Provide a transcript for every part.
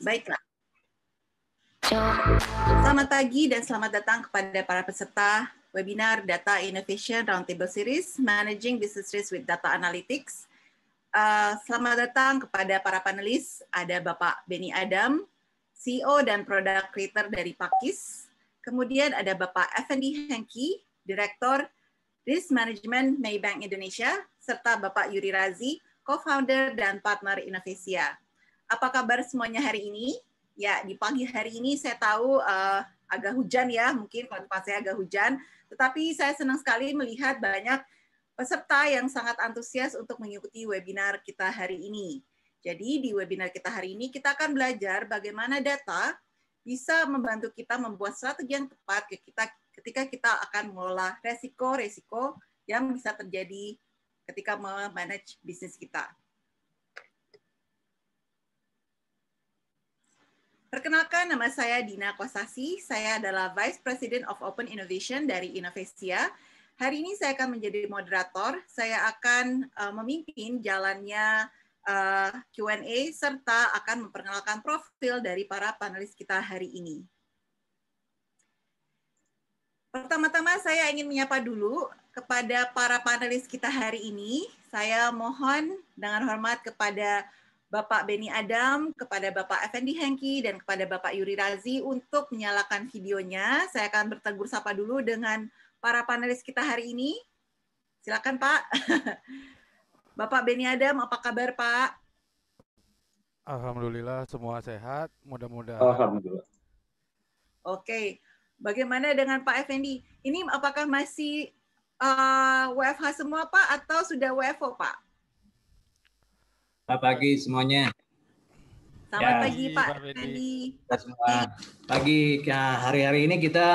Baiklah. Selamat pagi dan selamat datang kepada para peserta webinar Data Innovation Roundtable Series Managing Business Risk with Data Analytics. Uh, selamat datang kepada para panelis. Ada Bapak Benny Adam, CEO dan Product Creator dari Pakis. Kemudian ada Bapak Effendi Henki, Direktur Risk Management Maybank Indonesia, serta Bapak Yuri Razi, Co-Founder dan Partner Innovasia apa kabar semuanya hari ini? Ya, di pagi hari ini saya tahu uh, agak hujan ya, mungkin kalau tempat saya agak hujan, tetapi saya senang sekali melihat banyak peserta yang sangat antusias untuk mengikuti webinar kita hari ini. Jadi di webinar kita hari ini kita akan belajar bagaimana data bisa membantu kita membuat strategi yang tepat ke kita ketika kita akan mengelola resiko-resiko yang bisa terjadi ketika memanage bisnis kita. Perkenalkan, nama saya Dina Kosasi. Saya adalah Vice President of Open Innovation dari Innovesia. Hari ini saya akan menjadi moderator. Saya akan uh, memimpin jalannya uh, eh, Q&A serta akan memperkenalkan profil dari para panelis kita hari ini. Pertama-tama saya ingin menyapa dulu kepada para panelis kita hari ini. Saya mohon dengan hormat kepada Bapak Beni Adam, kepada Bapak Effendi Hengki, dan kepada Bapak Yuri Razi untuk menyalakan videonya. Saya akan bertegur sapa dulu dengan para panelis kita hari ini. Silakan Pak. Bapak Beni Adam, apa kabar Pak? Alhamdulillah semua sehat, mudah-mudahan. Alhamdulillah. Oke, bagaimana dengan Pak Effendi? Ini apakah masih uh, eh, WFH semua Pak atau sudah WFO Pak? Selamat pagi semuanya. Selamat ya, pagi Pak Edi. Kita semua. Pagi ya, hari-hari ini kita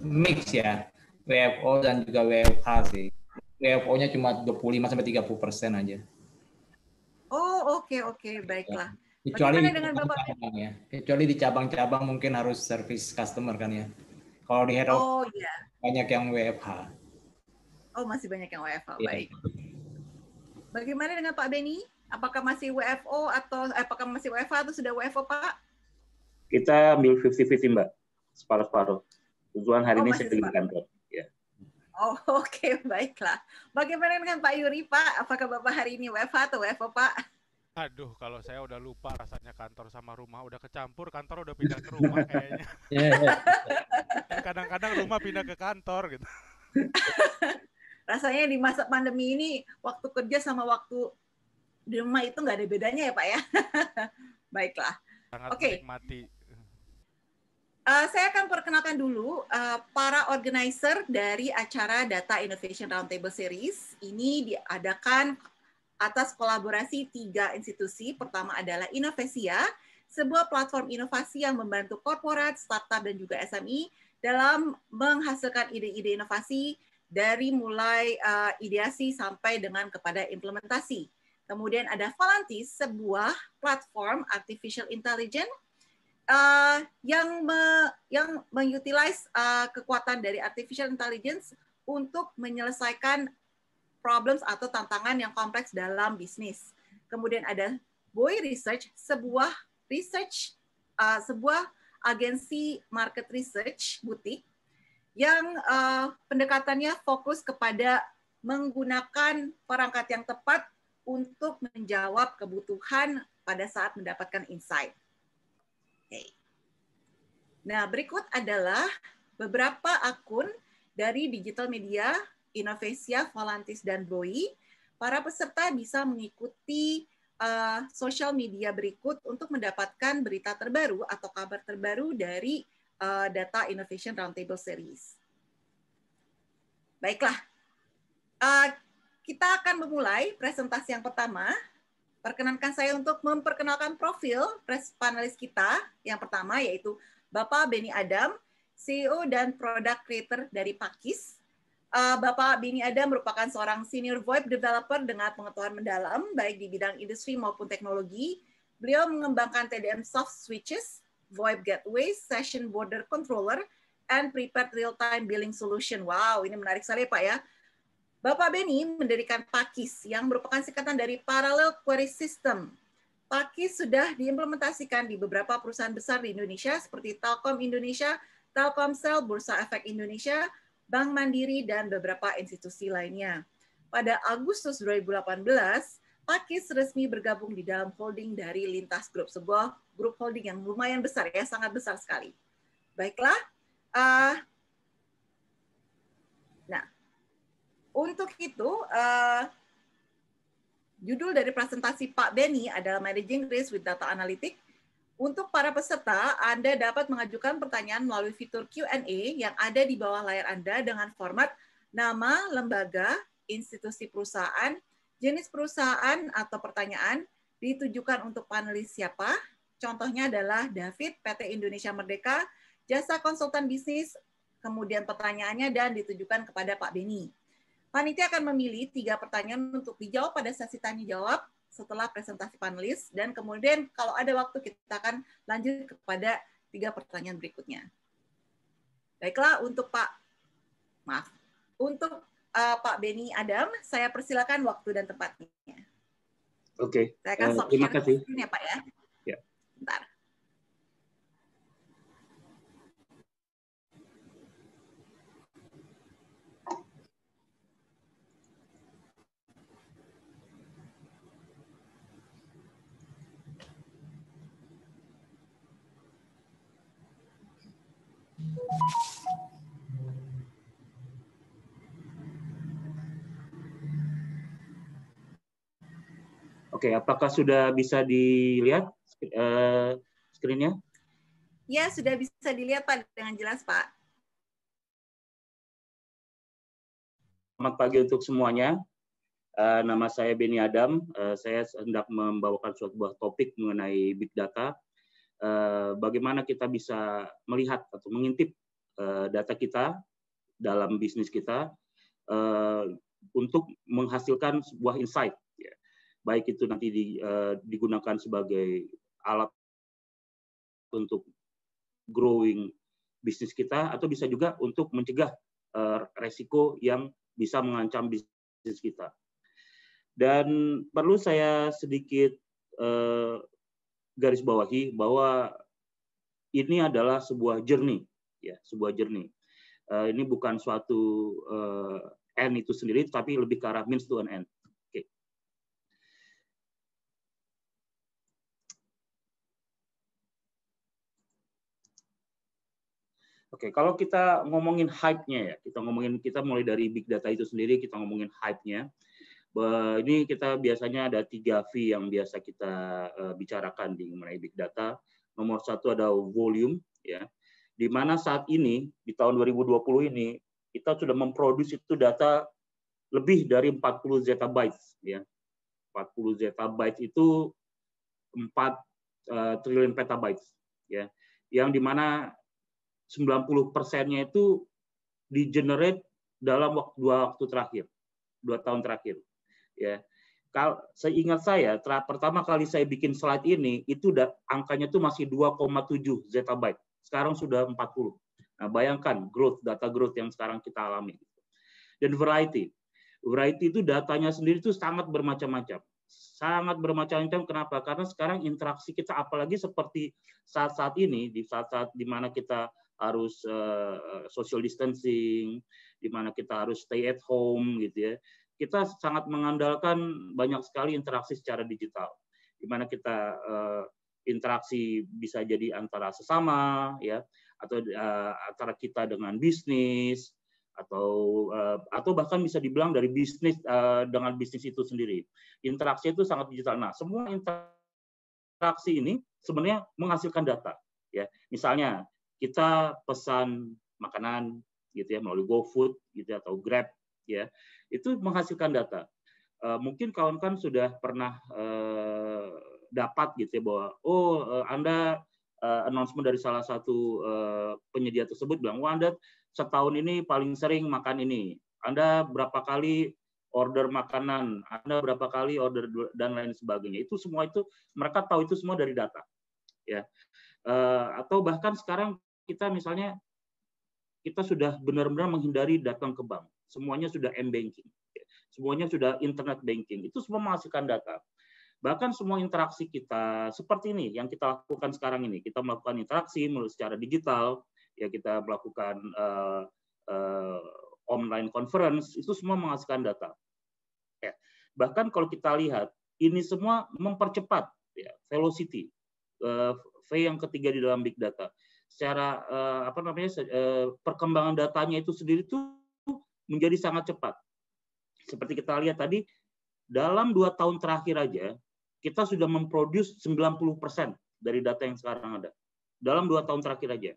mix ya. WFO dan juga WFH sih. WFO-nya cuma 25 sampai 30 persen aja. Oh oke okay, oke okay. baiklah. Ya. Kecuali dengan Bapak? Cabang, ya. Kecuali di cabang-cabang mungkin harus service customer kan ya. Kalau di head oh, iya. banyak yang WFH. Oh masih banyak yang WFH ya. baik. Bagaimana dengan Pak Beni? Apakah masih WFO atau eh, apakah masih WFA atau sudah WFO, Pak? Kita ambil 50-50, Mbak. Separuh-separuh. Tujuan hari oh, ini saya di kantor. Ya. Oh, oke, okay. baiklah. Bagaimana dengan Pak Yuri, Pak? Apakah Bapak hari ini WFA atau WFO, Pak? Aduh, kalau saya udah lupa rasanya kantor sama rumah udah kecampur, kantor udah pindah ke rumah kayaknya. Kadang-kadang rumah pindah ke kantor gitu. rasanya di masa pandemi ini waktu kerja sama waktu di rumah itu nggak ada bedanya ya Pak ya. Baiklah. Oke. Okay. Uh, eh, saya akan perkenalkan dulu uh, para organizer dari acara Data Innovation Roundtable Series. Ini diadakan atas kolaborasi tiga institusi. Pertama adalah Innovesia, sebuah platform inovasi yang membantu korporat, startup, dan juga SMI e dalam menghasilkan ide-ide inovasi dari mulai uh, ideasi sampai dengan kepada implementasi. Kemudian ada Valantis, sebuah platform artificial intelligence uh, yang me, yang mengutilize uh, kekuatan dari artificial intelligence untuk menyelesaikan problems atau tantangan yang kompleks dalam bisnis. Kemudian ada Boy Research, sebuah research uh, sebuah agensi market research butik yang uh, pendekatannya fokus kepada menggunakan perangkat yang tepat untuk menjawab kebutuhan pada saat mendapatkan insight. Okay. Nah, berikut adalah beberapa akun dari digital media Innovasia, Volantis, dan Broi. Para peserta bisa mengikuti uh, eh, sosial media berikut untuk mendapatkan berita terbaru atau kabar terbaru dari uh, data Innovation Roundtable Series. Baiklah, uh, kita akan memulai presentasi yang pertama. Perkenankan saya untuk memperkenalkan profil panelis kita yang pertama yaitu Bapak Beni Adam, CEO dan Product Creator dari Pakis. Eh, Bapak Benny Adam merupakan seorang senior VoIP developer dengan pengetahuan mendalam baik di bidang industri maupun teknologi. Beliau mengembangkan TDM soft switches, VoIP Gateway, session border controller, and prepared real-time billing solution. Wow, ini menarik sekali ya, Pak ya. Bapak Beni mendirikan PAKIS yang merupakan singkatan dari Parallel Query System. PAKIS sudah diimplementasikan di beberapa perusahaan besar di Indonesia seperti Telkom Indonesia, Telkomsel, Bursa Efek Indonesia, Bank Mandiri, dan beberapa institusi lainnya. Pada Agustus 2018, PAKIS resmi bergabung di dalam holding dari Lintas Group, sebuah grup holding yang lumayan besar ya, sangat besar sekali. Baiklah, uh, Untuk itu, uh, judul dari presentasi Pak Benny adalah Managing Risk with Data Analytics. Untuk para peserta, Anda dapat mengajukan pertanyaan melalui fitur Q&A yang ada di bawah layar Anda dengan format nama, lembaga, institusi perusahaan, jenis perusahaan atau pertanyaan ditujukan untuk panelis siapa. Contohnya adalah David, PT Indonesia Merdeka, jasa konsultan bisnis, kemudian pertanyaannya dan ditujukan kepada Pak Beni. Panitia akan memilih tiga pertanyaan untuk dijawab pada sesi tanya jawab setelah presentasi panelis dan kemudian kalau ada waktu kita akan lanjut kepada tiga pertanyaan berikutnya. Baiklah untuk Pak maaf untuk uh, Pak Beni Adam saya persilakan waktu dan tempatnya. Oke. Okay. Saya akan uh, terima kasih. Ya Pak ya. Oke, okay, apakah sudah bisa dilihat uh, screen-nya? Ya, sudah bisa dilihat Pak dengan jelas Pak. Selamat pagi untuk semuanya. Uh, nama saya Beni Adam. Uh, saya hendak membawakan sebuah topik mengenai big data. Uh, bagaimana kita bisa melihat atau mengintip Eh, data kita dalam bisnis kita eh, untuk menghasilkan sebuah insight ya. baik itu nanti eh, digunakan sebagai alat untuk growing bisnis kita atau bisa juga untuk mencegah uh, resiko yang bisa mengancam bisnis kita dan perlu saya sedikit garis bawahi bahwa ini adalah sebuah jernih ya sebuah jernih. Uh, ini bukan suatu uh, eh, n itu sendiri, tapi lebih ke arah means to an end. Oke, okay, kalau kita ngomongin hype-nya ya, kita ngomongin kita mulai dari big data itu sendiri, kita ngomongin hype-nya. Ini kita biasanya ada tiga V yang biasa kita uh, bicarakan di mengenai big data. Nomor satu ada volume, ya di mana saat ini di tahun 2020 ini kita sudah memproduksi itu data lebih dari 40 zettabytes ya. 40 zettabytes itu 4 eh, triliun petabytes ya. Yang di mana 90 persennya itu di generate dalam waktu, dua waktu terakhir, dua tahun terakhir. Ya, kalau seingat saya, pertama kali saya bikin slide ini itu angkanya itu masih 2,7 zettabyte sekarang sudah 40. Nah, bayangkan growth, data growth yang sekarang kita alami. Dan variety. Variety itu datanya sendiri itu sangat bermacam-macam. Sangat bermacam-macam kenapa? Karena sekarang interaksi kita apalagi seperti saat-saat ini di saat-saat di mana kita harus uh, social distancing, di mana kita harus stay at home gitu ya. Kita sangat mengandalkan banyak sekali interaksi secara digital, di mana kita uh, interaksi bisa jadi antara sesama ya atau uh, antara kita dengan bisnis atau uh, atau bahkan bisa dibilang dari bisnis uh, dengan bisnis itu sendiri interaksi itu sangat digital nah semua interaksi ini sebenarnya menghasilkan data ya misalnya kita pesan makanan gitu ya melalui GoFood gitu ya, atau Grab ya itu menghasilkan data uh, mungkin kawan-kawan sudah pernah uh, dapat gitu ya bahwa oh eh, Anda uh, announcement dari salah satu uh, penyedia tersebut bilang, oh, Anda setahun ini paling sering makan ini, Anda berapa kali order makanan, Anda berapa kali order dan lain sebagainya. Itu semua itu mereka tahu itu semua dari data, ya. Uh, atau bahkan sekarang kita misalnya kita sudah benar-benar menghindari datang ke bank, semuanya sudah m banking, ya. semuanya sudah internet banking, itu semua menghasilkan data. Bahkan semua interaksi kita seperti ini yang kita lakukan sekarang ini, kita melakukan interaksi melalui secara digital, ya kita melakukan uh, uh, online conference, itu semua menghasilkan data. Ya. Bahkan kalau kita lihat, ini semua mempercepat ya, velocity, uh, V yang ketiga di dalam big data. Secara uh, apa namanya uh, perkembangan datanya itu sendiri itu menjadi sangat cepat. Seperti kita lihat tadi, dalam dua tahun terakhir aja kita sudah memproduce 90% dari data yang sekarang ada. Dalam dua tahun terakhir aja.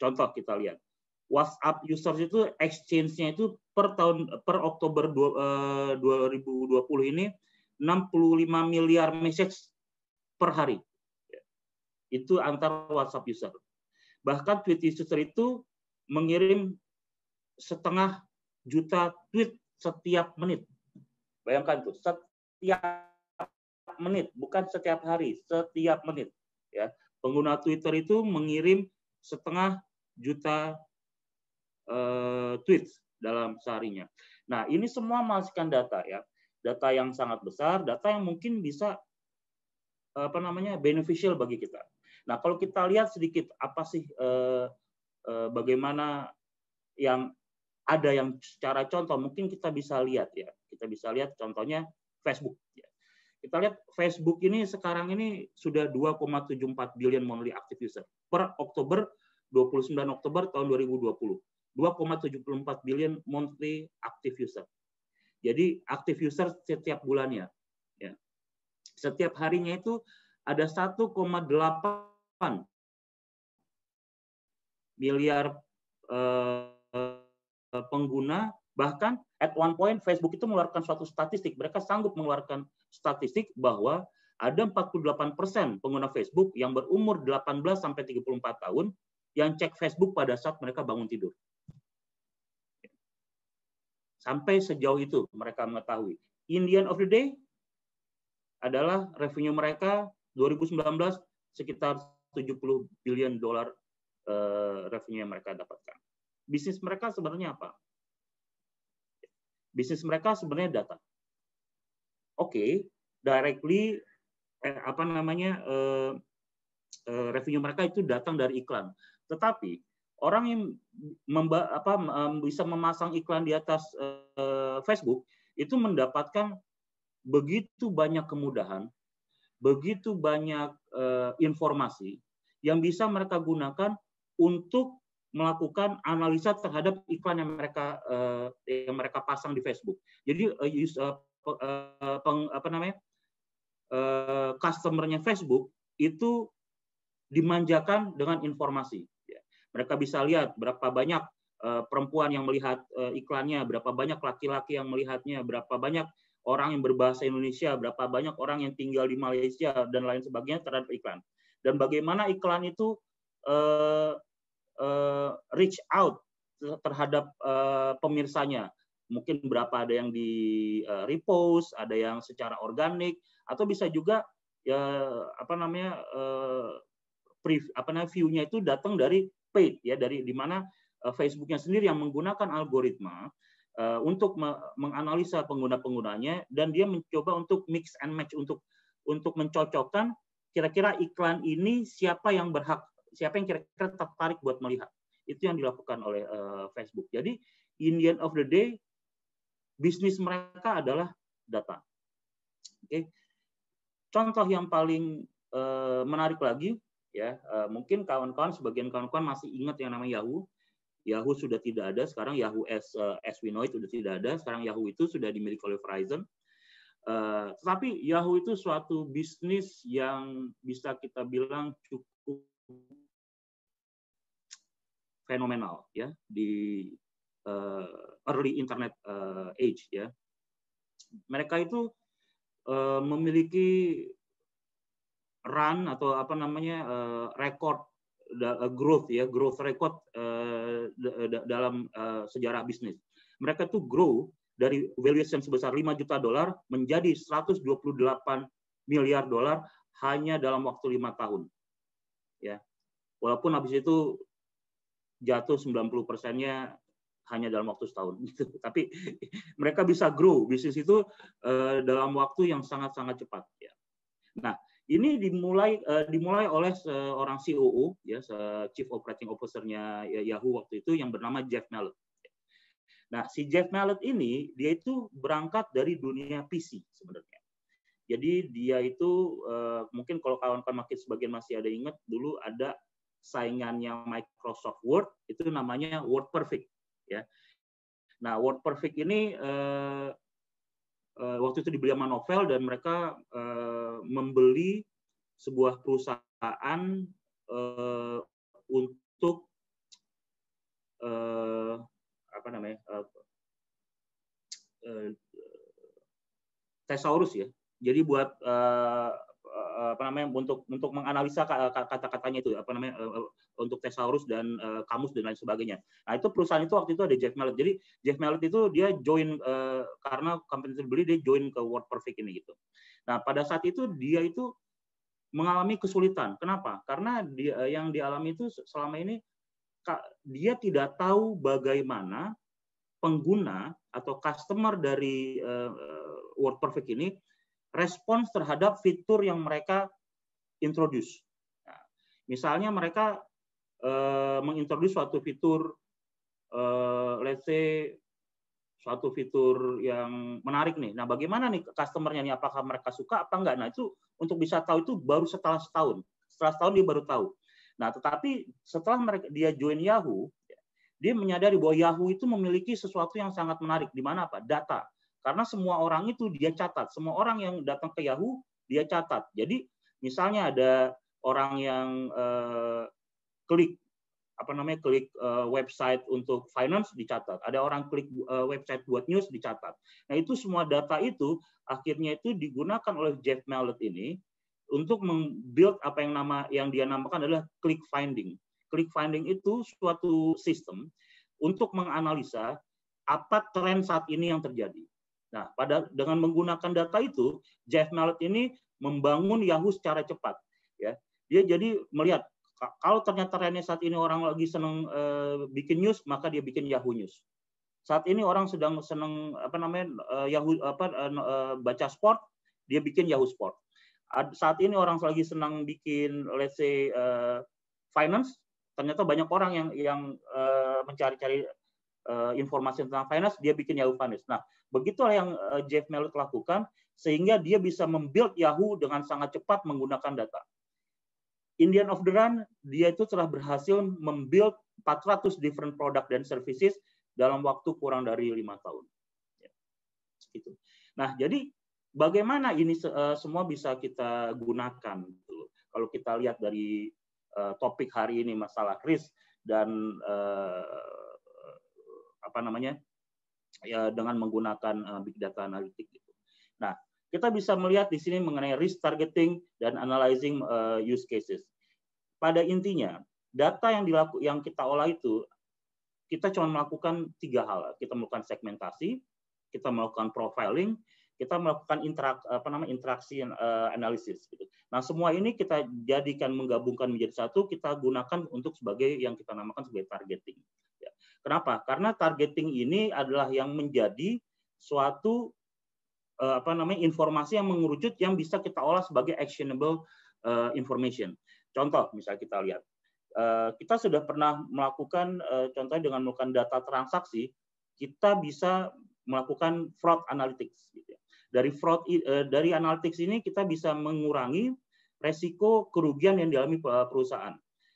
Contoh kita lihat. WhatsApp users itu exchange-nya itu per tahun per Oktober 2020 eh, ini 65 miliar message per hari. Itu antar WhatsApp user. Bahkan tweet user itu mengirim setengah juta tweet setiap menit. Bayangkan tuh, setiap menit, bukan setiap hari, setiap menit. Ya, pengguna Twitter itu mengirim setengah juta eh, tweet dalam seharinya. Nah, ini semua menghasilkan data ya, data yang sangat besar, data yang mungkin bisa apa namanya beneficial bagi kita. Nah, kalau kita lihat sedikit apa sih eh, eh, bagaimana yang ada yang secara contoh mungkin kita bisa lihat ya, kita bisa lihat contohnya Facebook. Ya. Kita lihat Facebook ini sekarang ini sudah 2,74 billion monthly active user per Oktober 29 Oktober tahun 2020. 2,74 billion monthly active user. Jadi active user setiap bulannya. Ya. Setiap harinya itu ada 1,8 miliar eh, pengguna bahkan at one point Facebook itu mengeluarkan suatu statistik mereka sanggup mengeluarkan statistik bahwa ada 48% persen pengguna Facebook yang berumur 18 sampai 34 tahun yang cek Facebook pada saat mereka bangun tidur. Sampai sejauh itu mereka mengetahui. Indian of the day adalah revenue mereka 2019 sekitar 70 billion dolar eh, revenue yang mereka dapatkan. Bisnis mereka sebenarnya apa? Bisnis mereka sebenarnya data oke okay, directly eh, apa namanya eh, eh, revenue mereka itu datang dari iklan tetapi orang yang memba, apa, bisa memasang iklan di atas eh, Facebook itu mendapatkan begitu banyak kemudahan begitu banyak eh, informasi yang bisa mereka gunakan untuk melakukan analisa terhadap iklan yang mereka uh, yang mereka pasang di Facebook. Jadi uh, use, uh, Eh, peng, apa namanya eh, customernya Facebook itu dimanjakan dengan informasi. Ya, mereka bisa lihat berapa banyak eh, perempuan yang melihat iklannya, berapa banyak laki-laki yang melihatnya, berapa banyak orang yang berbahasa Indonesia, berapa banyak orang yang tinggal di Malaysia dan lain sebagainya terhadap iklan. Dan bagaimana iklan itu reach out terhadap pemirsanya, mungkin berapa ada yang di uh, repost, ada yang secara organik atau bisa juga ya apa namanya uh, eh, pre, apa namanya view-nya itu datang dari paid ya dari di mana uh, Facebooknya sendiri yang menggunakan algoritma uh, untuk me menganalisa pengguna-penggunanya dan dia mencoba untuk mix and match untuk untuk mencocokkan kira-kira iklan ini siapa yang berhak siapa yang kira-kira tertarik buat melihat itu yang dilakukan oleh uh, Facebook. Jadi Indian of the day bisnis mereka adalah data. Oke. Contoh yang paling eh, menarik lagi ya, eh, mungkin kawan-kawan sebagian kawan-kawan masih ingat yang namanya Yahoo. Yahoo sudah tidak ada, sekarang Yahoo as, uh, eh, as we know it sudah tidak ada, sekarang Yahoo itu sudah dimiliki oleh Verizon. Uh, tetapi Yahoo itu suatu bisnis yang bisa kita bilang cukup fenomenal ya di Eh, early internet eh, age ya. Mereka itu eh, memiliki run atau apa namanya record growth ya growth record dalam sejarah bisnis. Mereka tuh grow dari valuation sebesar 5 juta dolar menjadi 128 miliar dolar hanya dalam waktu lima tahun. Ya. Walaupun habis itu jatuh 90 persennya hanya dalam waktu setahun gitu. Tapi mereka bisa grow bisnis itu eh, dalam waktu yang sangat-sangat cepat ya. Nah, ini dimulai eh, dimulai oleh seorang COO e ya Chief Operating Officer-nya ya-, Yahoo waktu itu yang bernama Jeff Mallet. Nah, si Jeff Mallet ini dia itu berangkat dari dunia PC sebenarnya. Jadi dia itu eh, mungkin kalau kawan-kawan makin sebagian masih ada ingat dulu ada saingannya Microsoft Word itu namanya Word Perfect ya. Nah, Word Perfect ini uh, uh, waktu itu dibeli sama Novel dan mereka uh, membeli sebuah perusahaan uh, untuk uh, apa namanya Uh, uh, tesaurus ya. Jadi buat uh, Eh, eh, apa namanya untuk untuk menganalisa kata-katanya itu apa namanya eh, untuk thesaurus dan kamus dan lain sebagainya. Nah itu perusahaan itu waktu itu ada Jeff Mellett. Jadi Jeff Mellett itu dia join karena company beli dia join ke World Perfect ini gitu. Nah pada saat itu dia itu mengalami kesulitan. Kenapa? Karena dia, yang dialami itu selama ini dia tidak tahu bagaimana pengguna atau customer dari uh, Perfect ini respons terhadap fitur yang mereka introduce. Nah, misalnya mereka eh, mengintroduce suatu fitur, eh, let's say suatu fitur yang menarik nih. Nah, bagaimana nih customernya nih? Apakah mereka suka atau enggak? Nah, itu untuk bisa tahu itu baru setelah setahun. Setelah setahun dia baru tahu. Nah, tetapi setelah mereka dia join Yahoo, dia menyadari bahwa Yahoo itu memiliki sesuatu yang sangat menarik. Di mana apa? Data. Karena semua orang itu dia catat. Semua orang yang datang ke Yahoo dia catat. Jadi misalnya ada orang yang eh, klik apa namanya klik uh, website untuk finance dicatat, ada orang klik uh, website buat news dicatat. Nah itu semua data itu akhirnya itu digunakan oleh Jeff Mallet ini untuk membuild apa yang nama yang dia namakan adalah click finding. Click finding itu suatu sistem untuk menganalisa apa tren saat ini yang terjadi. Nah, pada dengan menggunakan data itu, Jeff Mallet ini membangun Yahoo secara cepat. Ya, dia jadi melihat kalau ternyata Rene saat ini orang lagi seneng e, bikin news, maka dia bikin Yahoo News. Saat ini orang sedang seneng apa namanya e, Yahoo apa e, baca sport, dia bikin Yahoo Sport. saat ini orang lagi senang bikin let's say finance, ternyata banyak orang yang yang mencari-cari uh, informasi tentang finance, dia bikin Yahoo Finance. Nah, begitulah yang uh, Jeff Mellon lakukan sehingga dia bisa membuild Yahoo dengan sangat cepat menggunakan data. Indian of the Run, dia itu telah berhasil membuild 400 different product dan services dalam waktu kurang dari lima tahun. Ya. Gitu. Nah, jadi bagaimana ini eh, semua bisa kita gunakan? Gitu Kalau kita lihat dari topik hari ini masalah risk dan apa namanya ya dengan menggunakan uh, big data analitik gitu. Nah, kita bisa melihat di sini mengenai risk targeting dan analyzing uh, use cases. Pada intinya, data yang dilaku yang kita olah itu kita cuma melakukan tiga hal. Kita melakukan segmentasi, kita melakukan profiling, kita melakukan interak, apa namanya interaksi uh, analisis. Gitu. Nah, semua ini kita jadikan menggabungkan menjadi satu, kita gunakan untuk sebagai yang kita namakan sebagai targeting. Ya. Kenapa? Karena targeting ini adalah yang menjadi suatu uh, apa namanya informasi yang mengerucut yang bisa kita olah sebagai actionable uh, information. Contoh, misalnya kita lihat, uh, kita sudah pernah melakukan uh, contohnya dengan melakukan data transaksi, kita bisa melakukan fraud analytics. Gitu ya. Dari fraud uh, dari analytics ini kita bisa mengurangi resiko kerugian yang dialami perusahaan.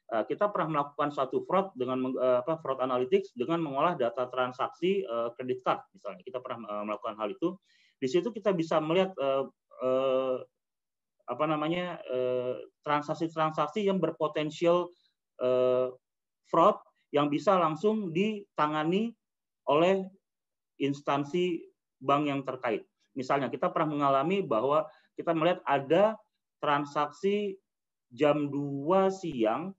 Eh, kita pernah melakukan suatu fraud dengan eh, apa, fraud analytics dengan mengolah data transaksi eh, kredit card misalnya kita pernah melakukan hal itu di situ kita bisa melihat apa namanya transaksi-transaksi yang berpotensial fraud yang bisa langsung ditangani oleh instansi bank yang terkait. Misalnya kita pernah mengalami bahwa kita melihat ada transaksi jam 2 siang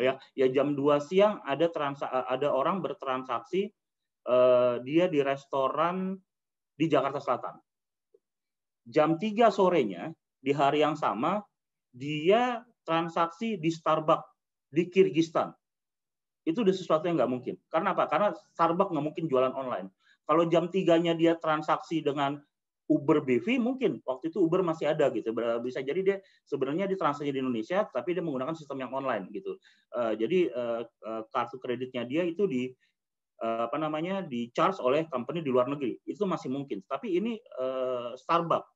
ya ya jam 2 siang ada transa ada orang bertransaksi eh, dia di restoran di Jakarta Selatan. Jam 3 sorenya di hari yang sama dia transaksi di Starbucks di Kyrgyzstan Itu udah sesuatu yang nggak mungkin. Karena apa? Karena Starbucks nggak mungkin jualan online. Kalau jam tiganya dia transaksi dengan Uber BV mungkin waktu itu Uber masih ada gitu bisa jadi dia sebenarnya ditransaksi di Indonesia tapi dia menggunakan sistem yang online gitu uh, jadi uh, kartu kreditnya dia itu di uh, apa namanya di charge oleh company di luar negeri itu masih mungkin tapi ini uh, Starbucks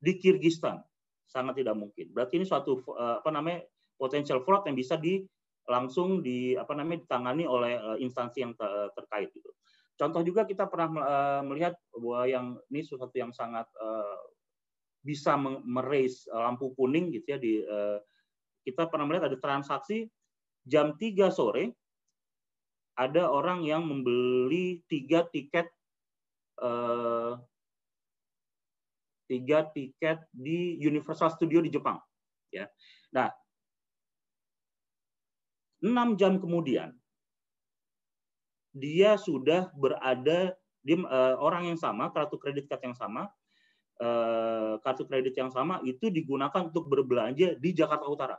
di Kyrgyzstan sangat tidak mungkin berarti ini suatu uh, apa namanya potential fraud yang bisa di langsung di apa namanya ditangani oleh uh, instansi yang ter terkait gitu Contoh juga kita pernah eh, melihat bahwa yang ini sesuatu yang sangat eh, bisa meres eh, lampu kuning gitu ya di kita pernah melihat ada transaksi jam 3 sore ada orang yang membeli tiga tiket tiga tiket di Universal Studio di Jepang ya nah enam jam kemudian dia sudah berada di uh, eh, orang yang sama kartu kredit card yang sama uh, kartu kredit yang sama itu digunakan untuk berbelanja di Jakarta Utara.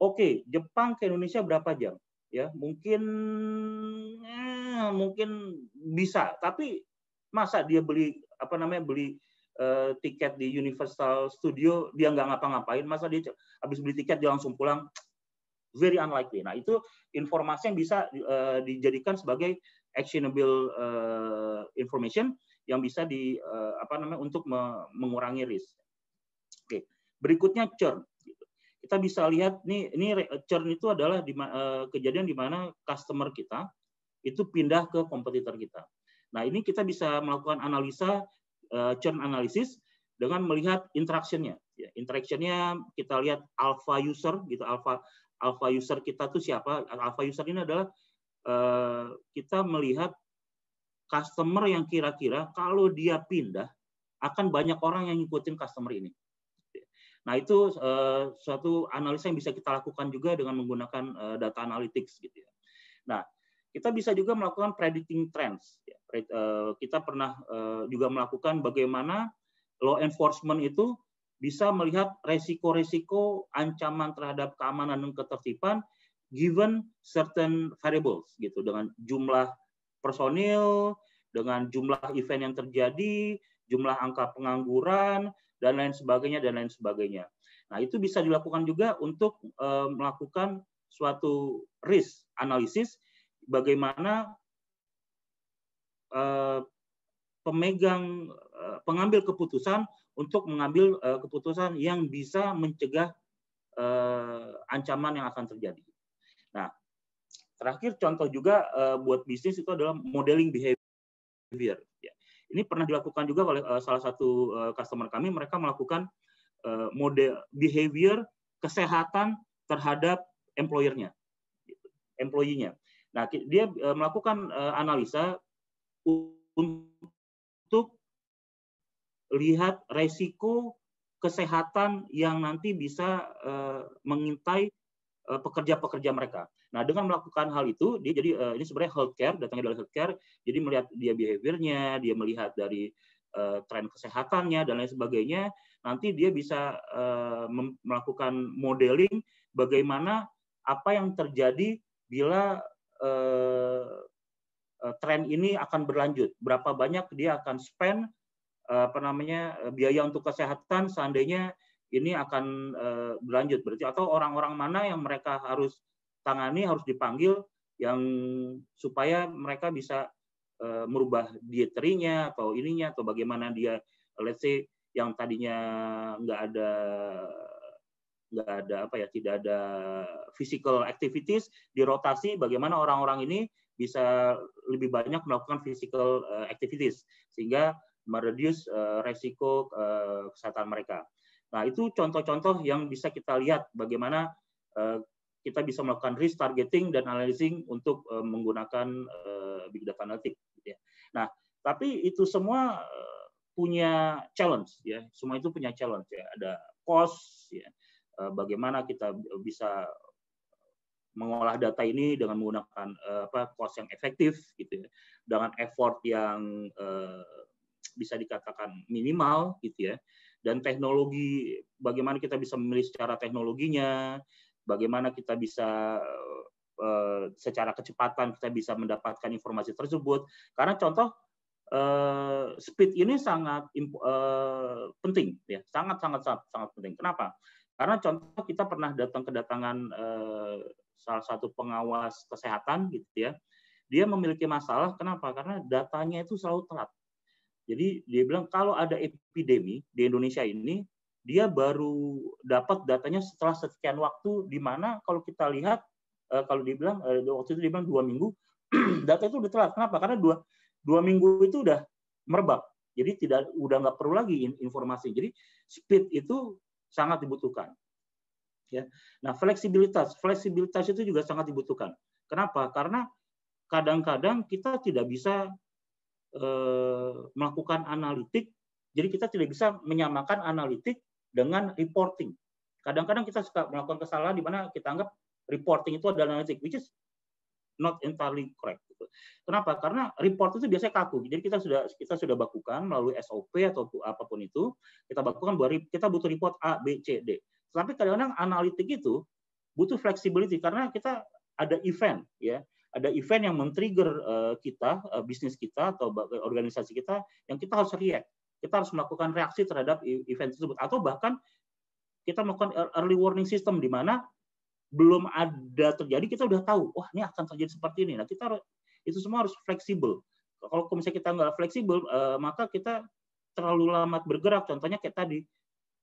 Oke, Jepang ke Indonesia berapa jam? Ya, mungkin eh, mungkin bisa, tapi masa dia beli apa namanya beli uh, tiket di Universal Studio dia nggak ngapa-ngapain, masa dia habis beli tiket dia langsung pulang very unlikely. Nah, itu informasi yang bisa uh, dijadikan sebagai actionable uh, information yang bisa di uh, apa namanya untuk me mengurangi risk. Oke, berikutnya churn. Kita bisa lihat nih ini churn itu adalah di, uh, kejadian di mana customer kita itu pindah ke kompetitor kita. Nah, ini kita bisa melakukan analisa uh, churn analysis dengan melihat ya, interaction-nya. kita lihat alpha user gitu, alpha alpha user kita tuh siapa? Alpha user ini adalah uh, kita melihat customer yang kira-kira kalau dia pindah akan banyak orang yang ngikutin customer ini. Nah itu uh, suatu analisa yang bisa kita lakukan juga dengan menggunakan uh, data analytics gitu ya. Nah kita bisa juga melakukan predicting trends. Ya, kita pernah juga melakukan bagaimana law enforcement itu bisa melihat resiko-resiko ancaman terhadap keamanan dan ketertiban given certain variables gitu dengan jumlah personil, dengan jumlah event yang terjadi, jumlah angka pengangguran dan lain sebagainya dan lain sebagainya. Nah, itu bisa dilakukan juga untuk e, melakukan suatu risk analisis bagaimana e, pemegang e, pengambil keputusan untuk mengambil uh, keputusan yang bisa mencegah uh, ancaman yang akan terjadi. Nah, terakhir contoh juga uh, buat bisnis itu adalah modeling behavior. Ya. Ini pernah dilakukan juga oleh uh, salah satu uh, customer kami. Mereka melakukan uh, model behavior kesehatan terhadap employernya, employee-nya. Nah, dia melakukan analisa untuk lihat resiko kesehatan yang nanti bisa eh, mengintai eh, pekerja-pekerja mereka. Nah, dengan melakukan hal itu, dia jadi eh, ini sebenarnya healthcare, datangnya dari healthcare, jadi melihat dia behaviornya, dia melihat dari tren kesehatannya dan lain sebagainya. Nanti dia bisa melakukan modeling bagaimana apa yang terjadi bila tren ini akan berlanjut, berapa banyak dia akan spend Eh, apa namanya eh, biaya untuk kesehatan seandainya ini akan eh, berlanjut berarti atau orang-orang mana yang mereka harus tangani harus dipanggil yang supaya mereka bisa merubah dieternya atau ininya atau bagaimana dia let's say yang tadinya nggak ada nggak ada apa ya tidak ada physical activities dirotasi bagaimana orang-orang ini bisa lebih banyak melakukan physical activities sehingga mereduce uh, resiko uh, kesehatan mereka. Nah, itu contoh-contoh yang bisa kita lihat bagaimana uh, kita bisa melakukan risk targeting dan analyzing untuk uh, menggunakan uh, big data analytics. Gitu ya. Nah, tapi itu semua punya challenge ya, semua itu punya challenge ya. Ada cost ya, bagaimana kita bisa mengolah data ini dengan menggunakan apa cost yang efektif gitu ya, dengan effort yang uh, bisa dikatakan minimal gitu ya. Dan teknologi bagaimana kita bisa memilih secara teknologinya, bagaimana kita bisa eh, secara kecepatan kita bisa mendapatkan informasi tersebut. Karena contoh eh, speed ini sangat eh, penting ya, sangat sangat sangat sangat penting. Kenapa? Karena contoh kita pernah datang kedatangan salah satu pengawas kesehatan gitu ya. Dia memiliki masalah kenapa? Karena datanya itu selalu telat. Jadi dia bilang kalau ada epidemi di Indonesia ini, dia baru dapat datanya setelah sekian waktu di mana kalau kita lihat eh, kalau dibilang eh, waktu itu dibilang dua minggu data itu udah telat. Kenapa? Karena dua dua minggu itu udah merebak. Jadi tidak udah nggak perlu lagi informasi. Jadi speed itu sangat dibutuhkan. Ya. Nah, fleksibilitas, fleksibilitas itu juga sangat dibutuhkan. Kenapa? Karena kadang-kadang kita tidak bisa Eh, melakukan analitik. Jadi kita tidak bisa menyamakan analitik dengan reporting. Kadang-kadang kita suka melakukan kesalahan di mana kita anggap reporting itu adalah analitik, which is not entirely correct. Kenapa? Karena report itu biasanya kaku. Jadi kita sudah kita sudah bakukan melalui SOP atau apapun itu, kita bakukan bahwa kita butuh report A, B, C, D. Tapi kadang-kadang analitik itu butuh flexibility karena kita ada event ya ada event yang men-trigger eh, kita, eh, bisnis kita atau organisasi kita yang kita harus react. Kita harus melakukan reaksi terhadap event tersebut atau bahkan kita melakukan early warning system di mana belum ada terjadi kita sudah tahu wah ini akan terjadi seperti ini. Nah, kita harus, itu semua harus fleksibel. Kalau misalnya kita nggak fleksibel eh, maka kita terlalu lama bergerak contohnya kayak tadi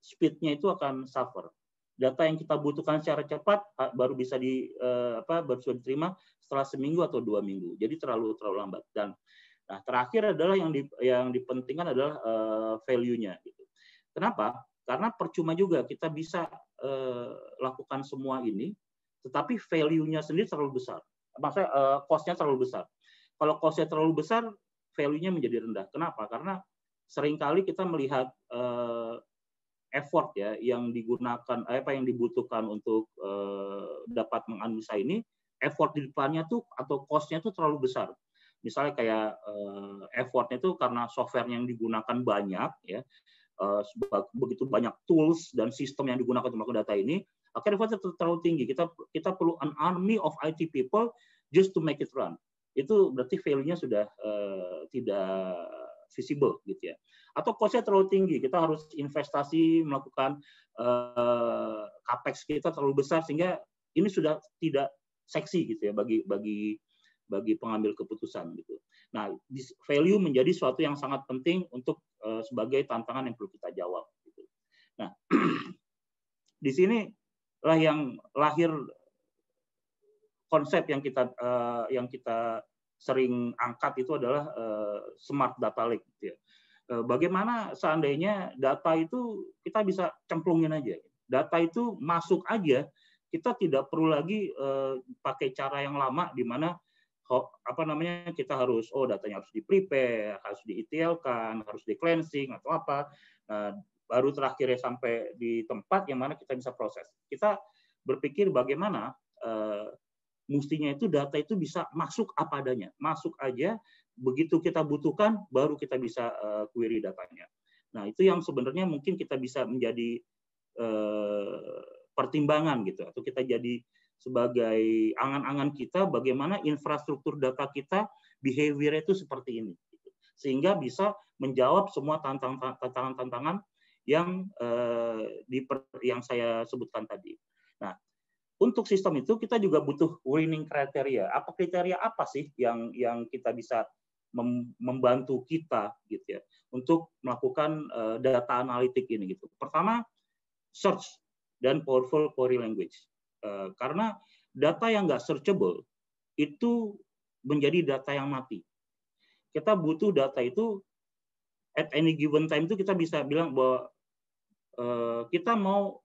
speednya itu akan suffer data yang kita butuhkan secara cepat baru bisa di e, apa baru bisa diterima setelah seminggu atau dua minggu jadi terlalu terlalu lambat dan nah terakhir adalah yang di, yang dipentingkan adalah uh, value-nya gitu. kenapa karena percuma juga kita bisa uh, lakukan semua ini tetapi value-nya sendiri terlalu besar maksudnya uh, cost-nya terlalu besar kalau cost-nya terlalu besar value-nya menjadi rendah kenapa karena seringkali kita melihat uh, effort ya yang digunakan eh, apa yang dibutuhkan untuk uh, dapat menganalisa ini effort di depannya tuh atau costnya tuh terlalu besar misalnya kayak uh, effortnya tuh karena software yang digunakan banyak ya uh, begitu banyak tools dan sistem yang digunakan untuk melakukan data ini akhirnya effortnya terlalu tinggi kita kita perlu an army of IT people just to make it run itu berarti value-nya sudah uh, tidak visible gitu ya atau cost terlalu tinggi. Kita harus investasi melakukan uh, capex kita terlalu besar sehingga ini sudah tidak seksi gitu ya bagi bagi bagi pengambil keputusan gitu. Nah, value menjadi suatu yang sangat penting untuk uh, sebagai tantangan yang perlu kita jawab. Gitu. Nah, di sini lah yang lahir konsep yang kita uh, yang kita sering angkat itu adalah uh, smart data lake gitu ya. Eh, bagaimana seandainya data itu kita bisa cemplungin aja. Data itu masuk aja, kita tidak perlu lagi eh, pakai cara yang lama di mana apa namanya kita harus oh datanya harus di prepare, harus di ETL kan, harus di cleansing atau apa. Nah, baru terakhirnya sampai di tempat yang mana kita bisa proses. Kita berpikir bagaimana uh, mestinya itu data itu bisa masuk apa adanya, masuk aja begitu kita butuhkan baru kita bisa uh, query datanya. Nah, itu yang sebenarnya mungkin kita bisa menjadi uh, pertimbangan gitu atau kita jadi sebagai angan-angan kita bagaimana infrastruktur data kita behavior itu seperti ini gitu. sehingga bisa menjawab semua tantangan-tantangan yang eh, di yang saya sebutkan tadi. Nah, untuk sistem itu kita juga butuh winning kriteria. Apa kriteria apa sih yang yang kita bisa membantu kita gitu ya untuk melakukan eh, data analitik ini gitu. Pertama search dan powerful query language eh, karena data yang nggak searchable itu menjadi data yang mati. Kita butuh data itu at any given time itu kita bisa bilang bahwa eh, kita mau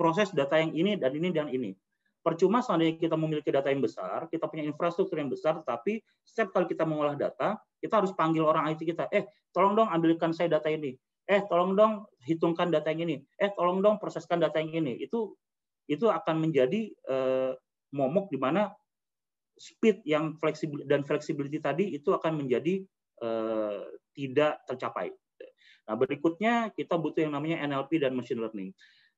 proses data yang ini dan ini dan ini. Percuma soalnya kita memiliki data yang besar, kita punya infrastruktur yang besar, tapi setiap kali kita mengolah data, kita harus panggil orang IT kita, eh tolong dong ambilkan saya data ini, eh tolong dong hitungkan data yang ini, eh tolong dong proseskan data yang ini. Itu itu akan menjadi eh, momok di mana speed yang fleksibel dan fleksibiliti tadi itu akan menjadi eh, tidak tercapai. Nah, berikutnya kita butuh yang namanya NLP dan machine learning.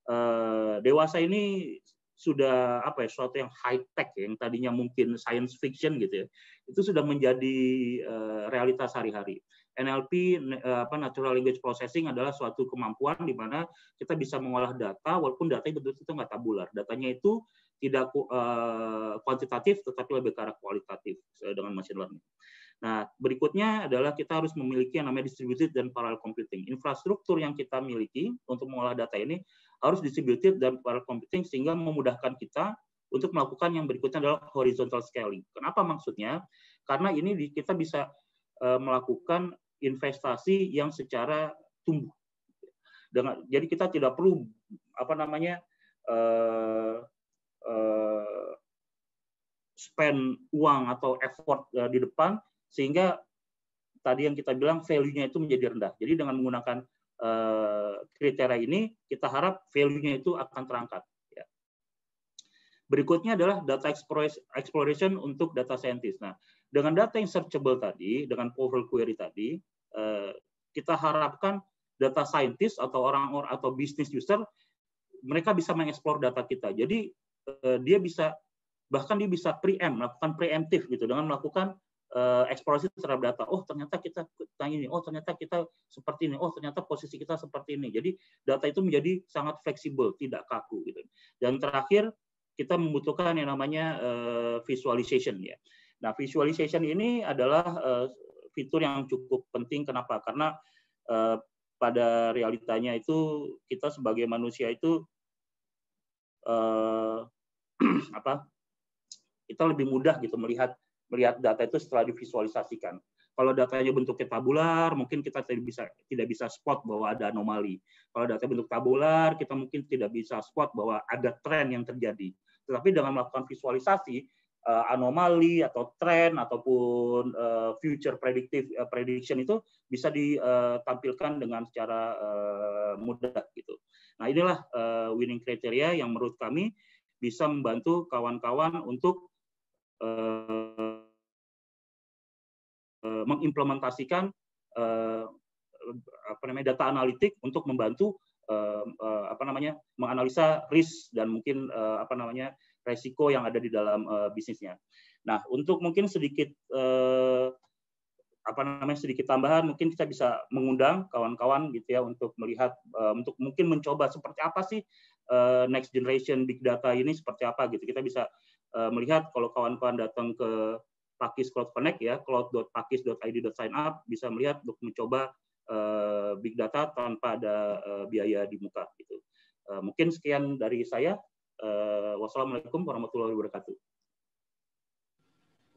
Uh, dewasa ini sudah apa ya sesuatu yang high tech ya, yang tadinya mungkin science fiction gitu ya itu sudah menjadi uh, realitas sehari-hari NLP uh, eh, apa natural language processing adalah suatu kemampuan di mana kita bisa mengolah data walaupun data itu betul itu nggak tabular datanya itu tidak uh, kuantitatif tetapi lebih ke arah kualitatif dengan machine learning Nah, berikutnya adalah kita harus memiliki yang namanya distributed dan parallel computing. Infrastruktur yang kita miliki untuk mengolah data ini harus distributed dan parallel computing sehingga memudahkan kita untuk melakukan yang berikutnya adalah horizontal scaling. Kenapa maksudnya? Karena ini kita bisa e, melakukan investasi yang secara tumbuh. Dengan, jadi kita tidak perlu apa namanya uh, uh, spend uang atau effort di depan sehingga tadi yang kita bilang value-nya itu menjadi rendah. Jadi dengan menggunakan Eh, kriteria ini, kita harap value-nya itu akan terangkat. Ya. Berikutnya adalah data exploration untuk data scientist. Nah, dengan data yang searchable tadi, dengan Power Query tadi, eh, kita harapkan data scientist atau orang atau business user mereka bisa mengeksplor data kita. Jadi eh, dia bisa bahkan dia bisa preempt, melakukan preemptif gitu dengan melakukan uh, eksplorasi terhadap data. Oh ternyata kita tanya ini. Oh ternyata kita seperti ini. Oh ternyata posisi kita seperti ini. Jadi data itu menjadi sangat fleksibel, tidak kaku. Gitu. Dan terakhir kita membutuhkan yang namanya uh, visualization ya. Nah visualization ini adalah uh, fitur yang cukup penting. Kenapa? Karena uh, pada realitanya itu kita sebagai manusia itu uh, apa kita lebih mudah gitu melihat melihat data itu setelah divisualisasikan. Kalau datanya bentuknya tabular, mungkin kita tidak bisa tidak bisa spot bahwa ada anomali. Kalau data bentuk tabular, kita mungkin tidak bisa spot bahwa ada tren yang terjadi. Tetapi dengan melakukan visualisasi, eh, anomali atau tren ataupun eh, future predictive eh, prediction itu bisa ditampilkan dengan secara mudah gitu. Nah, inilah winning criteria yang menurut kami bisa membantu kawan-kawan untuk Eh, mengimplementasikan eh, apa namanya data analitik untuk membantu eh, apa namanya menganalisa risk dan mungkin apa namanya resiko yang ada di dalam bisnisnya. Nah, untuk mungkin sedikit apa namanya sedikit tambahan mungkin kita bisa mengundang kawan-kawan gitu ya untuk melihat untuk mungkin mencoba seperti apa sih next generation big data ini seperti apa gitu kita bisa melihat kalau kawan-kawan datang ke Pakis Cloud Connect ya, cloud.pakis.id.signup bisa melihat untuk mencoba uh, big data tanpa ada uh, biaya di muka gitu. Uh, mungkin sekian dari saya. Uh, wassalamualaikum warahmatullahi wabarakatuh.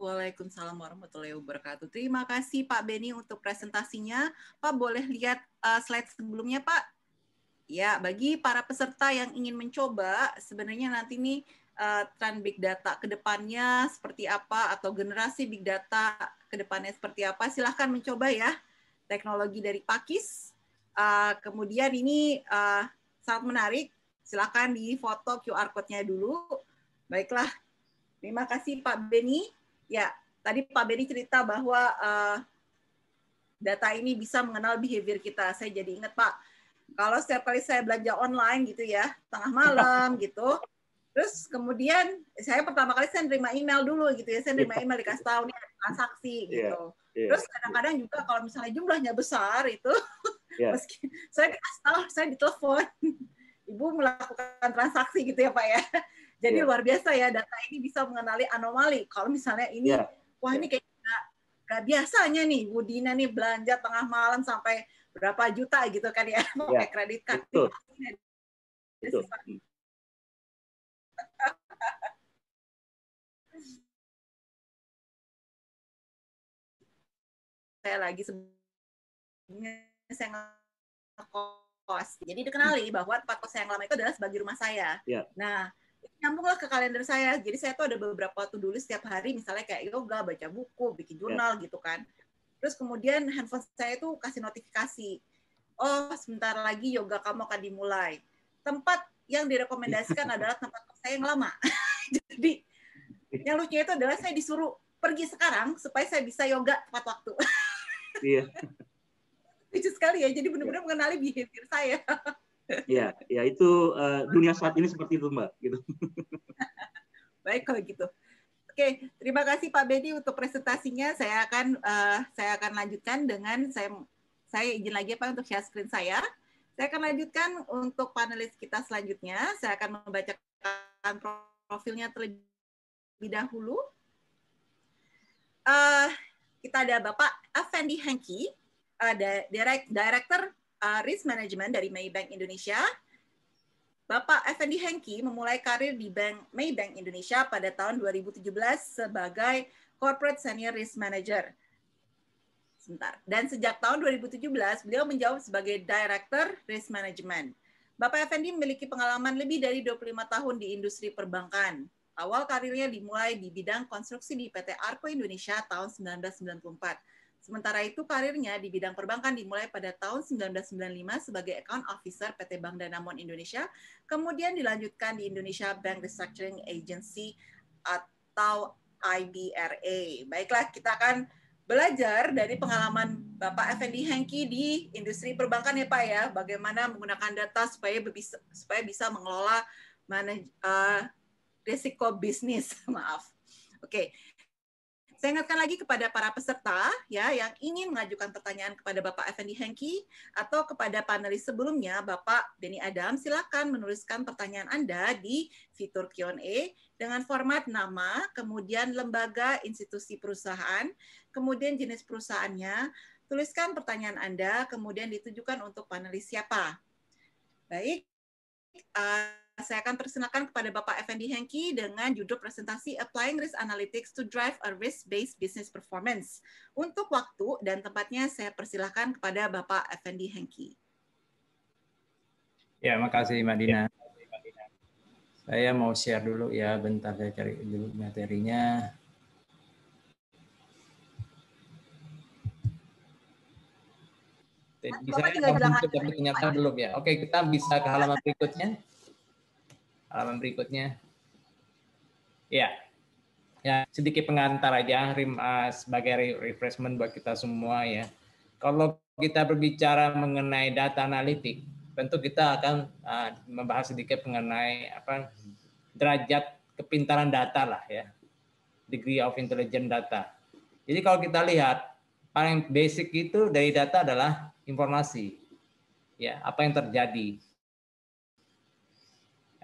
Waalaikumsalam warahmatullahi wabarakatuh. Terima kasih Pak Beni untuk presentasinya. Pak boleh lihat uh, slide sebelumnya Pak? Ya, bagi para peserta yang ingin mencoba, sebenarnya nanti nih uh, tren big data ke depannya seperti apa atau generasi big data ke depannya seperti apa. Silahkan mencoba ya teknologi dari Pakis. Uh, kemudian ini uh, sangat menarik. Silahkan di foto QR code-nya dulu. Baiklah, terima kasih Pak Beni. Ya, tadi Pak Beni cerita bahwa uh, data ini bisa mengenal behavior kita. Saya jadi ingat Pak, kalau setiap kali saya belanja online gitu ya, tengah malam gitu, Terus kemudian saya pertama kali saya nerima email dulu gitu ya, saya nerima iya. email dikasih tahu nih ada transaksi iya, gitu. Yeah, yeah, Terus kadang-kadang yeah. juga kalau misalnya jumlahnya besar itu, yeah. meski saya dikasih tahu, saya ditelepon, ibu melakukan transaksi gitu ya pak ya. Jadi yeah. luar biasa ya data ini bisa mengenali anomali. Kalau misalnya ini, yeah. wah ini kayak gak, gak biasanya nih Bu Dina nih belanja tengah malam sampai berapa juta gitu kan ya mau yeah. kredit kartu. Betul. Betul. saya lagi sebenarnya saya ngekos. Jadi dikenali hmm. bahwa tempat kos saya yang lama itu adalah sebagai rumah saya. Yeah. Nah, nyambunglah ke kalender saya. Jadi saya tuh ada beberapa waktu dulu setiap hari, misalnya kayak yoga, baca buku, bikin ya. jurnal yeah. gitu kan. Terus kemudian handphone saya tuh kasih notifikasi. Oh, sebentar lagi yoga kamu akan dimulai. Tempat yang direkomendasikan adalah tempat saya yang lama. Jadi yang lucunya itu adalah saya disuruh pergi sekarang supaya saya bisa yoga tepat waktu. Iya. Lucu sekali ya. Jadi benar-benar mengenali behavior saya. Iya, ya itu uh, dunia saat ini seperti itu Mbak. Gitu. Baik kalau gitu. Oke, terima kasih Pak Bedi untuk presentasinya. Saya akan uh, saya akan lanjutkan dengan saya saya izin lagi Pak untuk share screen saya. Saya akan lanjutkan untuk panelis kita selanjutnya. Saya akan membacakan profilnya terlebih dahulu. Uh, kita ada Bapak Effendi Henki, ada eh, Direct, Director uh, Risk Management dari Maybank Indonesia. Bapak Effendi Henki memulai karir di Bank Maybank Indonesia pada tahun 2017 sebagai Corporate Senior Risk Manager. Sebentar. Dan sejak tahun 2017, beliau menjawab sebagai Director Risk Management. Bapak Effendi memiliki pengalaman lebih dari 25 tahun di industri perbankan. Awal karirnya dimulai di bidang konstruksi di PT Arco Indonesia tahun 1994. Sementara itu karirnya di bidang perbankan dimulai pada tahun 1995 sebagai account officer PT Bank Danamon Indonesia, kemudian dilanjutkan di Indonesia Bank Restructuring Agency atau IBRA. Baiklah, kita akan belajar dari pengalaman Bapak Effendi Hengki di industri perbankan ya Pak ya, bagaimana menggunakan data supaya bisa, supaya bisa mengelola manaj, uh, risiko bisnis, maaf. Oke. Okay. Saya ingatkan lagi kepada para peserta ya yang ingin mengajukan pertanyaan kepada Bapak Effendi Hengki atau kepada panelis sebelumnya Bapak Denny Adam, silakan menuliskan pertanyaan Anda di fitur Q&A dengan format nama, kemudian lembaga, institusi perusahaan, kemudian jenis perusahaannya, tuliskan pertanyaan Anda kemudian ditujukan untuk panelis siapa. Baik. Ah, saya akan persilakan kepada Bapak Effendi Hengki dengan judul presentasi Applying Risk Analytics to Drive a Risk-Based Business Performance. Untuk waktu dan tempatnya saya persilahkan kepada Bapak Effendi Hengki. Ya, makasih kasih Madina. Ya. Saya mau share dulu ya, bentar saya cari dulu materinya. Bisa Bapak saya ternyata belum ya. Oke, kita bisa ke halaman berikutnya halaman berikutnya. Ya, ya sedikit pengantar aja rim uh, sebagai refreshment buat kita semua ya. Kalau kita berbicara mengenai data analitik, tentu kita akan uh, membahas sedikit mengenai apa derajat kepintaran data lah ya, degree of intelligent data. Jadi kalau kita lihat paling basic itu dari data adalah informasi, ya apa yang terjadi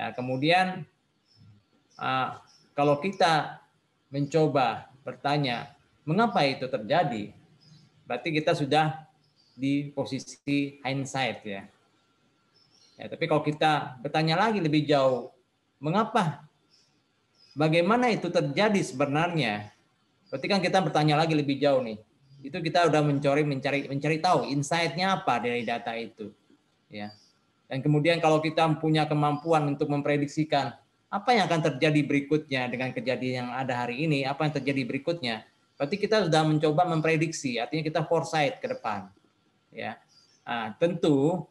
Ya, kemudian uh, kalau kita mencoba bertanya mengapa itu terjadi, berarti kita sudah di posisi hindsight ya. ya tapi kalau kita bertanya lagi lebih jauh, mengapa, bagaimana itu terjadi sebenarnya? Berarti kan kita bertanya lagi lebih jauh nih. Itu kita sudah mencari mencari mencari tahu insight-nya apa dari data itu. Ya. Dan kemudian kalau kita punya kemampuan untuk memprediksikan apa yang akan terjadi berikutnya dengan kejadian yang ada hari ini, apa yang terjadi berikutnya, berarti kita sudah mencoba memprediksi, artinya kita foresight ke depan. Ya, nah, tentu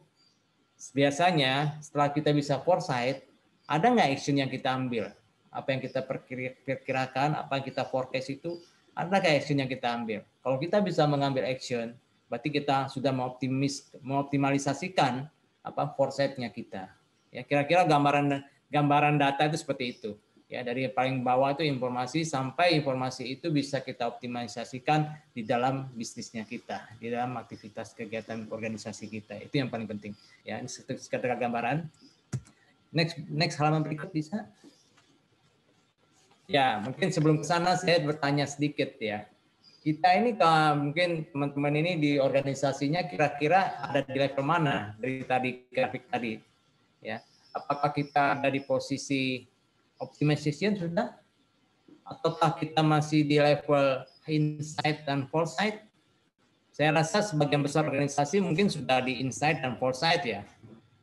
biasanya setelah kita bisa foresight, ada nggak action yang kita ambil? Apa yang kita perkirakan, apa yang kita forecast itu, ada nggak action yang kita ambil? Kalau kita bisa mengambil action, berarti kita sudah mengoptimis, mengoptimalisasikan apa foresightnya kita. Ya kira-kira gambaran gambaran data itu seperti itu. Ya dari paling bawah itu informasi sampai informasi itu bisa kita optimalisasikan di dalam bisnisnya kita, di dalam aktivitas kegiatan organisasi kita. Itu yang paling penting. Ya ini sekedar gambaran. Next next halaman berikut bisa. Ya, mungkin sebelum ke sana saya bertanya sedikit ya kita ini mungkin teman-teman ini di organisasinya kira-kira ada di level mana dari tadi grafik tadi ya apakah kita ada di posisi optimization sudah ataukah kita masih di level insight dan foresight saya rasa sebagian besar organisasi mungkin sudah di insight dan foresight ya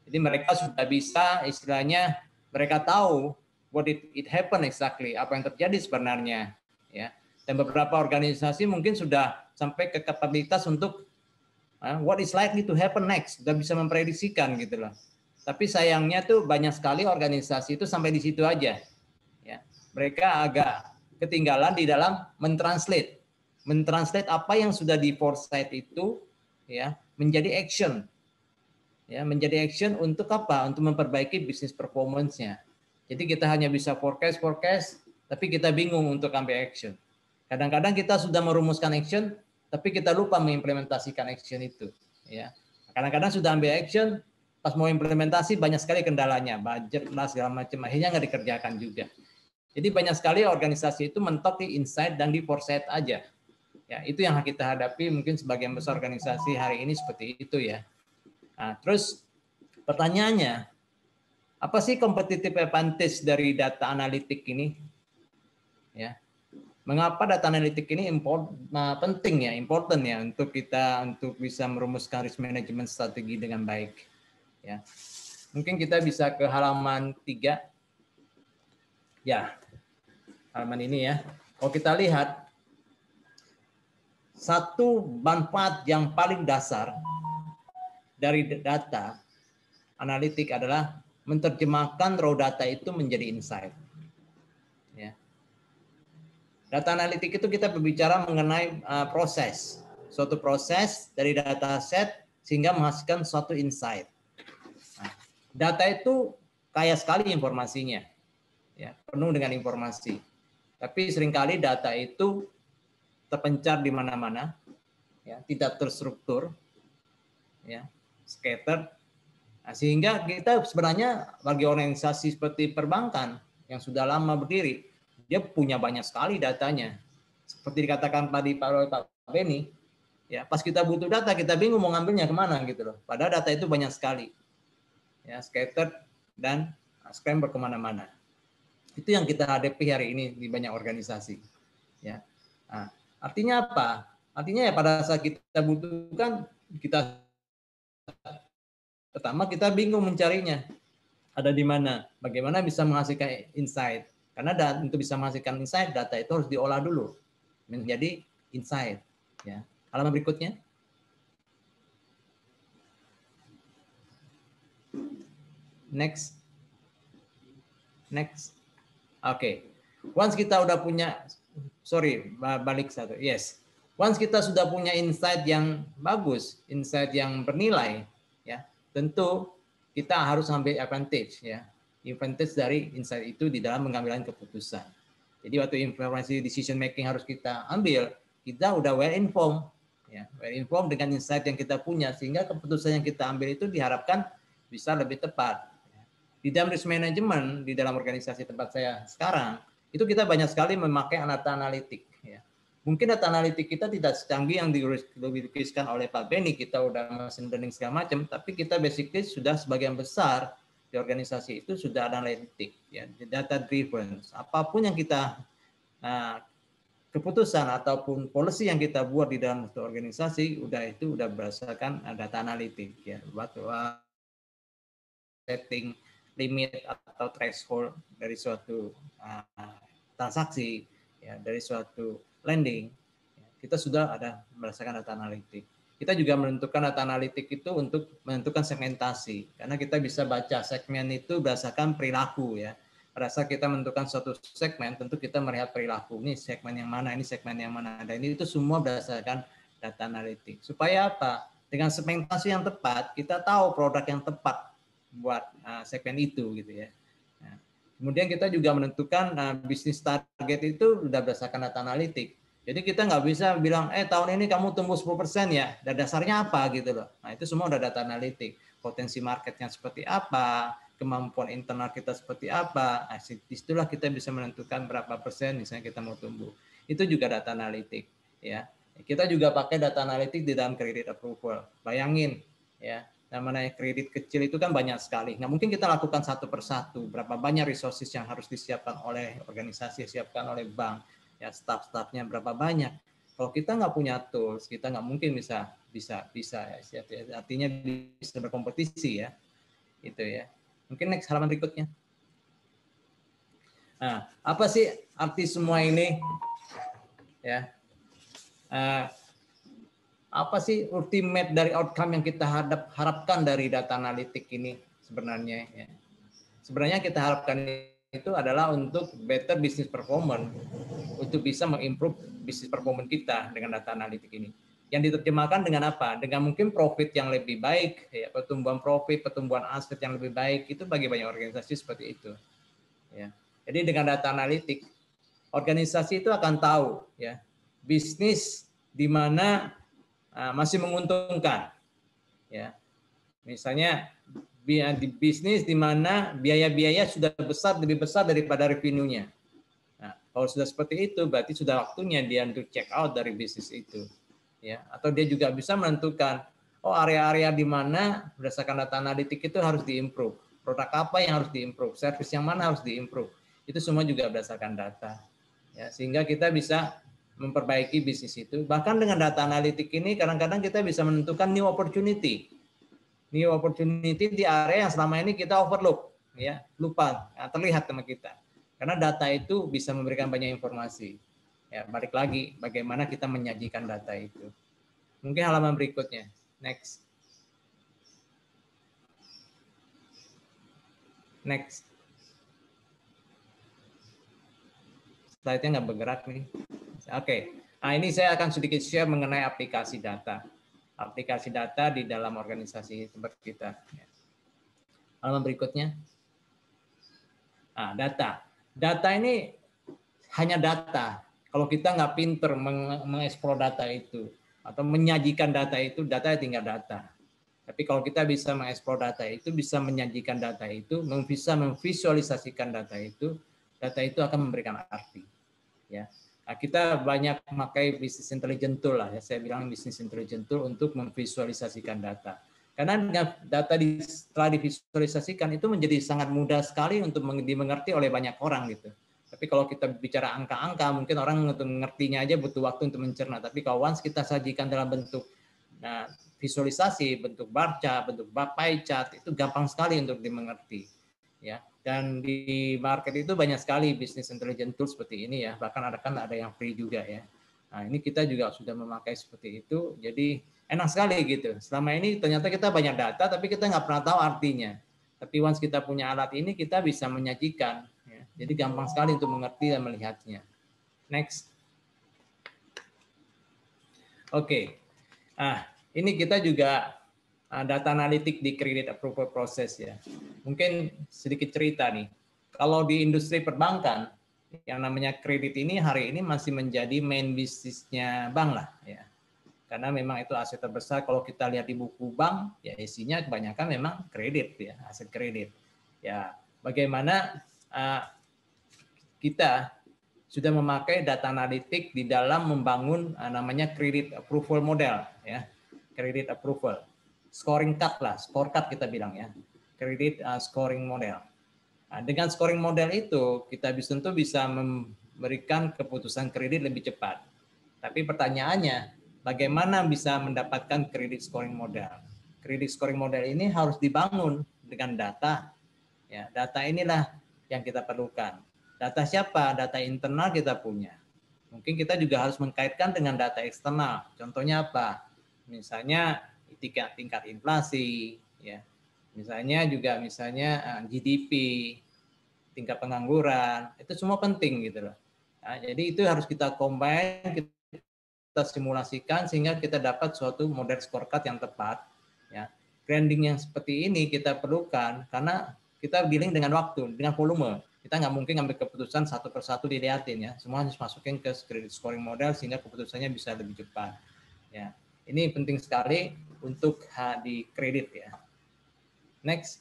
jadi mereka sudah bisa istilahnya mereka tahu what it, it happen exactly apa yang terjadi sebenarnya dan beberapa organisasi mungkin sudah sampai ke kapabilitas untuk uh, what is likely to happen next, sudah bisa memprediksikan gitu loh. Tapi sayangnya tuh banyak sekali organisasi itu sampai di situ aja. Ya, mereka agak ketinggalan di dalam mentranslate, mentranslate apa yang sudah di foresight itu ya menjadi action ya menjadi action untuk apa untuk memperbaiki bisnis performancenya. jadi kita hanya bisa forecast forecast tapi kita bingung untuk sampai action Kadang-kadang kita sudah merumuskan action, tapi kita lupa mengimplementasikan action itu. Ya, kadang-kadang sudah ambil action, pas mau implementasi banyak sekali kendalanya, budget lah segala macam, akhirnya nggak dikerjakan juga. Jadi banyak sekali organisasi itu mentok di insight dan di foresight aja. Ya, itu yang kita hadapi mungkin sebagian besar organisasi hari ini seperti itu ya. Nah, terus pertanyaannya, apa sih kompetitif advantage dari data analitik ini? Ya, mengapa data analitik ini import, uh, penting ya, important ya untuk kita untuk bisa merumuskan risk management strategi dengan baik. Ya. Mungkin kita bisa ke halaman tiga Ya. Halaman ini ya. Kalau kita lihat satu manfaat yang paling dasar dari data analitik adalah menerjemahkan raw data itu menjadi insight Data analitik itu kita berbicara mengenai uh, proses, suatu proses dari data set sehingga menghasilkan suatu insight. Nah, data itu kaya sekali informasinya, ya, penuh dengan informasi. Tapi seringkali data itu terpencar di mana-mana, ya, tidak terstruktur, ya, scatter. Nah, sehingga kita sebenarnya bagi organisasi seperti perbankan yang sudah lama berdiri, dia punya banyak sekali datanya. Seperti dikatakan tadi Pak Pak Beni, ya pas kita butuh data kita bingung mau ngambilnya kemana gitu loh. Padahal data itu banyak sekali, ya scattered dan scramble kemana mana Itu yang kita hadapi hari ini di banyak organisasi, ya. Nah, artinya apa? Artinya ya pada saat kita butuhkan kita pertama kita bingung mencarinya ada di mana, bagaimana bisa menghasilkan insight. Karena data, untuk bisa menghasilkan insight, data itu harus diolah dulu menjadi insight. Ya. Halaman berikutnya. Next. Next. Oke. Okay. Once kita udah punya, sorry, balik satu. Yes. Once kita sudah punya insight yang bagus, insight yang bernilai, ya tentu kita harus ambil advantage ya advantage dari insight itu di dalam pengambilan keputusan. Jadi waktu informasi decision making harus kita ambil, kita udah well informed, ya, well informed dengan insight yang kita punya sehingga keputusan yang kita ambil itu diharapkan bisa lebih tepat. Di dalam risk management di dalam organisasi tempat saya sekarang itu kita banyak sekali memakai data analitik. Ya. Mungkin data analitik kita tidak secanggih yang dilukiskan oleh Pak Benny, kita udah mesin learning segala macam, tapi kita basically sudah sebagian besar di organisasi itu sudah analitik, ya, data driven. Apapun yang kita nah, keputusan ataupun policy yang kita buat di dalam suatu organisasi udah itu udah berdasarkan eh, data analitik ya bahwa setting limit atau threshold dari suatu uh, transaksi ya dari suatu lending ya, kita sudah ada berdasarkan data analitik kita juga menentukan data analitik itu untuk menentukan segmentasi karena kita bisa baca segmen itu berdasarkan perilaku ya rasa kita menentukan suatu segmen tentu kita melihat perilaku ini segmen yang mana ini segmen yang mana dan ini itu semua berdasarkan data analitik supaya apa dengan segmentasi yang tepat kita tahu produk yang tepat buat ah, segmen itu gitu ya nah, kemudian kita juga menentukan uh, bisnis target itu sudah berdasarkan data analitik jadi kita nggak bisa bilang, eh tahun ini kamu tumbuh 10% ya, dan dasarnya apa gitu loh. Nah itu semua udah data analitik. Potensi marketnya seperti apa, kemampuan internal kita seperti apa. Nah, disitulah kita bisa menentukan berapa persen misalnya kita mau tumbuh. Itu juga data analitik. ya. Kita juga pakai data analitik di dalam kredit approval. Bayangin, ya namanya kredit kecil itu kan banyak sekali. Nah mungkin kita lakukan satu persatu berapa banyak resources yang harus disiapkan oleh organisasi, siapkan oleh bank, ya staff-staffnya berapa banyak. Kalau kita nggak punya tools, kita nggak mungkin bisa bisa bisa ya, ya artinya bisa berkompetisi ya itu ya mungkin next halaman berikutnya nah apa sih arti semua ini ya uh, apa sih ultimate dari outcome yang kita hadap, harapkan dari data analitik ini sebenarnya ya sebenarnya kita harapkan itu adalah untuk better business performance untuk bisa mengimprove business performance kita dengan data analitik ini. Yang diterjemahkan dengan apa? Dengan mungkin profit yang lebih baik, ya, pertumbuhan profit, pertumbuhan aset yang lebih baik itu bagi banyak organisasi seperti itu. Ya. Jadi dengan data analitik, organisasi itu akan tahu ya bisnis di mana uh, masih menguntungkan. Ya. Misalnya Eh, di bisnis di mana biaya-biaya sudah besar lebih besar daripada revenue-nya. Nah, kalau sudah seperti itu berarti sudah waktunya dia untuk check out dari bisnis itu. Ya, atau dia juga bisa menentukan oh area-area di mana berdasarkan data analitik itu harus diimprove. Produk apa yang harus diimprove, service yang mana harus diimprove. Itu semua juga berdasarkan data. Ya, sehingga kita bisa memperbaiki bisnis itu. Bahkan dengan data analitik ini kadang-kadang kita bisa menentukan new opportunity new opportunity di area yang selama ini kita overlook, ya lupa, ya, terlihat sama kita. Karena data itu bisa memberikan banyak informasi. Ya, balik lagi bagaimana kita menyajikan data itu. Mungkin halaman berikutnya. Next. Next. Slide-nya nggak bergerak nih. Oke. Okay. Nah, ini saya akan sedikit share mengenai aplikasi data aplikasi data di dalam organisasi tempat kita. Halaman berikutnya. Nah, data. Data ini hanya data. Kalau kita nggak pinter mengeksplor data itu atau menyajikan data itu, data ya tinggal data. Tapi kalau kita bisa mengeksplor data itu, bisa menyajikan data itu, bisa memvisualisasikan data itu, data itu akan memberikan arti. Ya. Nah, kita banyak memakai bisnis intelligence tool lah ya, saya bilang bisnis intelligence tool untuk memvisualisasikan data. Karena data di, setelah divisualisasikan itu menjadi sangat mudah sekali untuk dimengerti oleh banyak orang gitu. Tapi kalau kita bicara angka-angka, mungkin orang untuk mengertinya aja butuh waktu untuk mencerna. Tapi kalau once kita sajikan dalam bentuk nah, visualisasi, bentuk barca, bentuk pie chart, itu gampang sekali untuk dimengerti ya dan di market itu banyak sekali bisnis intelligent tool seperti ini ya bahkan ada kan ada yang free juga ya nah ini kita juga sudah memakai seperti itu jadi enak sekali gitu selama ini ternyata kita banyak data tapi kita nggak pernah tahu artinya tapi once kita punya alat ini kita bisa menyajikan ya. jadi gampang sekali untuk mengerti dan melihatnya next oke okay. ah ini kita juga Ah, data analitik di kredit approval process ya. Mungkin sedikit cerita nih. Kalau di industri perbankan, yang namanya kredit ini hari ini masih menjadi main bisnisnya bank lah ya. Karena memang itu aset terbesar kalau kita lihat di buku bank ya isinya kebanyakan memang kredit ya, aset kredit. Ya, bagaimana uh, kita sudah memakai data analitik di dalam membangun uh, namanya kredit approval model ya. Kredit approval scoring card lah, score card kita bilang ya, kredit uh, scoring model. Nah, dengan scoring model itu kita bisa tentu bisa memberikan keputusan kredit lebih cepat. Tapi pertanyaannya, bagaimana bisa mendapatkan kredit scoring model? Kredit scoring model ini harus dibangun dengan data. Ya, data inilah yang kita perlukan. Data siapa? Data internal kita punya. Mungkin kita juga harus mengkaitkan dengan data eksternal. Contohnya apa? Misalnya tingkat tingkat inflasi, ya. Misalnya juga misalnya eh, GDP, tingkat pengangguran, itu semua penting gitu loh. Nah, jadi itu harus kita combine, kita simulasikan sehingga kita dapat suatu model scorecard yang tepat. Ya. Branding yang seperti ini kita perlukan karena kita dealing dengan waktu, dengan volume. Kita nggak mungkin ngambil keputusan satu persatu dilihatin ya. Semua harus masukin ke credit scoring model sehingga keputusannya bisa lebih cepat. Ya. Ini penting sekali untuk H di kredit ya. Next.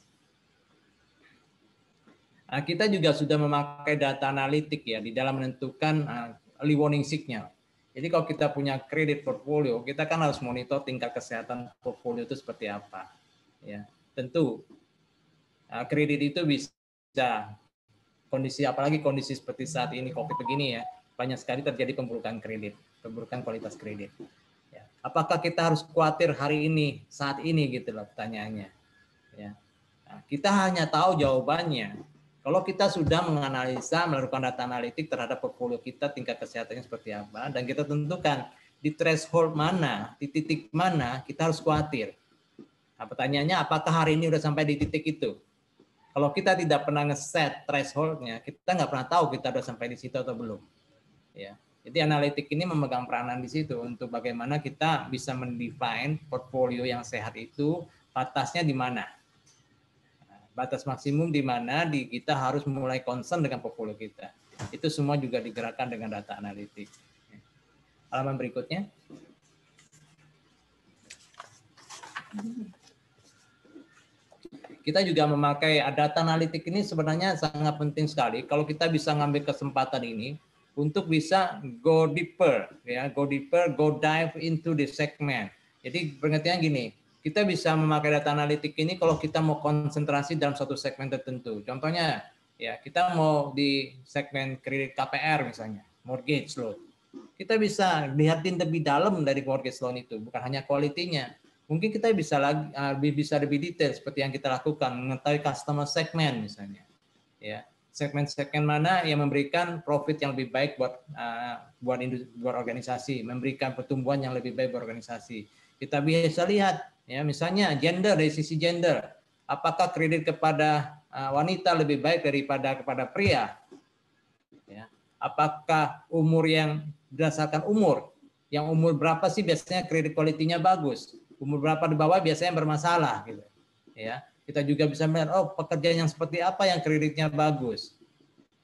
Nah, kita juga sudah memakai data analitik ya di dalam menentukan uh, ah, early warning signal. Jadi kalau kita punya kredit portfolio, kita kan harus monitor tingkat kesehatan portfolio itu seperti apa. Ya, tentu ah, kredit itu bisa kondisi apalagi kondisi seperti saat ini COVID begini ya, banyak sekali terjadi pemburukan kredit, pemburukan kualitas kredit. Apakah kita harus khawatir hari ini, saat ini gitu loh pertanyaannya. Ya. Nah, kita hanya tahu jawabannya. Kalau kita sudah menganalisa, melakukan data analitik terhadap portfolio kita, tingkat kesehatannya seperti apa, dan kita tentukan di threshold mana, di titik mana kita harus khawatir. Nah, pertanyaannya apakah hari ini sudah sampai di titik itu? Kalau kita tidak pernah ngeset thresholdnya, kita nggak pernah tahu kita sudah sampai di situ atau belum. Ya. Jadi analitik ini memegang peranan di situ untuk bagaimana kita bisa mendefine portfolio yang sehat itu batasnya di mana. Batas maksimum di mana di kita harus mulai concern dengan portfolio kita. Itu semua juga digerakkan dengan data analitik. Halaman berikutnya. Kita juga memakai data analitik ini sebenarnya sangat penting sekali. Kalau kita bisa ngambil kesempatan ini, untuk bisa go deeper ya go deeper go dive into the segment jadi pengertian gini kita bisa memakai data analitik ini kalau kita mau konsentrasi dalam satu segmen tertentu contohnya ya kita mau di segmen kredit KPR misalnya mortgage loan kita bisa lihatin lebih dalam dari mortgage loan itu bukan hanya kualitinya mungkin kita bisa lagi ah, bisa lebih detail seperti yang kita lakukan mengetahui customer segmen misalnya ya segmen-segmen mana yang memberikan profit yang lebih baik buat eh, buat industri, buat organisasi, memberikan pertumbuhan yang lebih baik buat organisasi. Kita bisa lihat ya misalnya gender dari sisi gender, apakah kredit kepada eh, wanita lebih baik daripada kepada pria? Ya. Apakah umur yang berdasarkan umur? Yang umur berapa sih biasanya kredit kualitinya bagus? Umur berapa di bawah biasanya bermasalah gitu. Ya kita juga bisa melihat, oh pekerjaan yang seperti apa yang kreditnya bagus.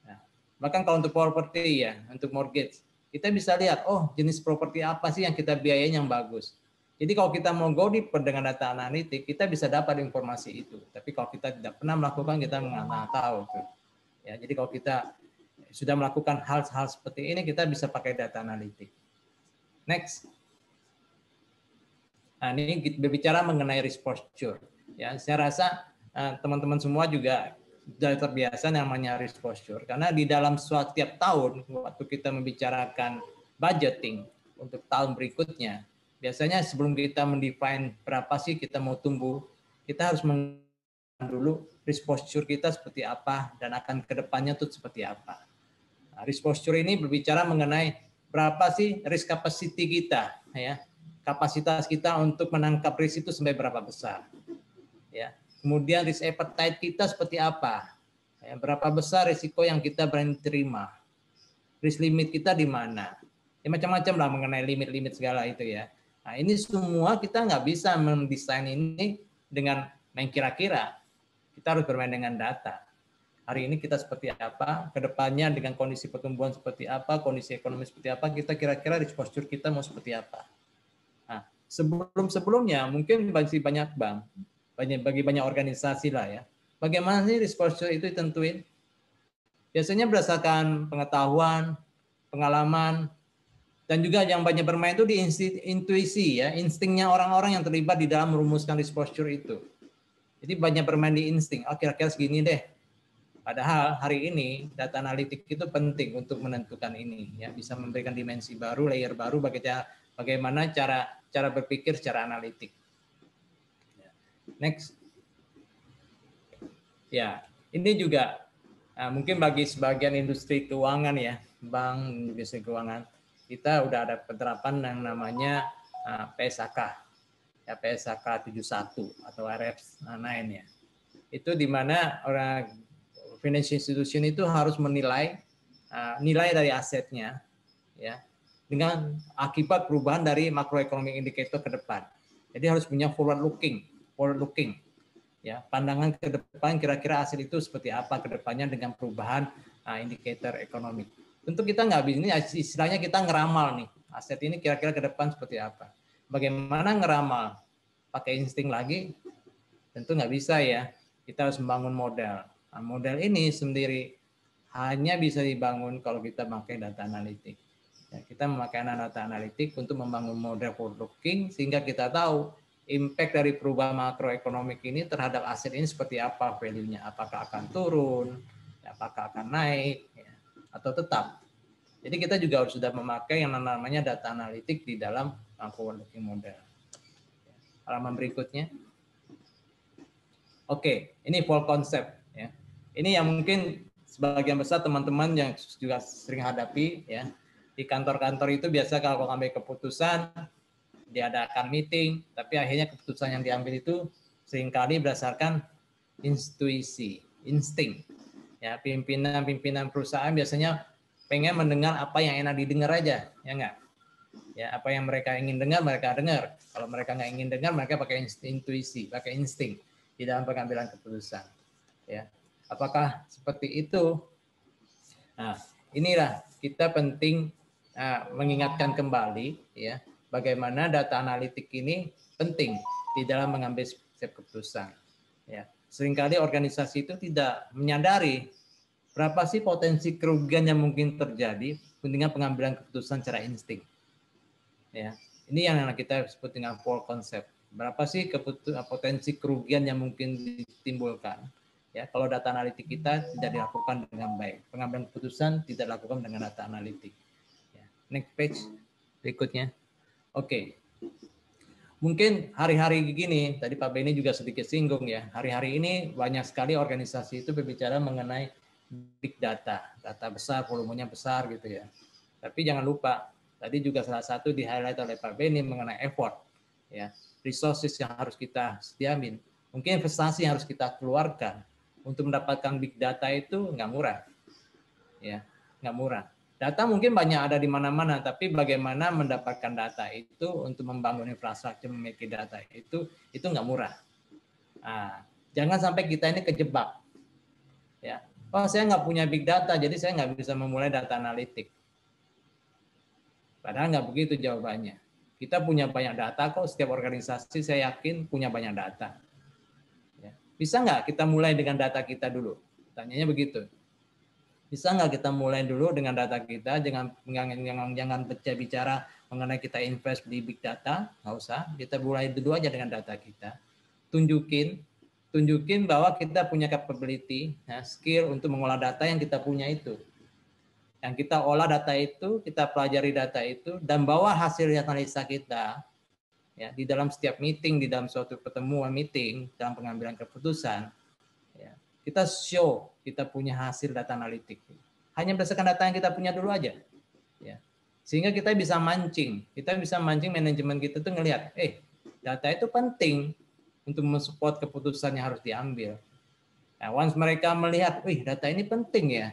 Nah, bahkan kalau untuk properti ya, untuk mortgage, kita bisa lihat, oh jenis properti apa sih yang kita biayain yang bagus. Jadi kalau kita mau go deep dengan data analitik, kita bisa dapat informasi itu. Tapi kalau kita tidak pernah melakukan, kita nggak tahu. Tuh. Ya, jadi kalau kita sudah melakukan hal-hal seperti ini, kita bisa pakai data analitik. Next. Nah, ini berbicara mengenai risk posture ya saya rasa eh, teman-teman uh, semua juga sudah terbiasa namanya risk posture karena di dalam setiap tahun waktu kita membicarakan budgeting untuk tahun berikutnya biasanya sebelum kita mendefine berapa sih kita mau tumbuh kita harus mengenal dulu risk posture kita seperti apa dan akan kedepannya tuh seperti apa nah, risk posture ini berbicara mengenai berapa sih risk capacity kita ya kapasitas kita untuk menangkap risk itu sampai berapa besar ya. Kemudian risk appetite kita seperti apa? Ya, berapa besar risiko yang kita berani terima? Risk limit kita di mana? Ya macam-macam lah mengenai limit-limit segala itu ya. Nah, ini semua kita nggak bisa mendesain ini dengan main kira-kira. Kita harus bermain dengan data. Hari ini kita seperti apa, kedepannya dengan kondisi pertumbuhan seperti apa, kondisi ekonomi seperti apa, kita kira-kira risk posture kita mau seperti apa. Nah, sebelum-sebelumnya mungkin masih banyak bank banyak bagi banyak organisasi lah ya. Bagaimana sih exposure itu ditentuin? Biasanya berdasarkan pengetahuan, pengalaman, dan juga yang banyak bermain itu di intuisi ya, instingnya orang-orang yang terlibat di dalam merumuskan risk posture itu. Jadi banyak bermain di insting. Oh kira-kira segini deh. Padahal hari ini data analitik itu penting untuk menentukan ini ya, bisa memberikan dimensi baru, layer baru bagaimana cara cara berpikir secara analitik. Next. Ya, ini juga uh, mungkin bagi sebagian industri keuangan ya, bank industri keuangan, kita udah ada penerapan yang namanya uh, eh, PSAK, ya PSAK 71 atau RF 9 ya. Itu di mana orang financial institution itu harus menilai uh, nilai dari asetnya, ya, dengan akibat perubahan dari makroekonomi indikator ke depan. Jadi harus punya forward looking forward looking. Ya, pandangan ke depan kira-kira hasil itu seperti apa ke depannya dengan perubahan uh, indikator ekonomi. Tentu kita nggak bisa ini istilahnya kita ngeramal nih aset ini kira-kira ke depan seperti apa. Bagaimana ngeramal? Pakai insting lagi? Tentu nggak bisa ya. Kita harus membangun model. Nah, model ini sendiri hanya bisa dibangun kalau kita pakai data analitik. Ya, kita memakai data analitik untuk membangun model forward looking sehingga kita tahu impact dari perubahan makroekonomik ini terhadap aset ini seperti apa value-nya, apakah akan turun, apakah akan naik, ya, atau tetap. Jadi kita juga sudah memakai yang namanya data analitik di dalam forward looking model. Halaman berikutnya. Oke, ini full concept. Ya. Ini yang mungkin sebagian besar teman-teman yang juga sering hadapi ya di kantor-kantor itu biasa kalau ngambil keputusan diadakan meeting, tapi akhirnya keputusan yang diambil itu seringkali berdasarkan intuisi, insting. Ya, pimpinan-pimpinan perusahaan biasanya pengen mendengar apa yang enak didengar aja, ya enggak? Ya, apa yang mereka ingin dengar mereka dengar. Kalau mereka nggak ingin dengar mereka pakai intuisi, pakai insting di dalam pengambilan keputusan. Ya. Apakah seperti itu? Nah, inilah kita penting ah, mengingatkan kembali ya bagaimana data analitik ini penting di dalam mengambil setiap keputusan. Ya. Seringkali organisasi itu tidak menyadari berapa sih potensi kerugian yang mungkin terjadi dengan pengambilan keputusan secara insting. Ya. Ini yang kita sebut dengan full concept. Berapa sih potensi kerugian yang mungkin ditimbulkan? Ya, kalau data analitik kita tidak dilakukan dengan baik, pengambilan keputusan tidak dilakukan dengan data analitik. Ya. Next page berikutnya. Oke. Mungkin hari-hari gini, tadi Pak Beni juga sedikit singgung ya, hari-hari ini banyak sekali organisasi itu berbicara mengenai big data, data besar, volumenya besar gitu ya. Tapi jangan lupa, tadi juga salah satu di highlight oleh Pak Beni mengenai effort, ya, resources yang harus kita setiamin, Mungkin investasi yang harus kita keluarkan untuk mendapatkan big data itu nggak murah, ya, nggak murah. Data mungkin banyak ada di mana-mana, tapi bagaimana mendapatkan data itu untuk membangun infrastruktur memiliki data itu itu nggak murah. Nah, jangan sampai kita ini kejebak. Ya, oh saya nggak punya big data, jadi saya nggak bisa memulai data analitik. Padahal nggak begitu jawabannya. Kita punya banyak data kok, setiap organisasi saya yakin punya banyak data. Ya, bisa nggak kita mulai dengan data kita dulu? Tanyanya begitu bisa nggak kita mulai dulu dengan data kita jangan jangan jangan, jangan bicara mengenai kita invest di big data nggak usah kita mulai dulu aja dengan data kita tunjukin tunjukin bahwa kita punya capability ya, skill untuk mengolah data yang kita punya itu yang kita olah data itu kita pelajari data itu dan bawa hasil analisa kita ya di dalam setiap meeting di dalam suatu pertemuan meeting dalam pengambilan keputusan kita show kita punya hasil data analitik. Hanya berdasarkan data yang kita punya dulu aja. Ya. Sehingga kita bisa mancing. Kita bisa mancing manajemen kita tuh ngelihat, eh data itu penting untuk mensupport keputusan yang harus diambil. Nah, once mereka melihat, wih data ini penting ya,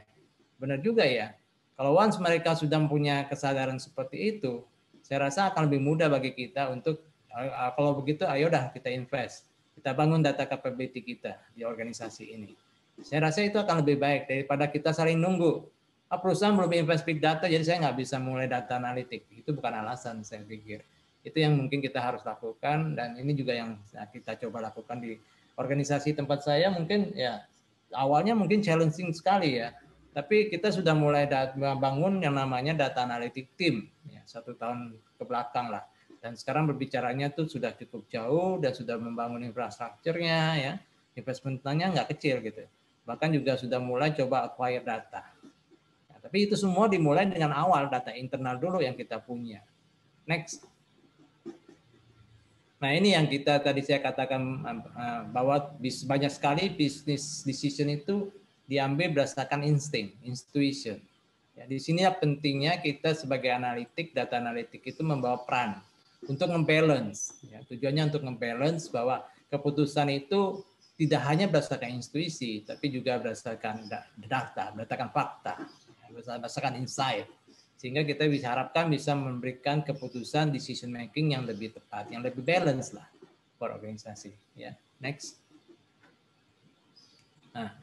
benar juga ya. Kalau once mereka sudah punya kesadaran seperti itu, saya rasa akan lebih mudah bagi kita untuk eh, eh, kalau begitu ayo dah kita invest. Kita bangun data capability kita di organisasi ini. Saya rasa itu akan lebih baik daripada kita saling nunggu. Ah, perusahaan belum invest big data, jadi saya nggak bisa mulai data analitik. Itu bukan alasan saya pikir. Itu yang mungkin kita harus lakukan dan ini juga yang kita coba lakukan di organisasi tempat saya mungkin ya awalnya mungkin challenging sekali ya. Tapi kita sudah mulai bangun yang namanya data analitik tim ya, satu tahun ke belakang lah dan sekarang berbicaranya tuh sudah cukup jauh dan sudah membangun infrastrukturnya ya. Investmentnya nggak kecil gitu. Bahkan juga sudah mulai coba acquire data. Ya, tapi itu semua dimulai dengan awal data internal dulu yang kita punya. Next. Nah ini yang kita tadi saya katakan eh, bahwa banyak sekali bisnis decision itu diambil berdasarkan insting, intuition. Ya, di sini pentingnya kita sebagai analitik, data analitik itu membawa peran untuk membalance. Ya, tujuannya untuk membalance bahwa keputusan itu tidak hanya berdasarkan intuisi, tapi juga berdasarkan data, berdasarkan fakta, ya, berdasarkan insight. Sehingga kita bisa harapkan bisa memberikan keputusan decision making yang lebih tepat, yang lebih balance lah for organisasi. Ya, next. Nah,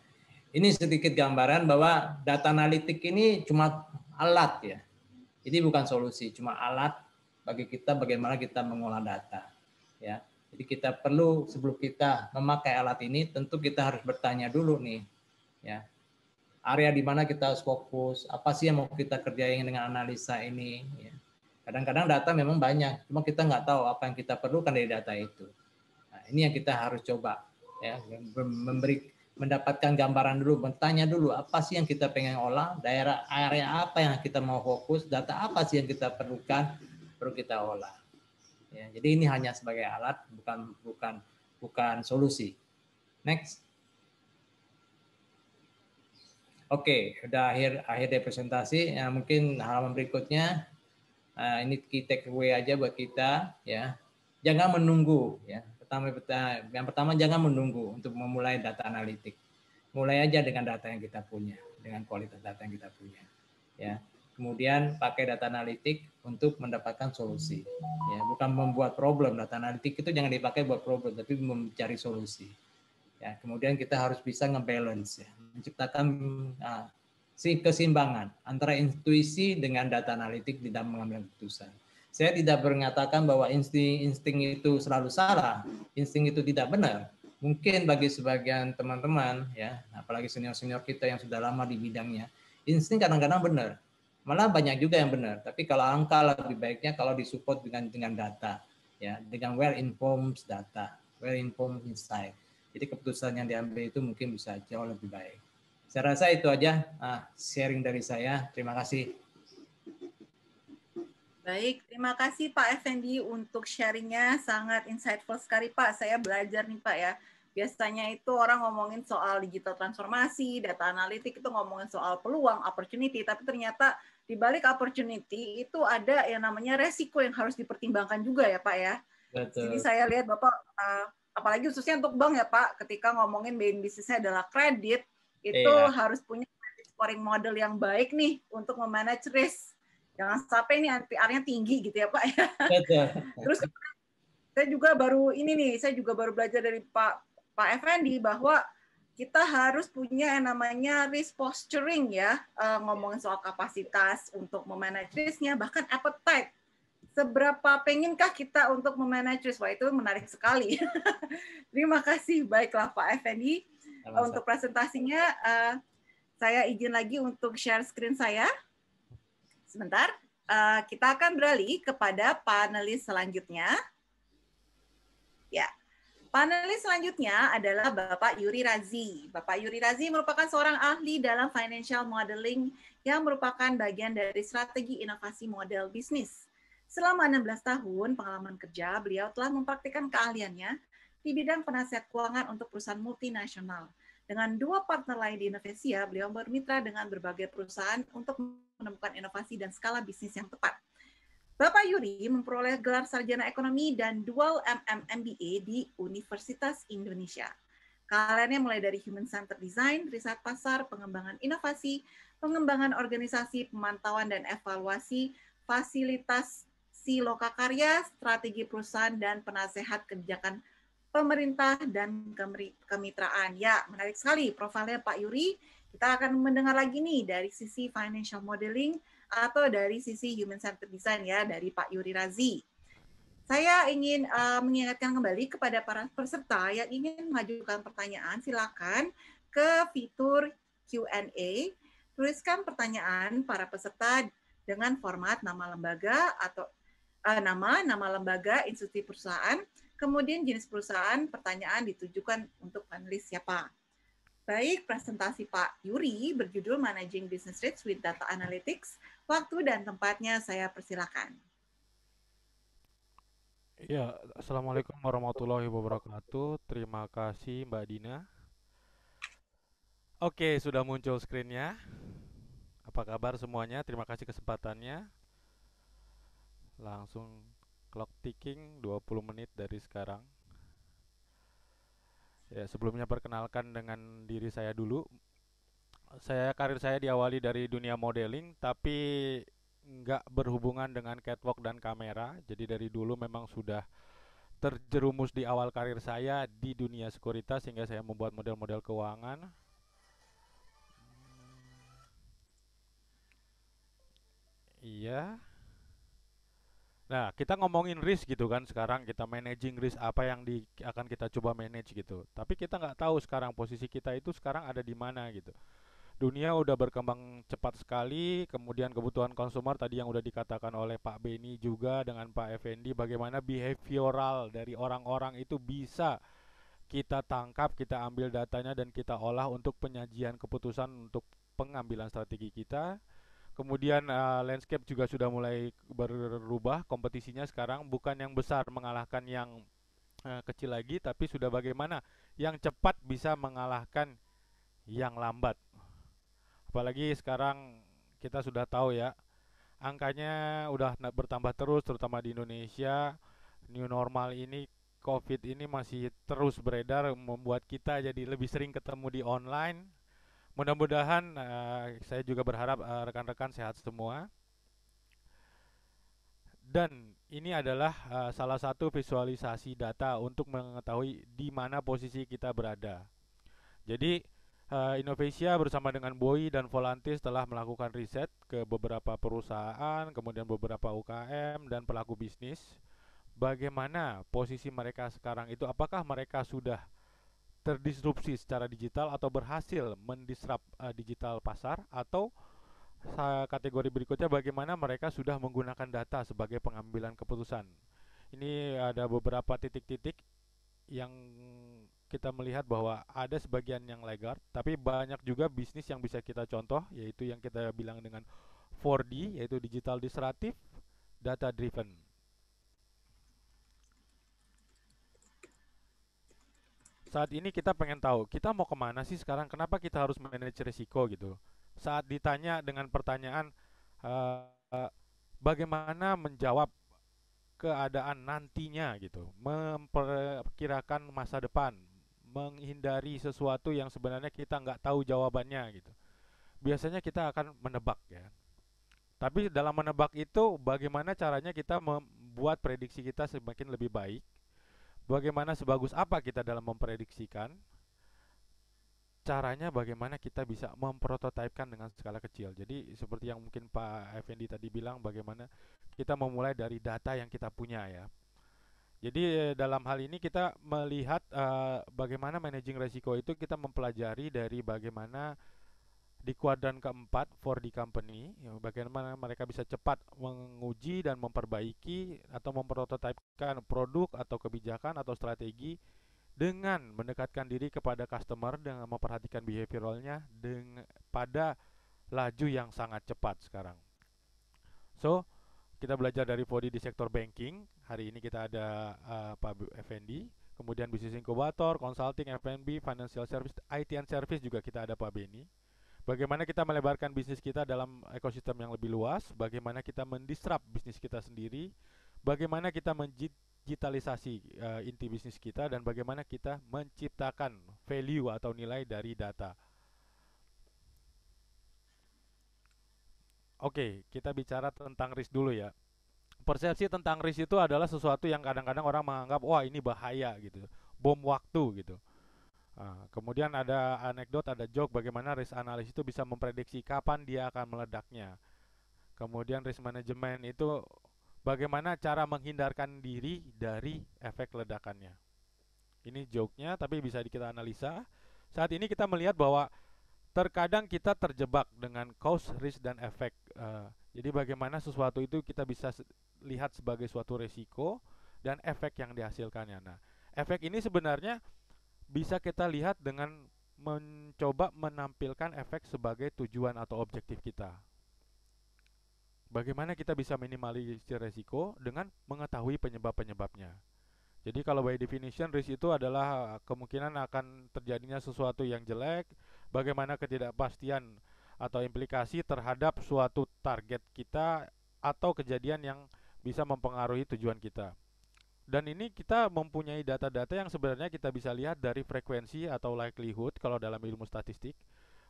ini sedikit gambaran bahwa data analitik ini cuma alat ya. Ini bukan solusi, cuma alat bagi kita bagaimana kita mengolah data. Ya, jadi kita perlu sebelum kita memakai alat ini tentu kita harus bertanya dulu nih, ya area di mana kita harus fokus, apa sih yang mau kita kerjain dengan analisa ini. kadang ya. Kadang-kadang data memang banyak, cuma kita nggak tahu apa yang kita perlukan dari data itu. Nah, ini yang kita harus coba, ya memberi mendapatkan gambaran dulu, bertanya dulu apa sih yang kita pengen olah, daerah area apa yang kita mau fokus, data apa sih yang kita perlukan, perlu kita olah. Ya, jadi ini hanya sebagai alat, bukan bukan bukan solusi. Next. Oke, okay, udah akhir akhir dari presentasi. Ya, mungkin halaman berikutnya uh, ini key takeaway aja buat kita ya. Jangan menunggu ya. Pertama yang pertama jangan menunggu untuk memulai data analitik. Mulai aja dengan data yang kita punya, dengan kualitas data yang kita punya. Ya. Kemudian pakai data analitik untuk mendapatkan solusi. Ya, bukan membuat problem. Data analitik itu jangan dipakai buat problem, tapi mencari solusi. Ya, kemudian kita harus bisa ngebalance, ya, menciptakan uh, keseimbangan antara intuisi dengan data analitik di dalam mengambil keputusan. Saya tidak mengatakan bahwa insting insting itu selalu salah, insting itu tidak benar. Mungkin bagi sebagian teman-teman ya, apalagi senior-senior kita yang sudah lama di bidangnya, insting kadang-kadang benar, Malah banyak juga yang benar. Tapi kalau angka lebih baiknya kalau disupport dengan dengan data, ya, dengan well informed data, well informed insight. Jadi keputusan yang diambil itu mungkin bisa jauh lebih baik. Saya rasa itu aja ah, sharing dari saya. Terima kasih. Baik, terima kasih Pak Effendi untuk sharingnya sangat insightful sekali Pak. Saya belajar nih Pak ya biasanya itu orang ngomongin soal digital transformasi, data analitik itu ngomongin soal peluang, opportunity, tapi ternyata di balik opportunity itu ada yang namanya resiko yang harus dipertimbangkan juga ya Pak ya. Betul. Jadi saya lihat Bapak, eh, apalagi khususnya untuk bank ya Pak, ketika ngomongin main bisnisnya adalah kredit, itu iya. harus punya scoring model yang baik nih untuk memanage risk. Jangan sampai ini NPR-nya tinggi gitu ya Pak ya. Betul. Terus saya juga baru ini nih, saya juga baru belajar dari Pak Pak Effendi bahwa kita harus punya yang namanya risk posturing ya, uh, ngomongin soal kapasitas untuk memanage risknya, bahkan appetite. Seberapa penginkah kita untuk memanage risk? Wah itu menarik sekali. Terima kasih, baiklah Pak Effendi untuk presentasinya. Eh, saya izin lagi untuk share screen saya. Sebentar, eh, kita akan beralih kepada panelis selanjutnya. Ya. Yeah. Panelis selanjutnya adalah Bapak Yuri Razi. Bapak Yuri Razi merupakan seorang ahli dalam financial modeling yang merupakan bagian dari strategi inovasi model bisnis. Selama 16 tahun pengalaman kerja, beliau telah mempraktikkan keahliannya di bidang penasihat keuangan untuk perusahaan multinasional. Dengan dua partner lain di Indonesia, beliau bermitra dengan berbagai perusahaan untuk menemukan inovasi dan skala bisnis yang tepat. Bapak Yuri memperoleh gelar sarjana ekonomi dan dual MBA di Universitas Indonesia. Kaliannya mulai dari human centered design, riset pasar, pengembangan inovasi, pengembangan organisasi, pemantauan dan evaluasi, fasilitas si lokakarya, strategi perusahaan dan penasehat kebijakan pemerintah dan kemitraan. Ya, menarik sekali profilnya Pak Yuri. Kita akan mendengar lagi nih dari sisi financial modeling atau dari sisi human centered design ya dari Pak Yuri Razi. Saya ingin uh, mengingatkan kembali kepada para peserta yang ingin mengajukan pertanyaan, silakan ke fitur Q&A, tuliskan pertanyaan para peserta dengan format nama lembaga atau uh, nama, nama lembaga, institusi perusahaan, kemudian jenis perusahaan, pertanyaan ditujukan untuk panelis siapa. Baik, presentasi Pak Yuri berjudul Managing Business Rates with Data Analytics Waktu dan tempatnya saya persilakan. Ya, Assalamualaikum warahmatullahi wabarakatuh. Terima kasih Mbak Dina. Oke, sudah muncul screennya. Apa kabar semuanya? Terima kasih kesempatannya. Langsung clock ticking 20 menit dari sekarang. Ya, sebelumnya perkenalkan dengan diri saya dulu saya karir saya diawali dari dunia modeling tapi nggak berhubungan dengan catwalk dan kamera jadi dari dulu memang sudah terjerumus di awal karir saya di dunia sekuritas sehingga saya membuat model-model keuangan iya nah kita ngomongin risk gitu kan sekarang kita managing risk apa yang di, akan kita coba manage gitu tapi kita nggak tahu sekarang posisi kita itu sekarang ada di mana gitu dunia udah berkembang cepat sekali. Kemudian kebutuhan konsumer tadi yang udah dikatakan oleh Pak Beni juga dengan Pak Effendi bagaimana behavioral dari orang-orang itu bisa kita tangkap, kita ambil datanya dan kita olah untuk penyajian keputusan untuk pengambilan strategi kita. Kemudian uh, landscape juga sudah mulai berubah, kompetisinya sekarang bukan yang besar mengalahkan yang eh, kecil lagi, tapi sudah bagaimana yang cepat bisa mengalahkan yang lambat apalagi sekarang kita sudah tahu ya angkanya udah bertambah terus terutama di Indonesia new normal ini COVID ini masih terus beredar membuat kita jadi lebih sering ketemu di online mudah-mudahan uh, saya juga berharap eh, rekan-rekan uh, sehat semua dan ini adalah uh, salah satu visualisasi data untuk mengetahui di mana posisi kita berada jadi uh, bersama dengan Boy dan Volantis telah melakukan riset ke beberapa perusahaan, kemudian beberapa UKM dan pelaku bisnis. Bagaimana posisi mereka sekarang itu? Apakah mereka sudah terdisrupsi secara digital atau berhasil mendisrup uh, digital pasar atau eh, kategori berikutnya bagaimana mereka sudah menggunakan data sebagai pengambilan keputusan. Ini ada beberapa titik-titik yang kita melihat bahwa ada sebagian yang legar, tapi banyak juga bisnis yang bisa kita contoh, yaitu yang kita bilang dengan 4D, yaitu digital disruptive, data driven. Saat ini kita pengen tahu, kita mau kemana sih sekarang, kenapa kita harus manage risiko gitu. Saat ditanya dengan pertanyaan, uh, uh, bagaimana menjawab keadaan nantinya gitu, memperkirakan masa depan, menghindari sesuatu yang sebenarnya kita nggak tahu jawabannya gitu. Biasanya kita akan menebak ya. Tapi dalam menebak itu bagaimana caranya kita membuat prediksi kita semakin lebih baik? Bagaimana sebagus apa kita dalam memprediksikan? Caranya bagaimana kita bisa memprototipkan dengan skala kecil. Jadi seperti yang mungkin Pak Effendi tadi bilang bagaimana kita memulai dari data yang kita punya ya jadi eh, dalam hal ini kita melihat uh, bagaimana managing resiko itu kita mempelajari dari bagaimana di kuadran keempat for the company, ya, bagaimana mereka bisa cepat menguji dan memperbaiki atau memprototipkan produk atau kebijakan atau strategi dengan mendekatkan diri kepada customer dengan memperhatikan behavioralnya dengan pada laju yang sangat cepat sekarang. So, kita belajar dari Fodi di sektor banking, Hari ini kita ada uh, Pak Effendi, kemudian bisnis inkubator, consulting, F&B, financial service, IT and service juga kita ada Pak Beni. Bagaimana kita melebarkan bisnis kita dalam ekosistem yang lebih luas, bagaimana kita mendisrupt bisnis kita sendiri, bagaimana kita digitalisasi uh, eh, inti bisnis kita dan bagaimana kita menciptakan value atau nilai dari data. Oke, okay, kita bicara tentang risk dulu ya persepsi tentang risk itu adalah sesuatu yang kadang-kadang orang menganggap wah ini bahaya gitu bom waktu gitu nah, kemudian ada anekdot ada joke bagaimana risk analis itu bisa memprediksi kapan dia akan meledaknya kemudian risk management itu bagaimana cara menghindarkan diri dari efek ledakannya ini joke-nya tapi bisa kita analisa saat ini kita melihat bahwa terkadang kita terjebak dengan cause risk dan efek uh, jadi bagaimana sesuatu itu kita bisa lihat sebagai suatu resiko dan efek yang dihasilkannya. Nah, efek ini sebenarnya bisa kita lihat dengan mencoba menampilkan efek sebagai tujuan atau objektif kita. Bagaimana kita bisa minimalisir resiko dengan mengetahui penyebab-penyebabnya. Jadi kalau by definition risk itu adalah eh, kemungkinan akan terjadinya sesuatu yang jelek, bagaimana ketidakpastian atau implikasi terhadap suatu target kita atau kejadian yang bisa mempengaruhi tujuan kita. Dan ini kita mempunyai data-data yang sebenarnya kita bisa lihat dari frekuensi atau likelihood kalau dalam ilmu statistik,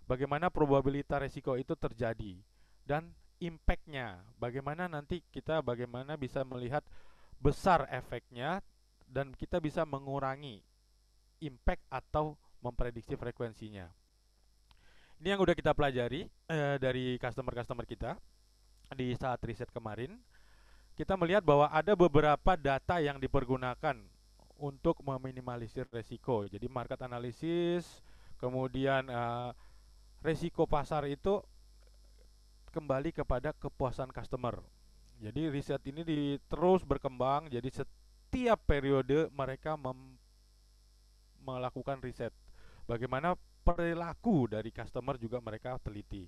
bagaimana probabilitas resiko itu terjadi dan impactnya, bagaimana nanti kita bagaimana bisa melihat besar efeknya dan kita bisa mengurangi impact atau memprediksi frekuensinya ini yang udah kita pelajari eh, dari customer-customer kita di saat riset kemarin. Kita melihat bahwa ada beberapa data yang dipergunakan untuk meminimalisir resiko. Jadi market analysis kemudian eh, resiko pasar itu kembali kepada kepuasan customer. Jadi riset ini di, terus berkembang. Jadi setiap periode mereka melakukan riset. Bagaimana perilaku dari customer juga mereka teliti.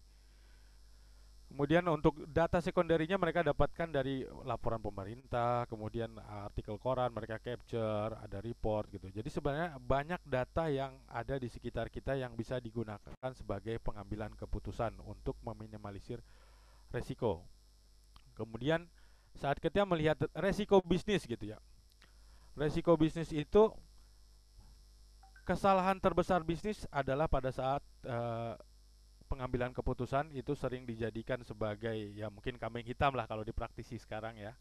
Kemudian untuk data sekunderinya mereka dapatkan dari laporan pemerintah, kemudian artikel koran mereka capture, ada report gitu. Jadi sebenarnya banyak data yang ada di sekitar kita yang bisa digunakan sebagai pengambilan keputusan untuk meminimalisir resiko. Kemudian saat kita melihat resiko bisnis gitu ya. Resiko bisnis itu Kesalahan terbesar bisnis adalah pada saat uh, pengambilan keputusan itu sering dijadikan sebagai ya mungkin kambing hitam lah kalau dipraktisi sekarang ya.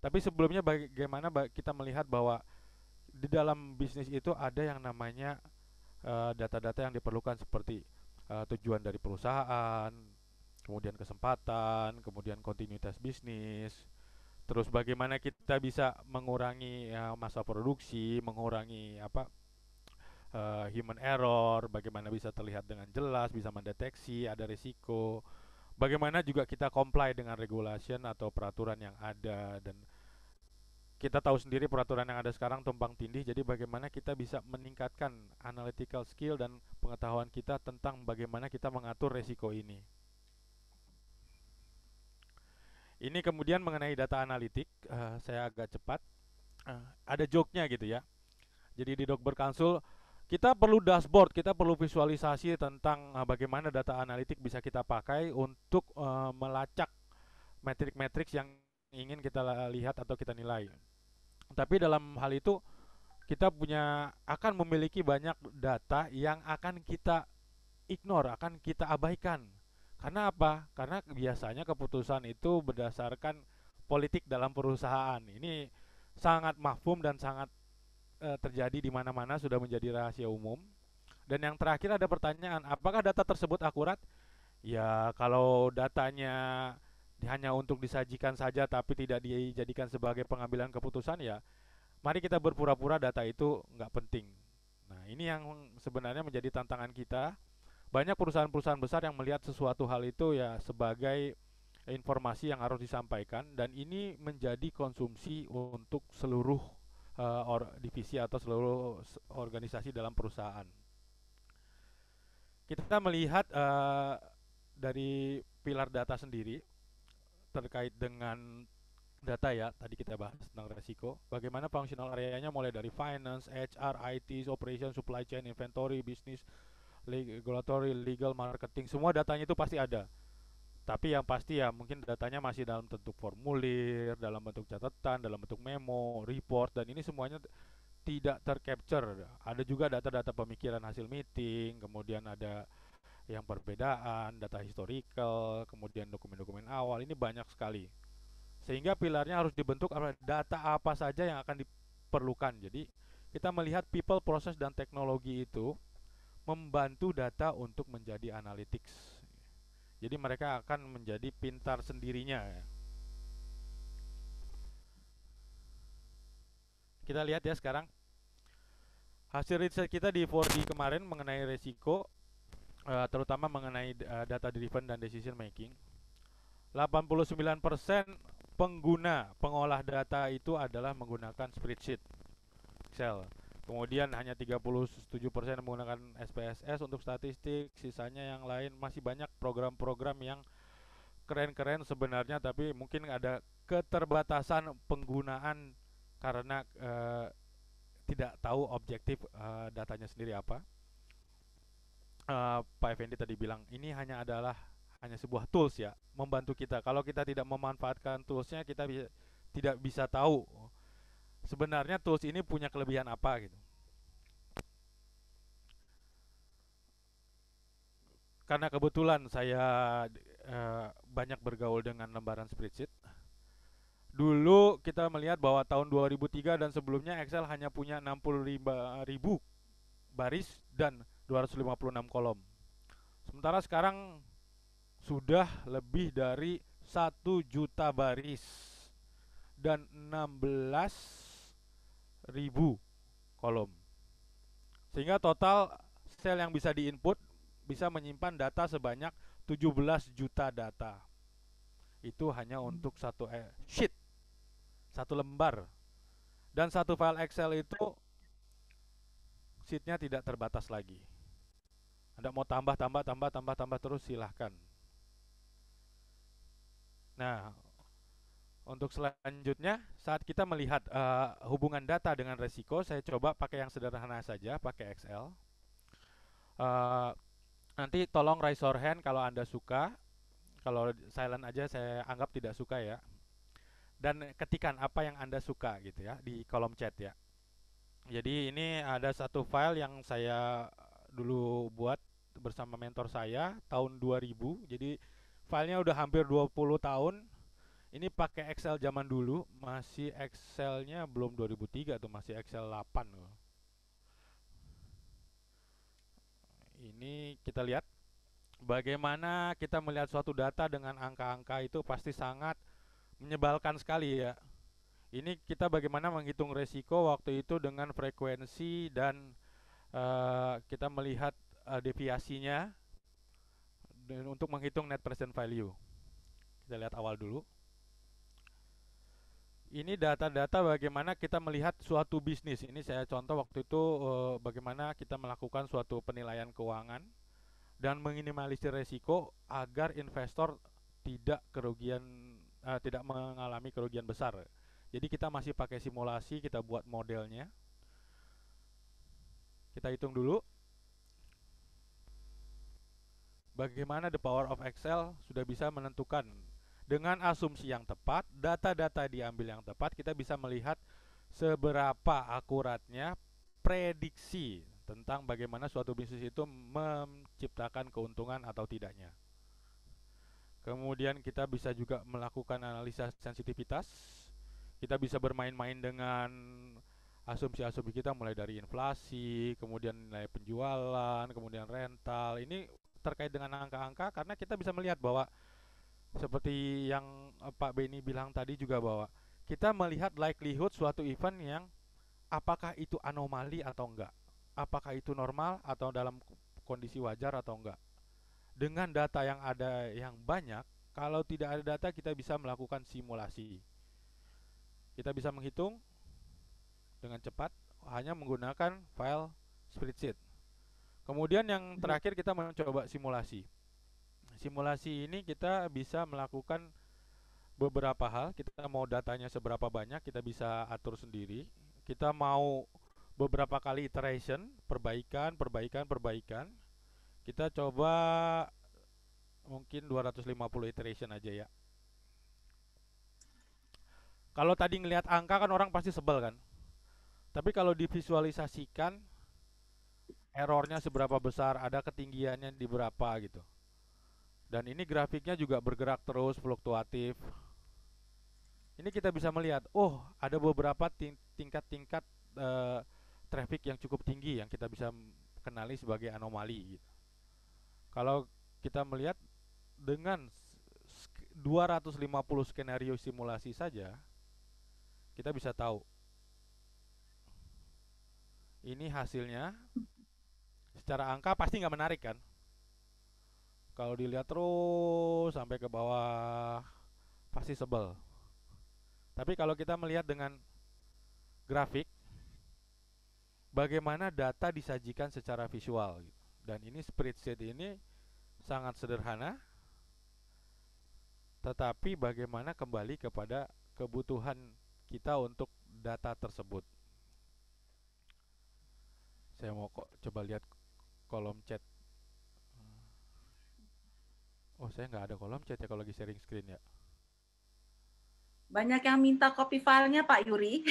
Tapi sebelumnya bagaimana kita melihat bahwa di dalam bisnis itu ada yang namanya eh, data-data uh, yang diperlukan seperti uh, tujuan dari perusahaan, kemudian kesempatan, kemudian kontinuitas bisnis, terus bagaimana kita bisa mengurangi ya, masa produksi, mengurangi apa uh, human error, bagaimana bisa terlihat dengan jelas, bisa mendeteksi ada risiko, bagaimana juga kita comply dengan regulation atau peraturan yang ada dan kita tahu sendiri peraturan yang ada sekarang tumpang tindih jadi bagaimana kita bisa meningkatkan analytical skill dan pengetahuan kita tentang bagaimana kita mengatur resiko ini ini kemudian mengenai data analitik uh, saya agak cepat uh, ada joke-nya gitu ya jadi di Dokber konsul, kita perlu dashboard, kita perlu visualisasi tentang eh, bagaimana data analitik bisa kita pakai untuk uh, melacak metrik-metrik yang ingin kita lihat atau kita nilai. Tapi dalam hal itu kita punya akan memiliki banyak data yang akan kita ignore, akan kita abaikan. Karena apa? Karena biasanya keputusan itu berdasarkan politik dalam perusahaan. Ini sangat mahfum dan sangat Eh, terjadi di mana-mana sudah menjadi rahasia umum. Dan yang terakhir ada pertanyaan, apakah data tersebut akurat? Ya, kalau datanya hanya untuk disajikan saja tapi tidak dijadikan sebagai pengambilan keputusan ya, mari kita berpura-pura data itu nggak penting. Nah, ini yang sebenarnya menjadi tantangan kita. Banyak perusahaan-perusahaan besar yang melihat sesuatu hal itu ya sebagai informasi yang harus disampaikan dan ini menjadi konsumsi untuk seluruh uh, or, divisi atau seluruh organisasi dalam perusahaan. Kita melihat uh, dari pilar data sendiri terkait dengan data ya tadi kita bahas tentang resiko bagaimana fungsional areanya mulai dari finance, HR, IT, operation, supply chain, inventory, bisnis, regulatory, legal, marketing semua datanya itu pasti ada tapi yang pasti ya mungkin datanya masih dalam bentuk formulir, dalam bentuk catatan, dalam bentuk memo, report dan ini semuanya tidak tercapture. Ada juga data-data pemikiran hasil meeting, kemudian ada yang perbedaan, data historical, kemudian dokumen-dokumen awal. Ini banyak sekali. Sehingga pilarnya harus dibentuk data apa saja yang akan diperlukan. Jadi kita melihat people, proses dan teknologi itu membantu data untuk menjadi analytics jadi mereka akan menjadi pintar sendirinya. Ya. Kita lihat ya sekarang. Hasil riset kita di 4D kemarin mengenai resiko eh, terutama mengenai eh, data driven dan decision making. 89% pengguna pengolah data itu adalah menggunakan spreadsheet Excel. Kemudian hanya 37% menggunakan SPSS untuk statistik, sisanya yang lain masih banyak program-program yang keren-keren sebenarnya tapi mungkin ada keterbatasan penggunaan karena e, tidak tahu objektif e, datanya sendiri apa. E, Pak Effendi tadi bilang ini hanya adalah hanya sebuah tools ya membantu kita. Kalau kita tidak memanfaatkan toolsnya kita bisa, tidak bisa tahu sebenarnya tools ini punya kelebihan apa gitu. Karena kebetulan saya e, banyak bergaul dengan lembaran spreadsheet. Dulu kita melihat bahwa tahun 2003 dan sebelumnya Excel hanya punya 60.000 baris dan 256 kolom. Sementara sekarang sudah lebih dari 1 juta baris dan 16 ribu kolom. Sehingga total sel yang bisa diinput bisa menyimpan data sebanyak 17 juta data. Itu hanya untuk satu e sheet, satu lembar. Dan satu file Excel itu sheetnya tidak terbatas lagi. Anda mau tambah, tambah, tambah, tambah, tambah terus silahkan. Nah, untuk selanjutnya, saat kita melihat uh, hubungan data dengan resiko, saya coba pakai yang sederhana saja, pakai Excel. Uh, nanti tolong raise your hand kalau Anda suka. Kalau silent aja saya anggap tidak suka ya. Dan ketikan apa yang Anda suka gitu ya di kolom chat ya. Jadi ini ada satu file yang saya eh, dulu buat bersama mentor saya tahun 2000. Jadi filenya udah hampir 20 tahun ini pakai Excel zaman dulu, masih Excelnya belum 2003 atau masih Excel 8 loh. Ini kita lihat bagaimana kita melihat suatu data dengan angka-angka itu pasti sangat menyebalkan sekali ya. Ini kita bagaimana menghitung resiko waktu itu dengan frekuensi dan uh, kita melihat uh, deviasinya dan untuk menghitung net present value. Kita lihat awal dulu ini data-data bagaimana kita melihat suatu bisnis. Ini saya contoh waktu itu eh, bagaimana kita melakukan suatu penilaian keuangan dan menginimalisir resiko agar investor tidak kerugian eh, tidak mengalami kerugian besar. Jadi kita masih pakai simulasi, kita buat modelnya. Kita hitung dulu. Bagaimana the power of Excel sudah bisa menentukan dengan asumsi yang tepat, data-data diambil yang tepat, kita bisa melihat seberapa akuratnya prediksi tentang bagaimana suatu bisnis itu menciptakan keuntungan atau tidaknya. Kemudian kita bisa juga melakukan analisa sensitivitas. Kita bisa bermain-main dengan asumsi-asumsi kita mulai dari inflasi, kemudian nilai penjualan, kemudian rental. Ini terkait dengan angka-angka karena kita bisa melihat bahwa seperti yang eh, Pak Beni bilang tadi juga bahwa kita melihat likelihood suatu event yang apakah itu anomali atau enggak, apakah itu normal atau dalam kondisi wajar atau enggak. Dengan data yang ada yang banyak, kalau tidak ada data kita bisa melakukan simulasi. Kita bisa menghitung dengan cepat hanya menggunakan file spreadsheet. Kemudian yang iya. terakhir kita mencoba simulasi simulasi ini kita bisa melakukan beberapa hal. Kita mau datanya seberapa banyak, kita bisa atur sendiri. Kita mau beberapa kali iteration, perbaikan, perbaikan, perbaikan. Kita coba mungkin 250 iteration aja ya. Kalau tadi ngelihat angka kan orang pasti sebel kan. Tapi kalau divisualisasikan errornya seberapa besar, ada ketinggiannya di berapa gitu. Dan ini grafiknya juga bergerak terus fluktuatif. Ini kita bisa melihat, oh ada beberapa tingkat-tingkat uh, traffic yang cukup tinggi yang kita bisa kenali sebagai anomali. Gitu. Kalau kita melihat dengan 250 skenario simulasi saja kita bisa tahu ini hasilnya secara angka pasti nggak menarik kan kalau dilihat terus sampai ke bawah pasti sebel tapi kalau kita melihat dengan grafik bagaimana data disajikan secara visual gitu. dan ini spreadsheet ini sangat sederhana tetapi bagaimana kembali kepada kebutuhan kita untuk data tersebut saya mau coba lihat kolom chat Oh, saya nggak ada kolom chat ya kalau lagi sharing screen ya. Banyak yang minta copy filenya Pak Yuri.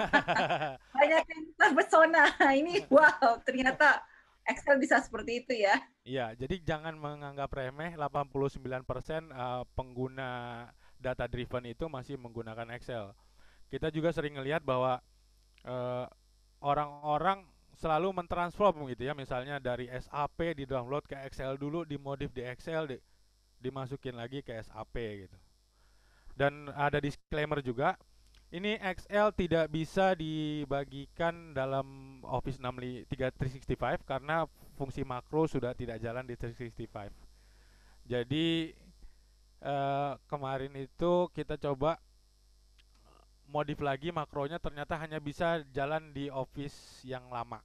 Banyak yang minta pesona. Ini wow, ternyata Excel bisa seperti itu ya. Iya, jadi jangan menganggap remeh 89% eh, pengguna data driven itu masih menggunakan Excel. Kita juga sering melihat bahwa eh, orang-orang selalu mentransform gitu ya misalnya dari SAP di download ke Excel dulu dimodif di Excel di, dimasukin lagi ke SAP gitu dan ada disclaimer juga ini Excel tidak bisa dibagikan dalam Office 65, 365 karena fungsi makro sudah tidak jalan di 365 jadi Uh, kemarin itu kita coba modif lagi makronya ternyata hanya bisa jalan di office yang lama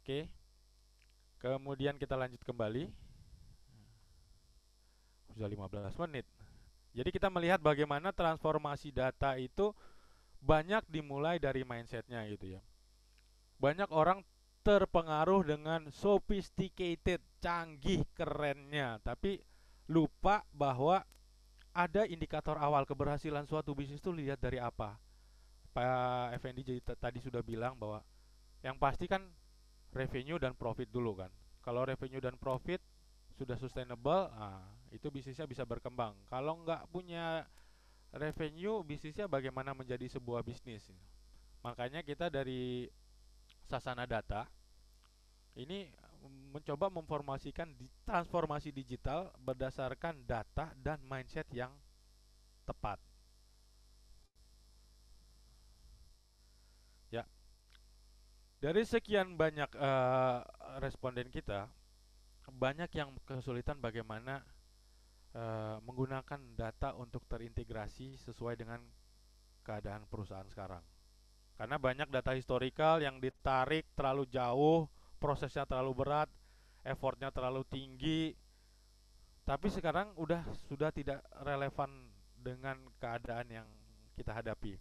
Oke. Kemudian kita lanjut kembali. Sudah 15 menit. Jadi kita melihat bagaimana transformasi data itu banyak dimulai dari mindsetnya gitu ya. Banyak orang terpengaruh dengan sophisticated, canggih, kerennya, tapi lupa bahwa ada indikator awal keberhasilan suatu bisnis itu lihat dari apa. Pak Effendi jadi tadi sudah bilang bahwa yang pasti kan revenue dan profit dulu kan. Kalau revenue dan profit sudah sustainable, nah, itu bisnisnya bisa berkembang. Kalau nggak punya revenue, bisnisnya bagaimana menjadi sebuah bisnis? Makanya kita dari Sasana Data ini mencoba memformasikan di, transformasi digital berdasarkan data dan mindset yang tepat. Dari sekian banyak uh, responden kita, banyak yang kesulitan bagaimana uh, menggunakan data untuk terintegrasi sesuai dengan keadaan perusahaan sekarang. Karena banyak data historikal yang ditarik terlalu jauh, prosesnya terlalu berat, effortnya terlalu tinggi. Tapi sekarang udah sudah tidak relevan dengan keadaan yang kita hadapi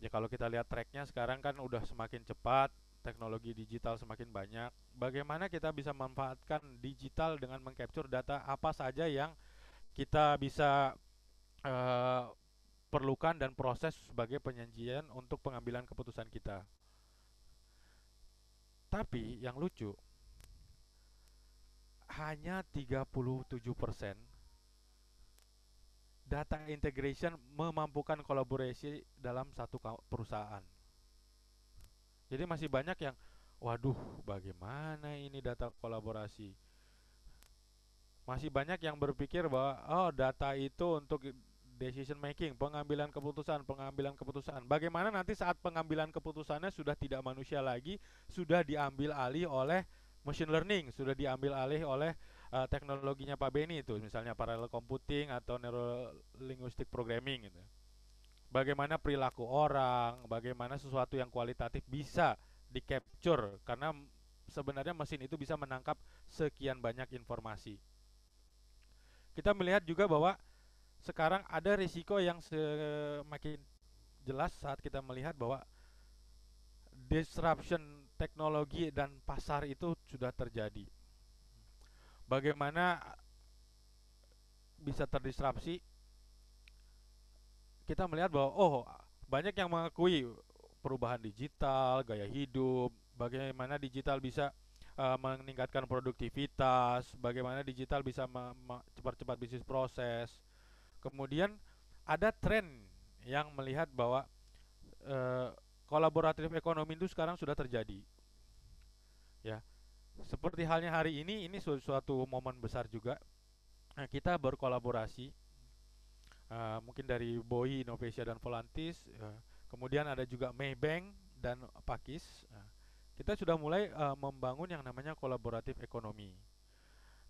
ya kalau kita lihat tracknya sekarang kan udah semakin cepat teknologi digital semakin banyak bagaimana kita bisa memanfaatkan digital dengan mengcapture data apa saja yang kita bisa uh, perlukan dan proses sebagai penyajian untuk pengambilan keputusan kita tapi yang lucu hanya 37% data integration memampukan kolaborasi dalam satu perusahaan. Jadi masih banyak yang waduh bagaimana ini data kolaborasi. Masih banyak yang berpikir bahwa oh data itu untuk decision making, pengambilan keputusan, pengambilan keputusan. Bagaimana nanti saat pengambilan keputusannya sudah tidak manusia lagi, sudah diambil alih oleh machine learning, sudah diambil alih oleh uh, teknologinya Pak Beni itu misalnya parallel computing atau neuro linguistic programming gitu. Bagaimana perilaku orang, bagaimana sesuatu yang kualitatif bisa di capture karena sebenarnya mesin itu bisa menangkap sekian banyak informasi. Kita melihat juga bahwa sekarang ada risiko yang semakin jelas saat kita melihat bahwa disruption teknologi dan pasar itu sudah terjadi bagaimana bisa terdisrupsi kita melihat bahwa oh banyak yang mengakui perubahan digital gaya hidup bagaimana digital bisa uh, meningkatkan produktivitas bagaimana digital bisa cepat-cepat bisnis proses kemudian ada tren yang melihat bahwa uh, kolaboratif ekonomi itu sekarang sudah terjadi ya seperti halnya hari ini ini suatu, suatu momen besar juga nah, kita berkolaborasi uh, mungkin dari boy innovation dan Volantis uh, kemudian ada juga Maybank dan Pakis uh, kita sudah mulai uh, membangun yang namanya kolaboratif ekonomi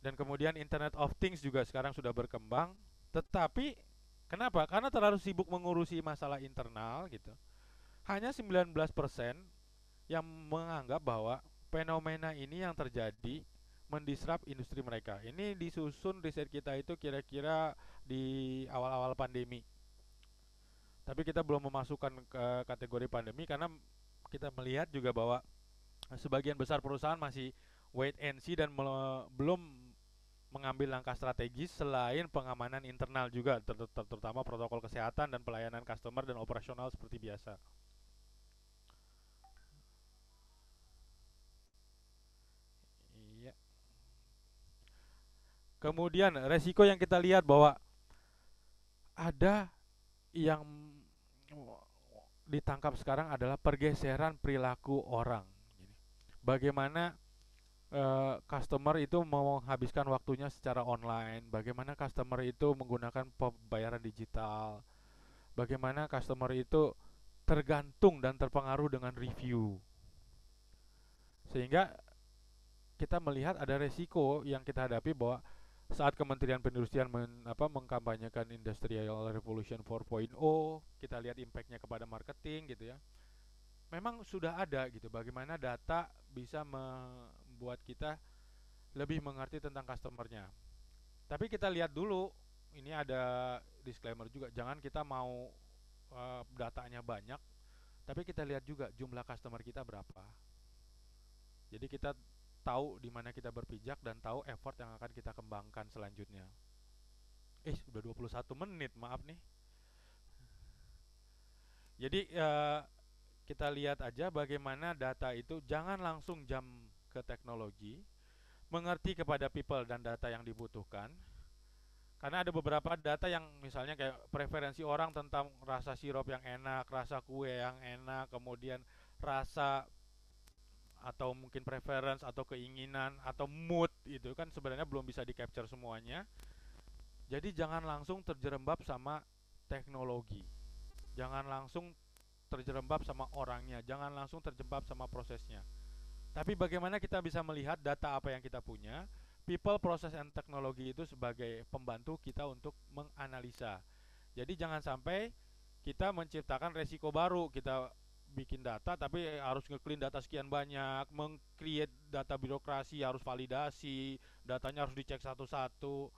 dan kemudian Internet of Things juga sekarang sudah berkembang tetapi kenapa karena terlalu sibuk mengurusi masalah internal gitu hanya 19% yang menganggap bahwa fenomena ini yang terjadi mendisrup industri mereka. Ini disusun riset kita itu kira-kira di awal-awal pandemi. Tapi kita belum memasukkan ke kategori pandemi karena kita melihat juga bahwa sebagian besar perusahaan masih wait and see dan belum mengambil langkah strategis selain pengamanan internal juga ter- ter- terutama protokol kesehatan dan pelayanan customer dan operasional seperti biasa. Kemudian resiko yang kita lihat bahwa ada yang ditangkap sekarang adalah pergeseran perilaku orang. Bagaimana uh, customer itu menghabiskan waktunya secara online, bagaimana customer itu menggunakan pembayaran digital, bagaimana customer itu tergantung dan terpengaruh dengan review. Sehingga kita melihat ada resiko yang kita hadapi bahwa saat Kementerian Perindustrian men, apa, mengkampanyekan Industrial Revolution 4.0, kita lihat impactnya kepada marketing gitu ya. Memang sudah ada gitu, bagaimana data bisa membuat kita lebih mengerti tentang customernya. Tapi kita lihat dulu, ini ada disclaimer juga, jangan kita mau uh, datanya banyak, tapi kita lihat juga jumlah customer kita berapa. Jadi kita tahu di mana kita berpijak dan tahu effort yang akan kita kembangkan selanjutnya. Eh, sudah 21 menit, maaf nih. Jadi uh, kita lihat aja bagaimana data itu jangan langsung jam ke teknologi, mengerti kepada people dan data yang dibutuhkan. Karena ada beberapa data yang misalnya kayak preferensi orang tentang rasa sirup yang enak, rasa kue yang enak, kemudian rasa atau mungkin preference atau keinginan atau mood itu kan sebenarnya belum bisa di capture semuanya jadi jangan langsung terjerembab sama teknologi jangan langsung terjerembab sama orangnya jangan langsung terjerembab sama prosesnya tapi bagaimana kita bisa melihat data apa yang kita punya people process and teknologi itu sebagai pembantu kita untuk menganalisa jadi jangan sampai kita menciptakan resiko baru kita bikin data tapi harus ngeklin data sekian banyak, mengcreate data birokrasi harus validasi, datanya harus dicek satu-satu.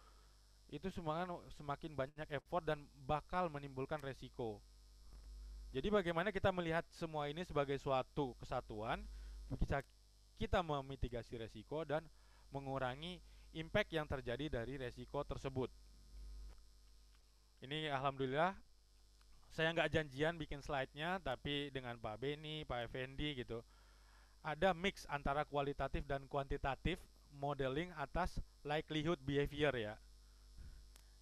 Itu semakin semakin banyak effort dan bakal menimbulkan resiko. Jadi bagaimana kita melihat semua ini sebagai suatu kesatuan bisa kita memitigasi resiko dan mengurangi impact yang terjadi dari resiko tersebut. Ini alhamdulillah saya nggak janjian bikin slide-nya tapi dengan Pak Beni, Pak Effendi gitu. Ada mix antara kualitatif dan kuantitatif modeling atas likelihood behavior ya.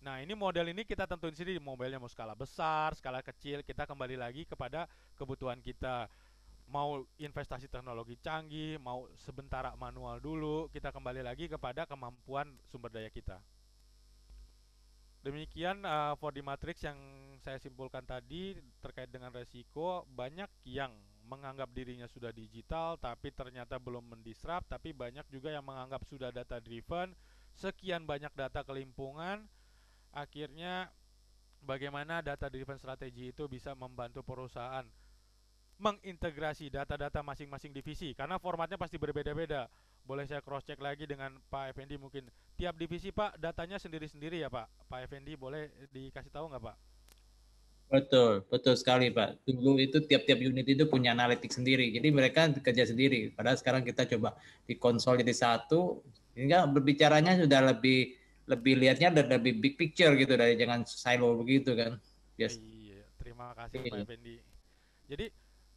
Nah, ini model ini kita tentuin sendiri mobilnya mau skala besar, skala kecil, kita kembali lagi kepada kebutuhan kita. Mau investasi teknologi canggih, mau sebentar manual dulu, kita kembali lagi kepada kemampuan sumber daya kita. Demikian uh, eh, the the matrix yang saya simpulkan tadi terkait dengan resiko banyak yang menganggap dirinya sudah digital tapi ternyata belum mendisrupt tapi banyak juga yang menganggap sudah data driven sekian banyak data kelimpungan akhirnya bagaimana data driven strategi itu bisa membantu perusahaan mengintegrasi data-data masing-masing divisi karena formatnya pasti berbeda-beda boleh saya cross check lagi dengan Pak Effendi mungkin tiap divisi Pak datanya sendiri-sendiri ya Pak Pak Effendi boleh dikasih tahu nggak Pak Betul, betul sekali Pak. Dulu itu tiap-tiap unit itu punya analitik sendiri. Jadi mereka kerja sendiri. Padahal sekarang kita coba di konsol jadi satu, sehingga berbicaranya sudah lebih lebih lihatnya dan lebih big picture gitu dari jangan silo begitu kan. Yes. Iya, terima kasih Pak iya. Effendi. Jadi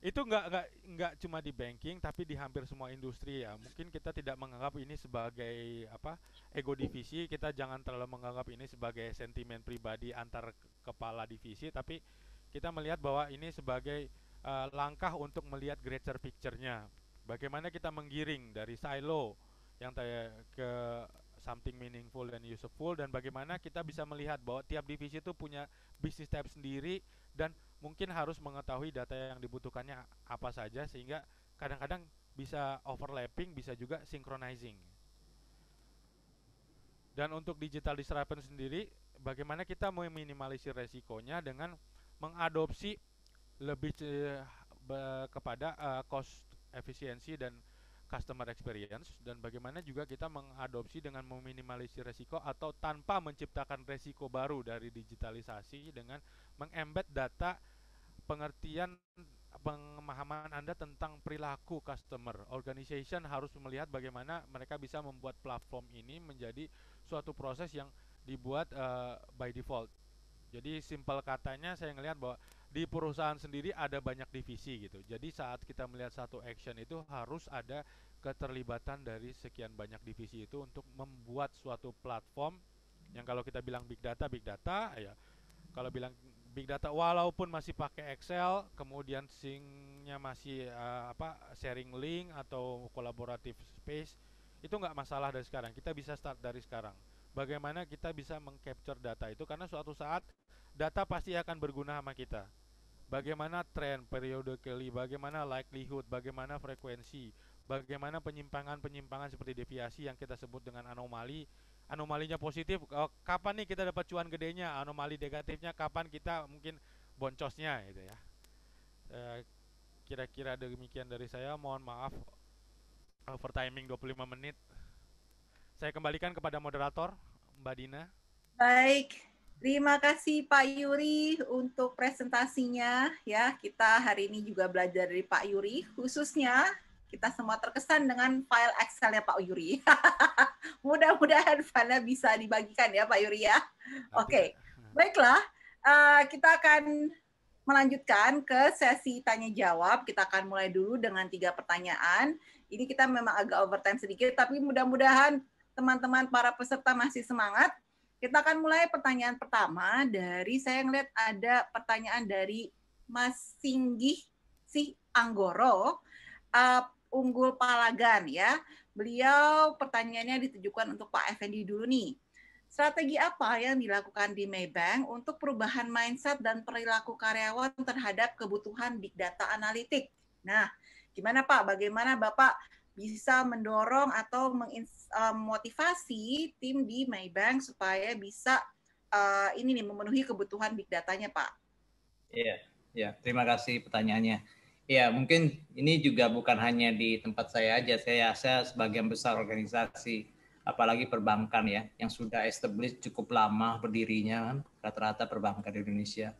itu nggak nggak nggak cuma di banking tapi di hampir semua industri ya mungkin kita tidak menganggap ini sebagai apa ego divisi kita jangan terlalu menganggap ini sebagai sentimen pribadi antar kepala divisi tapi kita melihat bahwa ini sebagai uh, langkah untuk melihat greater picture-nya bagaimana kita menggiring dari silo yang tanya ke something meaningful dan useful dan bagaimana kita bisa melihat bahwa tiap divisi itu punya bisnis type sendiri dan mungkin harus mengetahui data yang dibutuhkannya apa saja sehingga kadang-kadang bisa overlapping, bisa juga synchronizing. Dan untuk digital disruption sendiri, bagaimana kita meminimalisir resikonya dengan mengadopsi lebih eh, kepada uh, cost efisiensi dan customer experience dan bagaimana juga kita mengadopsi dengan meminimalisir resiko atau tanpa menciptakan resiko baru dari digitalisasi dengan mengembed data pengertian pemahaman Anda tentang perilaku customer. Organization harus melihat bagaimana mereka bisa membuat platform ini menjadi suatu proses yang dibuat uh, by default. Jadi simpel katanya saya melihat bahwa di perusahaan sendiri ada banyak divisi gitu. Jadi saat kita melihat satu action itu harus ada keterlibatan dari sekian banyak divisi itu untuk membuat suatu platform yang kalau kita bilang big data, big data ya. Kalau bilang big data walaupun masih pakai Excel kemudian syncnya masih uh, apa sharing link atau collaborative space itu nggak masalah dari sekarang kita bisa start dari sekarang bagaimana kita bisa mengcapture data itu karena suatu saat data pasti akan berguna sama kita bagaimana tren periode kali bagaimana likelihood bagaimana frekuensi bagaimana penyimpangan-penyimpangan seperti deviasi yang kita sebut dengan anomali anomalinya positif oh, kapan nih kita dapat cuan gedenya anomali negatifnya kapan kita mungkin boncosnya gitu ya eh, kira-kira demikian dari saya mohon maaf over overtiming 25 menit saya kembalikan kepada moderator Mbak Dina baik Terima kasih Pak Yuri untuk presentasinya ya. Kita hari ini juga belajar dari Pak Yuri khususnya kita semua terkesan dengan file Excel-nya Pak Yuri. Mudah-mudahan file-nya bisa dibagikan ya Pak Yuri ya. Oke, okay. baiklah. Uh, kita akan melanjutkan ke sesi tanya jawab. Kita akan mulai dulu dengan tiga pertanyaan. Ini kita memang agak overtime sedikit, tapi mudah-mudahan teman-teman para peserta masih semangat. Kita akan mulai pertanyaan pertama dari saya ngeliat ada pertanyaan dari Mas Singgih si Anggoro uh, Unggul Palagan ya. Beliau pertanyaannya ditujukan untuk Pak Effendi dulu nih. Strategi apa yang dilakukan di Maybank untuk perubahan mindset dan perilaku karyawan terhadap kebutuhan big data analitik? Nah, gimana Pak? Bagaimana Bapak bisa mendorong atau eh, memotivasi tim di Maybank supaya bisa uh, ini nih memenuhi kebutuhan big datanya, Pak? Iya, yeah, ya yeah. terima kasih pertanyaannya Ya, mungkin ini juga bukan hanya di tempat saya aja. Saya ya, saya sebagian besar organisasi, apalagi perbankan ya, yang sudah established cukup lama berdirinya kan, rata-rata perbankan di Indonesia.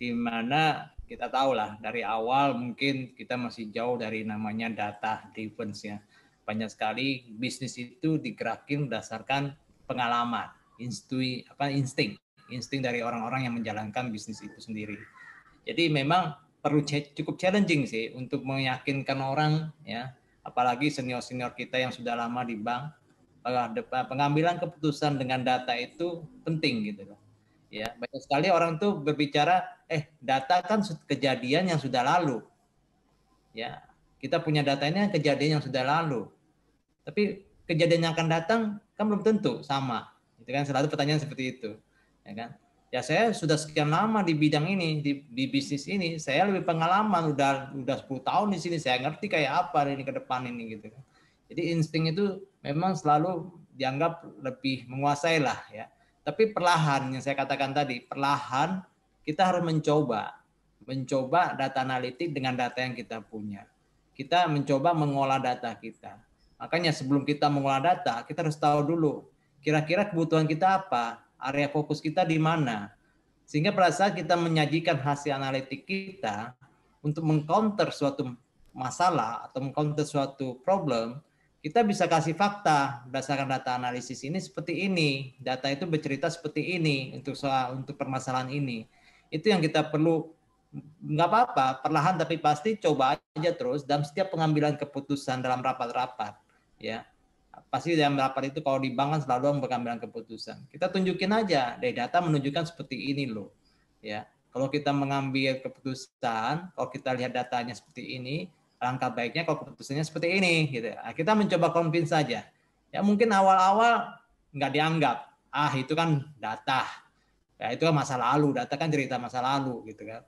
Di mana kita tahu lah dari awal mungkin kita masih jauh dari namanya data defense ya. Banyak sekali bisnis itu digerakin berdasarkan pengalaman, instui apa insting, insting dari orang-orang yang menjalankan bisnis itu sendiri. Jadi memang perlu cukup challenging sih untuk meyakinkan orang ya apalagi senior-senior kita yang sudah lama di bank eh, pengambilan keputusan dengan data itu penting gitu loh. Ya, banyak sekali orang tuh berbicara, eh data kan kejadian yang sudah lalu. Ya, kita punya datanya kejadian yang sudah lalu. Tapi kejadian yang akan datang kan belum tentu sama. Itu kan selalu pertanyaan seperti itu. Ya kan? ya saya sudah sekian lama di bidang ini di, di bisnis ini saya lebih pengalaman udah udah 10 tahun di sini saya ngerti kayak apa ini ke depan ini gitu kan. jadi insting itu memang selalu dianggap lebih menguasai lah ya tapi perlahan yang saya katakan tadi perlahan kita harus mencoba mencoba data analitik dengan data yang kita punya kita mencoba mengolah data kita makanya sebelum kita mengolah data kita harus tahu dulu kira-kira kebutuhan kita apa area fokus kita di mana. Sehingga pada saat kita menyajikan hasil analitik kita untuk mengcounter suatu masalah atau mengcounter suatu problem, kita bisa kasih fakta berdasarkan data analisis ini seperti ini, data itu bercerita seperti ini untuk soal untuk permasalahan ini. Itu yang kita perlu nggak apa-apa, perlahan tapi pasti coba aja terus dalam setiap pengambilan keputusan dalam rapat-rapat, ya Pasti dalam rapat itu kalau di bank kan selalu pengambilan keputusan. Kita tunjukin aja dari data menunjukkan seperti ini loh. Ya, kalau kita mengambil keputusan, kalau kita lihat datanya seperti ini, langkah baiknya kalau keputusannya seperti ini gitu. Nah, kita mencoba convince saja. Ya mungkin awal-awal nggak dianggap. Ah itu kan data. Ya itu kan masa lalu. Data kan cerita masa lalu gitu kan.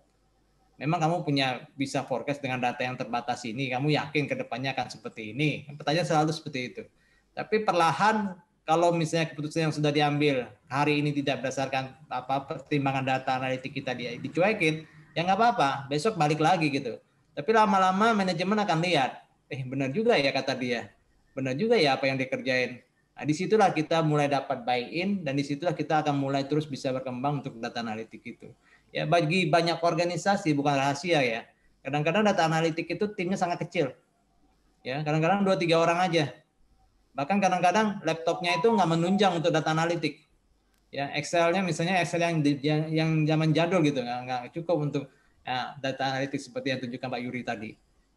Memang kamu punya bisa forecast dengan data yang terbatas ini, kamu yakin kedepannya akan seperti ini. Pertanyaan selalu seperti itu. Tapi perlahan kalau misalnya keputusan yang sudah diambil hari ini tidak berdasarkan apa pertimbangan data analitik kita di, dicuekin, ya nggak apa-apa, besok balik lagi gitu. Tapi lama-lama manajemen akan lihat, eh benar juga ya kata dia, benar juga ya apa yang dikerjain. Nah, disitulah kita mulai dapat buy-in dan disitulah kita akan mulai terus bisa berkembang untuk data analitik itu. Ya bagi banyak organisasi bukan rahasia ya. Kadang-kadang data analitik itu timnya sangat kecil. Ya, kadang-kadang dua tiga orang aja. Bahkan kadang-kadang laptopnya itu nggak menunjang untuk data analitik. Ya, Excelnya misalnya Excel yang yang, yang zaman jadul gitu nggak, nggak cukup untuk ya, data analitik seperti yang tunjukkan Pak Yuri tadi.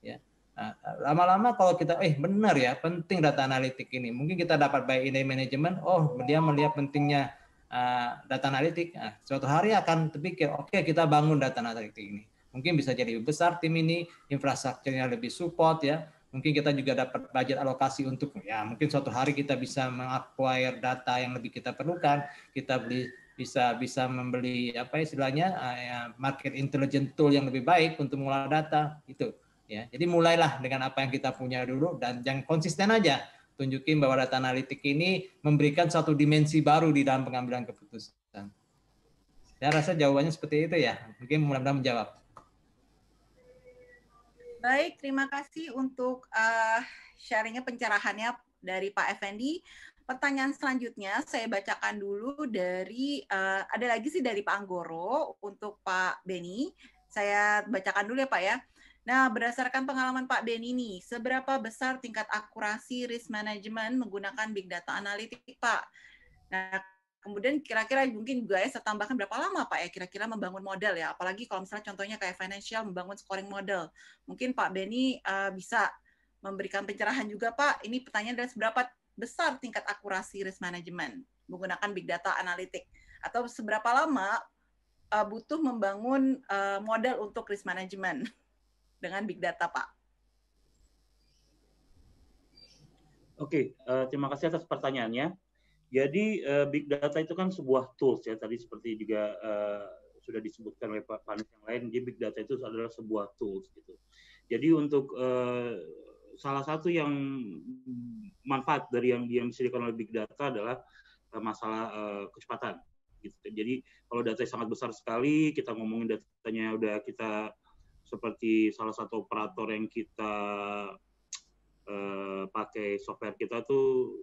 Ya. lama nah, lama-lama kalau kita eh benar ya penting data analitik ini mungkin kita dapat by ini manajemen, oh dia melihat pentingnya uh, data analitik nah, suatu hari akan terpikir oke okay, kita bangun data analitik ini mungkin bisa jadi besar tim ini infrastrukturnya lebih support ya mungkin kita juga dapat budget alokasi untuk ya mungkin suatu hari kita bisa mengacquire data yang lebih kita perlukan kita beli bisa bisa membeli apa istilahnya eh, ya, market intelligent tool yang lebih baik untuk mengolah data itu ya jadi mulailah dengan apa yang kita punya dulu dan jangan konsisten aja tunjukin bahwa data analitik ini memberikan satu dimensi baru di dalam pengambilan keputusan saya rasa jawabannya seperti itu ya mungkin mudah-mudahan menjawab Baik, terima kasih untuk uh, sharingnya pencerahannya dari Pak Effendi. Pertanyaan selanjutnya saya bacakan dulu dari uh, ada lagi sih dari Pak Anggoro untuk Pak Beni. Saya bacakan dulu ya Pak ya. Nah, berdasarkan pengalaman Pak Ben ini seberapa besar tingkat akurasi risk management menggunakan big data analitik, Pak? Nah, Kemudian kira-kira mungkin juga ya saya tambahkan berapa lama Pak ya kira-kira membangun model ya apalagi kalau misalnya contohnya kayak financial membangun scoring model. Mungkin Pak Benny uh, bisa memberikan pencerahan juga Pak. Ini pertanyaan dari seberapa besar tingkat akurasi risk management menggunakan big data analitik atau seberapa lama uh, butuh membangun uh, model untuk risk management dengan big data Pak. Oke, okay, uh, terima kasih atas pertanyaannya. Jadi uh, big data itu kan sebuah tools ya tadi seperti juga uh, sudah disebutkan oleh Pak Panis yang lain, jadi big data itu adalah sebuah tools gitu. Jadi untuk uh, salah satu yang manfaat dari yang yang disediakan oleh big data adalah uh, masalah uh, kecepatan gitu. Kan. Jadi kalau data sangat besar sekali, kita ngomongin datanya udah kita seperti salah satu operator yang kita uh, pakai software kita tuh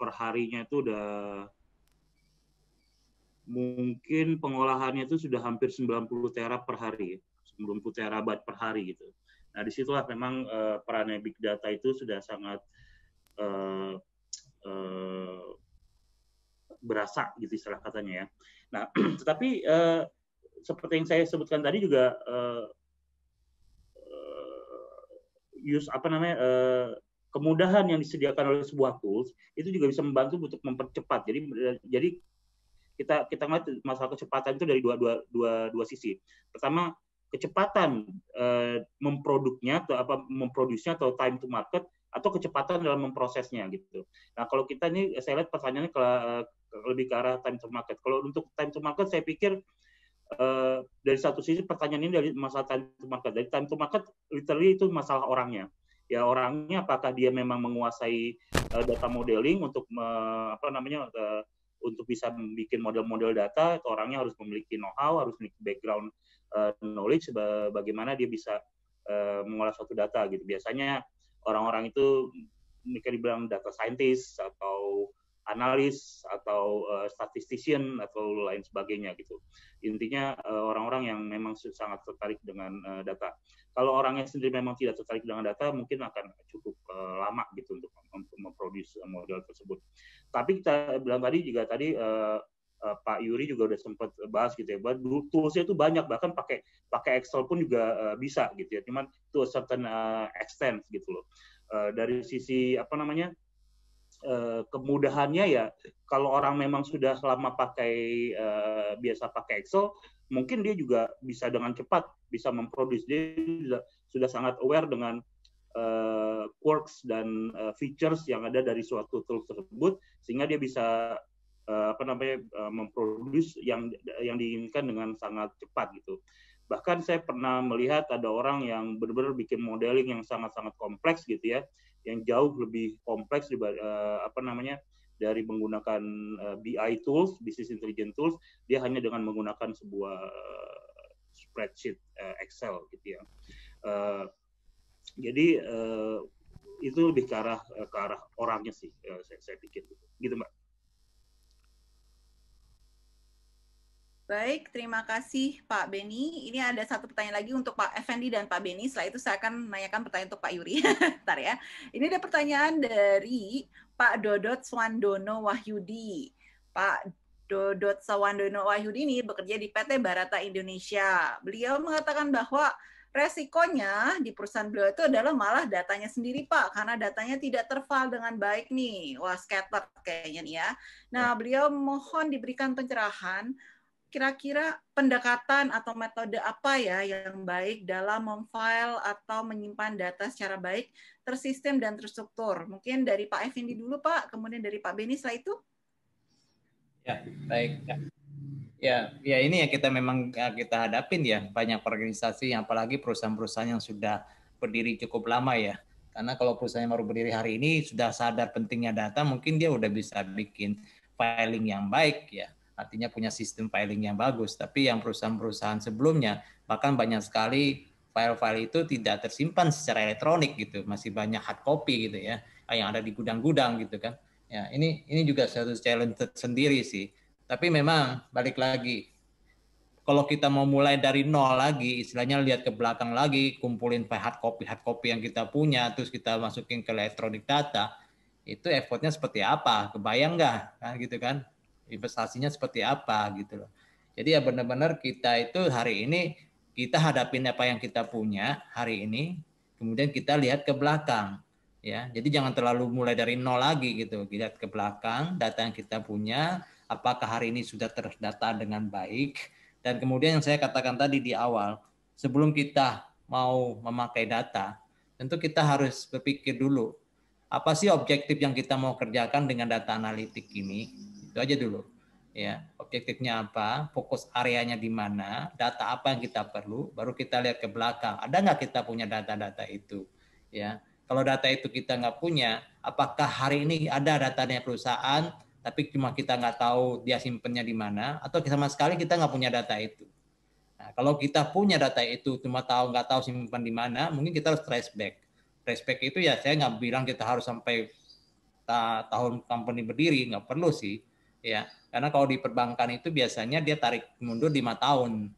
perharinya itu udah mungkin pengolahannya itu sudah hampir 90 tera per hari, 90 ya. terabat per hari gitu. Nah disitulah memang uh, eh, perannya big data itu sudah sangat uh, uh, berasa gitu istilah katanya ya. Nah tetapi uh, seperti yang saya sebutkan tadi juga uh, use apa namanya uh, kemudahan yang disediakan oleh sebuah tools itu juga bisa membantu untuk mempercepat. Jadi jadi kita kita ngeliat masalah kecepatan itu dari dua dua dua dua sisi. Pertama kecepatan eh, memproduknya atau apa memproduksinya atau time to market atau kecepatan dalam memprosesnya gitu. Nah kalau kita ini saya lihat pertanyaannya ke, eh, lebih ke arah time to market. Kalau untuk time to market saya pikir eh, dari satu sisi pertanyaan ini dari masalah time to market. Dari time to market literally itu masalah orangnya ya orangnya apakah dia memang menguasai uh, data modeling untuk me, apa namanya uh, untuk bisa membuat model-model data orangnya harus memiliki know-how harus memiliki background uh, knowledge bagaimana dia bisa uh, mengolah suatu data gitu biasanya orang-orang itu mereka dibilang data scientist atau analis atau uh, statistician atau lain sebagainya gitu intinya orang-orang uh, yang memang sangat tertarik dengan uh, data kalau orangnya sendiri memang tidak tertarik dengan data, mungkin akan cukup eh, lama gitu untuk memproduksi eh, model tersebut. Tapi kita bilang tadi juga tadi uh, uh, Pak Yuri juga udah sempat bahas gitu ya, bahwa toolsnya itu banyak bahkan pakai pakai Excel pun juga uh, bisa gitu ya, cuman itu certain uh, extent gitu loh. Uh, dari sisi apa namanya Eh, kemudahannya ya kalau orang memang sudah lama pakai eh, biasa pakai Excel mungkin dia juga bisa dengan cepat bisa memproduksi dia sudah, sangat aware dengan uh, quirks dan uh, features yang ada dari suatu tool tersebut sehingga dia bisa uh, apa namanya uh, memproduksi yang yang diinginkan dengan sangat cepat gitu bahkan saya pernah melihat ada orang yang benar-benar bikin modeling yang sangat-sangat kompleks gitu ya yang jauh lebih kompleks uh, apa namanya dari menggunakan uh, eh, BI tools, business intelligence tools, dia hanya dengan menggunakan sebuah uh, spreadsheet uh, Excel gitu ya. Uh, jadi uh, itu lebih ke arah ke arah orangnya sih uh, saya, saya pikir gitu, gitu mbak. Baik, terima kasih Pak Beni. Ini ada satu pertanyaan lagi untuk Pak Effendi dan Pak Beni. Setelah itu saya akan menanyakan pertanyaan untuk Pak Yuri. Bentar ya. Ini ada pertanyaan dari Pak Dodot Swandono Wahyudi. Pak Dodot Swandono Wahyudi ini bekerja di PT Barata Indonesia. Beliau mengatakan bahwa resikonya di perusahaan beliau itu adalah malah datanya sendiri Pak karena datanya tidak terfal dengan baik nih wah scatter kayaknya nih ya nah ya. beliau mohon diberikan pencerahan kira-kira pendekatan atau metode apa ya yang baik dalam memfile atau menyimpan data secara baik, tersistem dan terstruktur. Mungkin dari Pak Effendi dulu Pak, kemudian dari Pak Beni setelah itu. Ya, baik. Ya. ya, ya ini ya kita memang ya, kita hadapin ya banyak organisasi yang apalagi perusahaan-perusahaan yang sudah berdiri cukup lama ya. Karena kalau perusahaan yang baru berdiri hari ini sudah sadar pentingnya data, mungkin dia udah bisa bikin filing yang baik ya artinya punya sistem filing yang bagus. Tapi yang perusahaan-perusahaan sebelumnya bahkan banyak sekali file-file itu tidak tersimpan secara elektronik gitu, masih banyak hard copy gitu ya, yang ada di gudang-gudang gitu kan. Ya, ini ini juga satu challenge sendiri sih. Tapi memang balik lagi kalau kita mau mulai dari nol lagi, istilahnya lihat ke belakang lagi, kumpulin file hard copy hard copy yang kita punya, terus kita masukin ke elektronik data, itu effortnya seperti apa? Kebayang nggak? Kan gitu kan? investasinya seperti apa gitu loh. Jadi ya benar-benar kita itu hari ini kita hadapin apa yang kita punya hari ini, kemudian kita lihat ke belakang ya. Jadi jangan terlalu mulai dari nol lagi gitu. Lihat ke belakang data yang kita punya, apakah hari ini sudah terdata dengan baik dan kemudian yang saya katakan tadi di awal, sebelum kita mau memakai data, tentu kita harus berpikir dulu apa sih objektif yang kita mau kerjakan dengan data analitik ini itu aja dulu ya objektifnya apa fokus areanya di mana data apa yang kita perlu baru kita lihat ke belakang ada nggak kita punya data-data itu ya kalau data itu kita nggak punya apakah hari ini ada datanya perusahaan tapi cuma kita nggak tahu dia simpennya di mana atau sama sekali kita nggak punya data itu nah, kalau kita punya data itu cuma tahu nggak tahu simpan di mana mungkin kita harus trace back trace back itu ya saya nggak bilang kita harus sampai tahun company berdiri nggak perlu sih ya karena kalau di perbankan itu biasanya dia tarik mundur lima tahun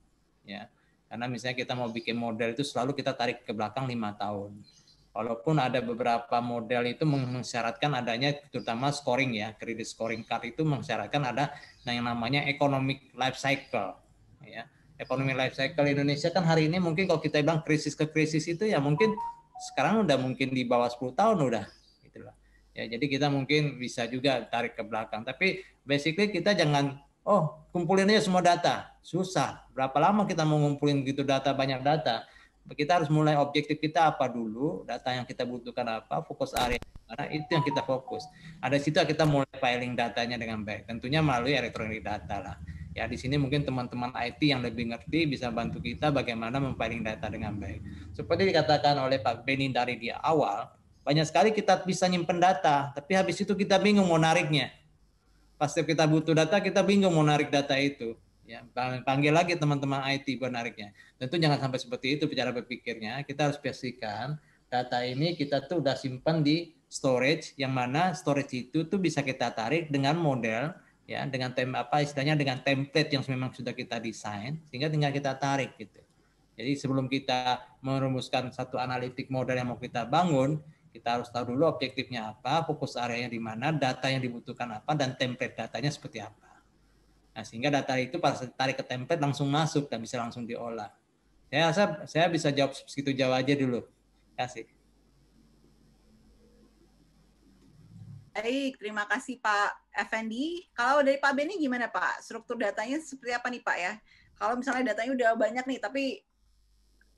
ya karena misalnya kita mau bikin model itu selalu kita tarik ke belakang lima tahun walaupun ada beberapa model itu mensyaratkan adanya terutama scoring ya kredit scoring card itu mensyaratkan ada yang namanya economic life cycle ya ekonomi life cycle Indonesia kan hari ini mungkin kalau kita bilang krisis ke krisis itu ya mungkin sekarang udah mungkin di bawah 10 tahun udah gitu lah. Ya jadi kita mungkin bisa juga tarik ke belakang. Tapi basically kita jangan oh kumpulin aja semua data susah berapa lama kita mau ngumpulin gitu data banyak data kita harus mulai objektif kita apa dulu data yang kita butuhkan apa fokus area karena itu yang kita fokus ada situ kita mulai filing datanya dengan baik tentunya melalui elektronik data lah ya di sini mungkin teman-teman IT yang lebih ngerti bisa bantu kita bagaimana memfiling data dengan baik seperti dikatakan oleh Pak Beni dari di awal banyak sekali kita bisa nyimpen data tapi habis itu kita bingung mau nariknya pas kita butuh data kita bingung mau narik data itu ya panggil lagi teman-teman IT buat nariknya tentu jangan sampai seperti itu cara berpikirnya kita harus pastikan data ini kita tuh udah simpan di storage yang mana storage itu tuh bisa kita tarik dengan model ya dengan tem apa istilahnya dengan template yang memang sudah kita desain sehingga tinggal kita tarik gitu jadi sebelum kita merumuskan satu analitik model yang mau kita bangun kita harus tahu dulu objektifnya apa, fokus areanya di mana, data yang dibutuhkan apa, dan template datanya seperti apa. Nah, sehingga data itu pas tarik ke template langsung masuk dan bisa langsung diolah. Saya rasa saya bisa jawab segitu jawab aja dulu. Kasih. Baik, terima kasih Pak Effendi. Kalau dari Pak Beni gimana Pak? Struktur datanya seperti apa nih Pak ya? Kalau misalnya datanya udah banyak nih, tapi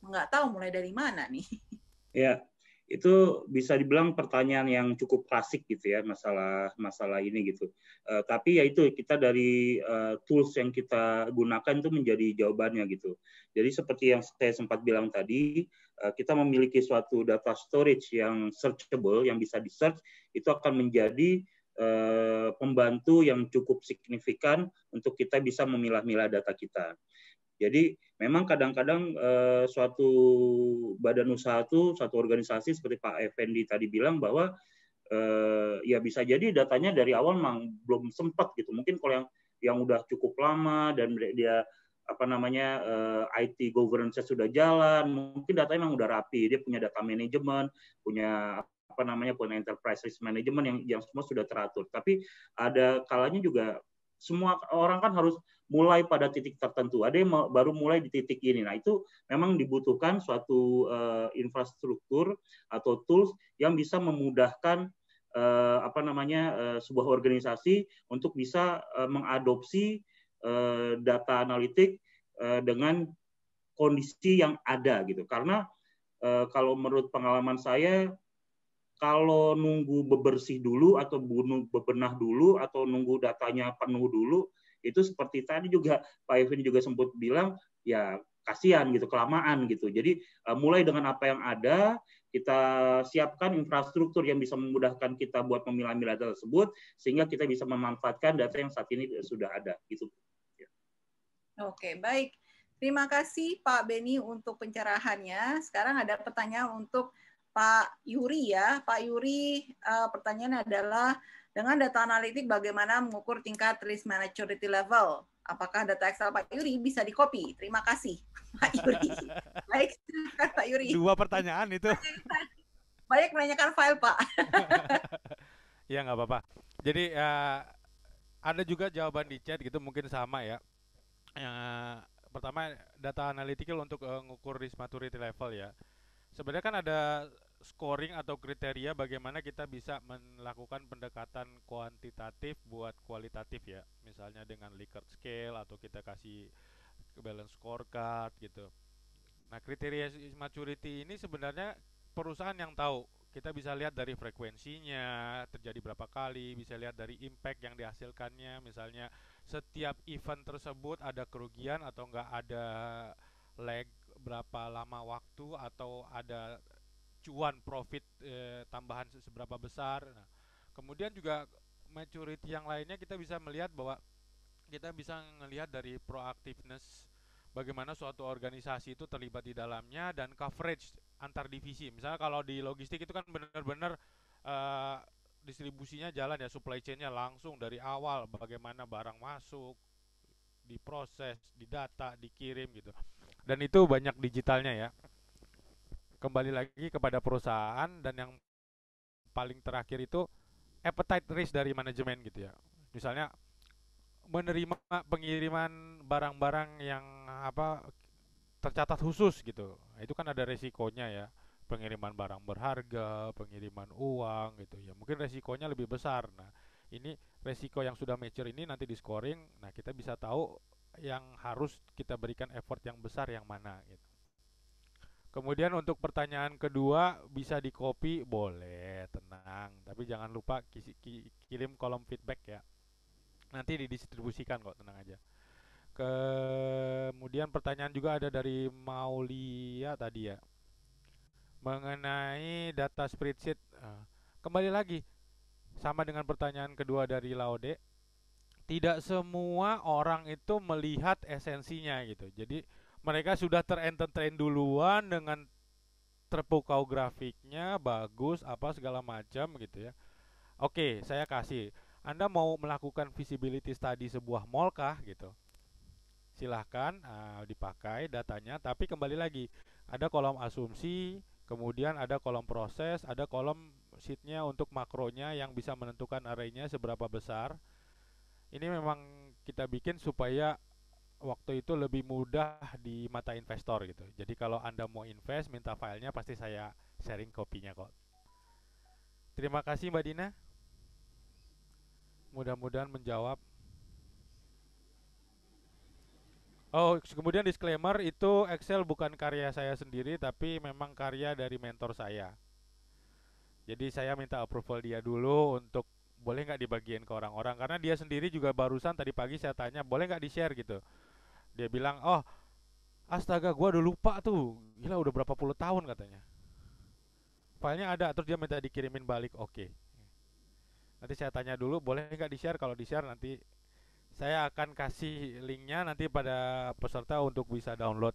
nggak tahu mulai dari mana nih. Ya, itu bisa dibilang pertanyaan yang cukup klasik gitu ya masalah masalah ini gitu. Uh, tapi ya itu kita dari uh, tools yang kita gunakan itu menjadi jawabannya gitu. Jadi seperti yang saya sempat bilang tadi, uh, kita memiliki suatu data storage yang searchable yang bisa di search itu akan menjadi pembantu yang cukup signifikan untuk kita bisa memilah-milah data kita. Jadi memang kadang-kadang eh, suatu badan usaha itu suatu organisasi seperti Pak Effendi tadi bilang bahwa eh, ya bisa jadi datanya dari awal memang belum sempat gitu. Mungkin kalau yang yang udah cukup lama dan dia apa namanya eh, IT governance sudah jalan, mungkin datanya memang udah rapi, dia punya data manajemen, punya apa namanya punya enterprise risk management yang yang semua sudah teratur. Tapi ada kalanya juga semua orang kan harus mulai pada titik tertentu. Ada yang baru mulai di titik ini. Nah, itu memang dibutuhkan suatu uh, infrastruktur atau tools yang bisa memudahkan uh, apa namanya uh, sebuah organisasi untuk bisa uh, mengadopsi uh, data analitik uh, dengan kondisi yang ada gitu. Karena uh, kalau menurut pengalaman saya kalau nunggu bebersih dulu atau bunuh bebenah dulu atau nunggu datanya penuh dulu itu seperti tadi juga Pak Evin juga sempat bilang ya kasihan gitu kelamaan gitu jadi e, mulai dengan apa yang ada kita siapkan infrastruktur yang bisa memudahkan kita buat memilah-milah data tersebut sehingga kita bisa memanfaatkan data yang saat ini sudah ada gitu ya. oke baik terima kasih Pak Beni untuk pencerahannya sekarang ada pertanyaan untuk Pak Yuri ya. Pak Yuri, uh, pertanyaannya adalah dengan data analitik bagaimana mengukur tingkat risk maturity level? Apakah data Excel Pak Yuri bisa dikopi? Terima kasih, Pak Yuri. Baik, silakan Pak Yuri. Dua pertanyaan itu. Banyak menanyakan file, Pak. ya, nggak apa-apa. Jadi, uh, ada juga jawaban di chat gitu, mungkin sama ya. Uh, pertama, data analitik untuk uh, ngukur risk maturity level ya sebenarnya kan ada scoring atau kriteria bagaimana kita bisa melakukan pendekatan kuantitatif buat kualitatif ya. Misalnya dengan Likert scale atau kita kasih balance scorecard gitu. Nah, kriteria maturity ini sebenarnya perusahaan yang tahu. Kita bisa lihat dari frekuensinya, terjadi berapa kali, bisa lihat dari impact yang dihasilkannya. Misalnya setiap event tersebut ada kerugian atau enggak ada lag berapa lama waktu atau ada cuan profit e, tambahan seberapa besar. Nah, kemudian juga maturity yang lainnya kita bisa melihat bahwa kita bisa melihat dari proactiveness bagaimana suatu organisasi itu terlibat di dalamnya dan coverage antar divisi. Misalnya kalau di logistik itu kan benar-benar eh, distribusinya jalan ya supply chainnya langsung dari awal bagaimana barang masuk, diproses, didata, dikirim gitu. Dan itu banyak digitalnya ya kembali lagi kepada perusahaan dan yang paling terakhir itu appetite risk dari manajemen gitu ya. Misalnya menerima pengiriman barang-barang yang apa tercatat khusus gitu. Itu kan ada resikonya ya. Pengiriman barang berharga, pengiriman uang gitu ya. Mungkin resikonya lebih besar. Nah, ini resiko yang sudah mature ini nanti di scoring, nah kita bisa tahu yang harus kita berikan effort yang besar yang mana gitu. Kemudian untuk pertanyaan kedua bisa di copy boleh tenang tapi jangan lupa kirim kolom feedback ya nanti didistribusikan kok tenang aja kemudian pertanyaan juga ada dari Maulia tadi ya mengenai data spreadsheet eh, kembali lagi sama dengan pertanyaan kedua dari Laude tidak semua orang itu melihat esensinya gitu jadi mereka sudah terentertain duluan dengan terpukau grafiknya bagus apa segala macam gitu ya. Oke, saya kasih. Anda mau melakukan visibility study sebuah mall kah gitu? Silahkan uh, dipakai datanya, tapi kembali lagi ada kolom asumsi, kemudian ada kolom proses, ada kolom sheetnya untuk makronya yang bisa menentukan arraynya seberapa besar. Ini memang kita bikin supaya waktu itu lebih mudah di mata investor gitu. Jadi kalau Anda mau invest, minta filenya pasti saya sharing kopinya kok. Terima kasih Mbak Dina. Mudah-mudahan menjawab. Oh, kemudian disclaimer itu Excel bukan karya saya sendiri tapi memang karya dari mentor saya. Jadi saya minta approval dia dulu untuk boleh nggak dibagiin ke orang-orang karena dia sendiri juga barusan tadi pagi saya tanya boleh nggak di share gitu dia bilang oh astaga gue udah lupa tuh gila udah berapa puluh tahun katanya filenya ada terus dia minta dikirimin balik oke nanti saya tanya dulu boleh nggak di share kalau di share nanti saya akan kasih linknya nanti pada peserta untuk bisa download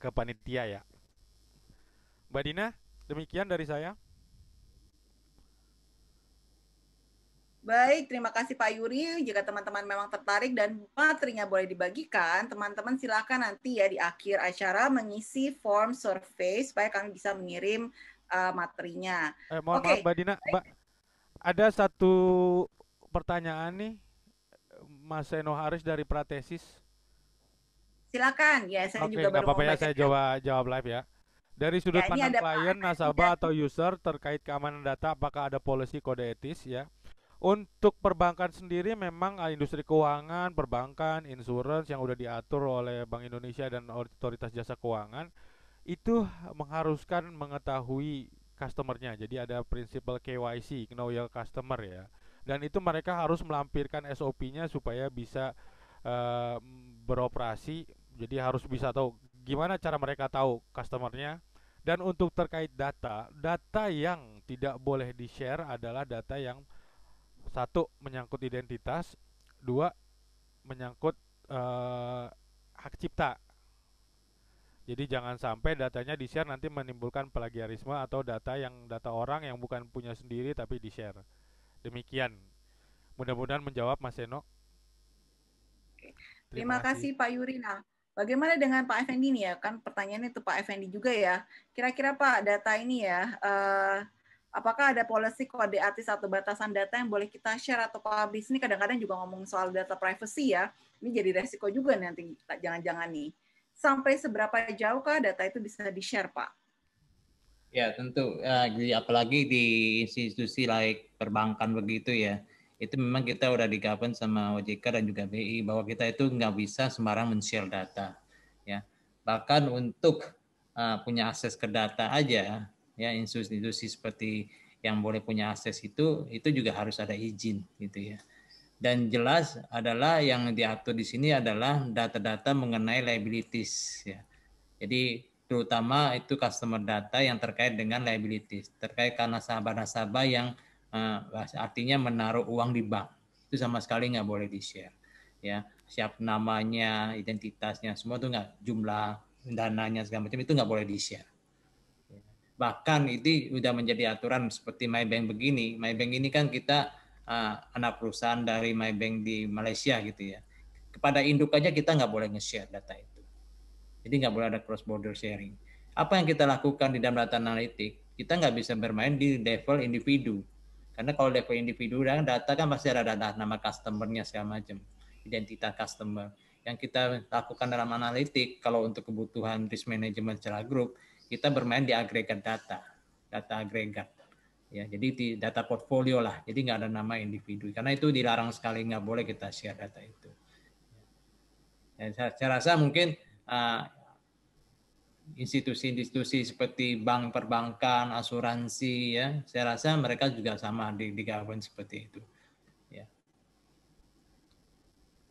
ke panitia ya Mbak Dina demikian dari saya Baik, terima kasih Pak Yuri. Jika teman-teman memang tertarik dan materinya boleh dibagikan, teman-teman silakan nanti ya di akhir acara mengisi form survei supaya kami bisa mengirim uh, materinya. Eh, mohon okay. maaf Mbak Dina, Mbak, ada satu pertanyaan nih Mas Eno Haris dari Pratesis. Silakan, ya saya okay, juga baru apa-apa ya, saya ya. jawab jawab live ya. Dari sudut ya, pandang klien, nasabah atau user terkait keamanan data, apakah ada polisi kode etis ya? Untuk perbankan sendiri memang ah, industri keuangan, perbankan, insurance yang sudah diatur oleh Bank Indonesia dan Otoritas Jasa Keuangan itu mengharuskan mengetahui customernya. Jadi ada prinsip KYC, know your customer ya. Dan itu mereka harus melampirkan SOP-nya supaya bisa uh, beroperasi. Jadi harus bisa tahu gimana cara mereka tahu customernya. Dan untuk terkait data, data yang tidak boleh di-share adalah data yang satu menyangkut identitas, dua menyangkut uh, hak cipta. Jadi jangan sampai datanya di-share nanti menimbulkan plagiarisme atau data yang data orang yang bukan punya sendiri tapi di-share. Demikian. Mudah-mudahan menjawab Mas Seno. Terima, Terima kasih Pak Yurina. Bagaimana dengan Pak Effendi nih ya? Kan pertanyaannya itu Pak Effendi juga ya. Kira-kira Pak data ini ya, uh, apakah ada policy kode artis atau batasan data yang boleh kita share atau publish? Ini kadang-kadang juga ngomong soal data privacy ya. Ini jadi resiko juga nanti jangan-jangan nih. Sampai seberapa jauhkah data itu bisa di-share, Pak? Ya, tentu. Ya, jadi Apalagi di institusi like perbankan begitu ya itu memang kita udah di govern sama OJK dan juga BI bahwa kita itu nggak bisa sembarang men-share data ya bahkan untuk ah, punya akses ke data aja ya institusi-institusi seperti yang boleh punya akses itu itu juga harus ada izin gitu ya dan jelas adalah yang diatur di sini adalah data-data mengenai liabilities ya jadi terutama itu customer data yang terkait dengan liabilities terkait karena nasabah-nasabah yang uh, artinya menaruh uang di bank itu sama sekali nggak boleh di share ya siap namanya identitasnya semua itu nggak jumlah dananya segala macam itu nggak boleh di share bahkan itu sudah menjadi aturan seperti MyBank begini. MyBank ini kan kita uh, anak perusahaan dari MyBank di Malaysia gitu ya. Kepada induk aja kita nggak boleh nge-share data itu. Jadi nggak boleh ada cross border sharing. Apa yang kita lakukan di dalam data analitik, kita nggak bisa bermain di level individu. Karena kalau level individu dan ya, data kan pasti ada data nama customernya segala macam, identitas customer. Yang kita lakukan dalam analitik, kalau untuk kebutuhan risk management secara grup, kita bermain di agregat data, data agregat. Ya, jadi di data portfolio lah. Jadi nggak ada nama individu karena itu dilarang sekali nggak boleh kita share data itu. Dan ya, saya, saya rasa mungkin eh, institusi-institusi uh, seperti bank perbankan, asuransi ya, saya rasa mereka juga sama di, di seperti itu. Ya.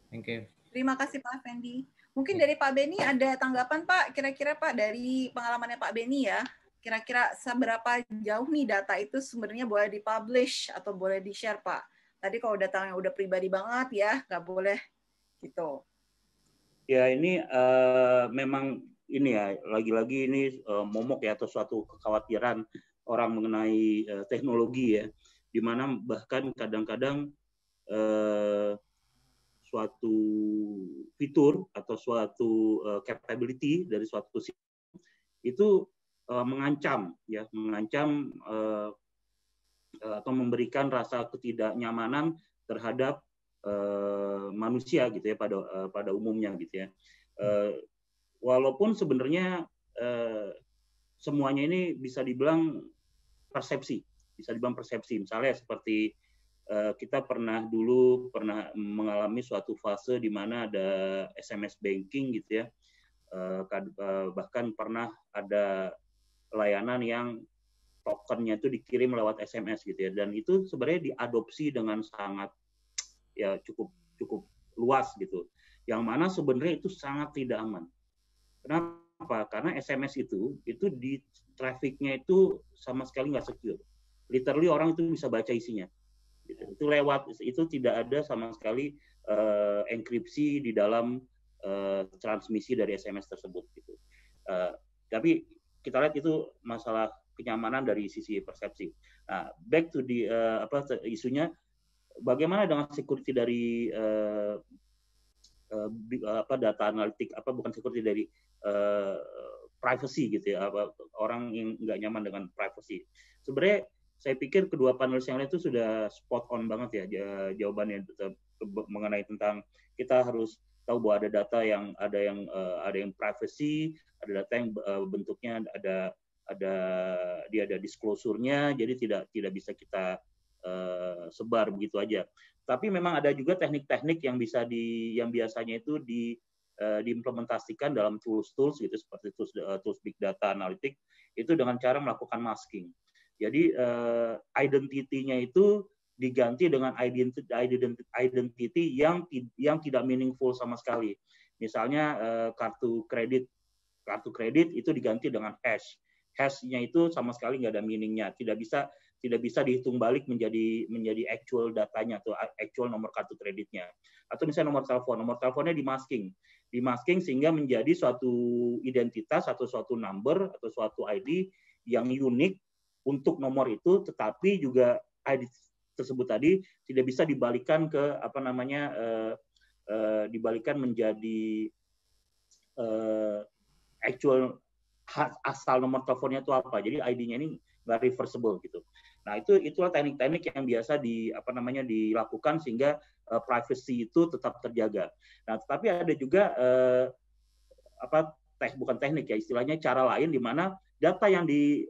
Thank you. Terima kasih Pak Fendi. Mungkin iya. dari Pak Beni ada tanggapan Pak, kira-kira Pak dari pengalamannya Pak Beni ya, kira-kira seberapa jauh nih data itu sebenarnya boleh dipublish atau boleh di-share Pak? Tadi kalau datanya udah pribadi banget ya, nggak boleh gitu. Ya ini uh, memang ini ya, lagi-lagi ini uh, momok ya atau suatu kekhawatiran orang mengenai uh, teknologi ya, di mana bahkan kadang-kadang suatu fitur atau suatu uh, capability dari suatu sistem itu uh, mengancam ya mengancam uh, atau memberikan rasa ketidaknyamanan terhadap uh, manusia gitu ya pada uh, pada umumnya gitu ya uh, walaupun sebenarnya uh, semuanya ini bisa dibilang persepsi bisa dibilang persepsi misalnya seperti Eh, kita pernah dulu pernah mengalami suatu fase di mana ada SMS banking gitu ya. Eh, eh, bahkan pernah ada layanan yang tokennya itu dikirim lewat SMS gitu ya. Dan itu sebenarnya diadopsi dengan sangat ya cukup cukup luas gitu. Yang mana sebenarnya itu sangat tidak aman. Kenapa? Karena SMS itu itu di trafficnya itu sama sekali nggak secure. Literally orang itu bisa baca isinya gitu. itu lewat itu tidak ada sama sekali uh, enkripsi di dalam uh, transmisi dari SMS tersebut gitu uh, tapi kita lihat itu masalah kenyamanan dari sisi persepsi nah back to di uh, apa isunya bagaimana dengan security dari uh, uh, apa data analitik apa bukan security dari uh, privacy gitu ya apa, orang yang nggak nyaman dengan privacy sebenarnya saya pikir kedua panelis yang lain itu sudah spot on banget ya jawabannya mengenai tentang kita harus tahu bahwa ada data yang ada yang uh, ada yang privacy, ada data yang eh, bentuknya ada ada dia ada disclosure jadi tidak tidak bisa kita uh, sebar begitu aja. Tapi memang ada juga teknik-teknik yang bisa di yang biasanya itu di uh, diimplementasikan dalam tools-tools gitu seperti tools uh, tools big data analitik itu dengan cara melakukan masking. Jadi uh, eh, identity itu diganti dengan identity, identity, yang yang tidak meaningful sama sekali. Misalnya uh, kartu kredit, kartu kredit itu diganti dengan hash. Hash-nya itu sama sekali nggak ada meaningnya, tidak bisa tidak bisa dihitung balik menjadi menjadi actual datanya atau actual nomor kartu kreditnya atau misalnya nomor telepon nomor teleponnya dimasking dimasking sehingga menjadi suatu identitas atau suatu number atau suatu ID yang unik untuk nomor itu, tetapi juga ID tersebut tadi tidak bisa dibalikan ke apa namanya uh, uh, dibalikan menjadi uh, actual asal nomor teleponnya itu apa. Jadi ID-nya ini nggak reversible gitu. Nah itu itulah teknik-teknik yang biasa di apa namanya dilakukan sehingga uh, privacy itu tetap terjaga. Nah tetapi ada juga uh, apa teh bukan teknik ya istilahnya cara lain di mana data yang di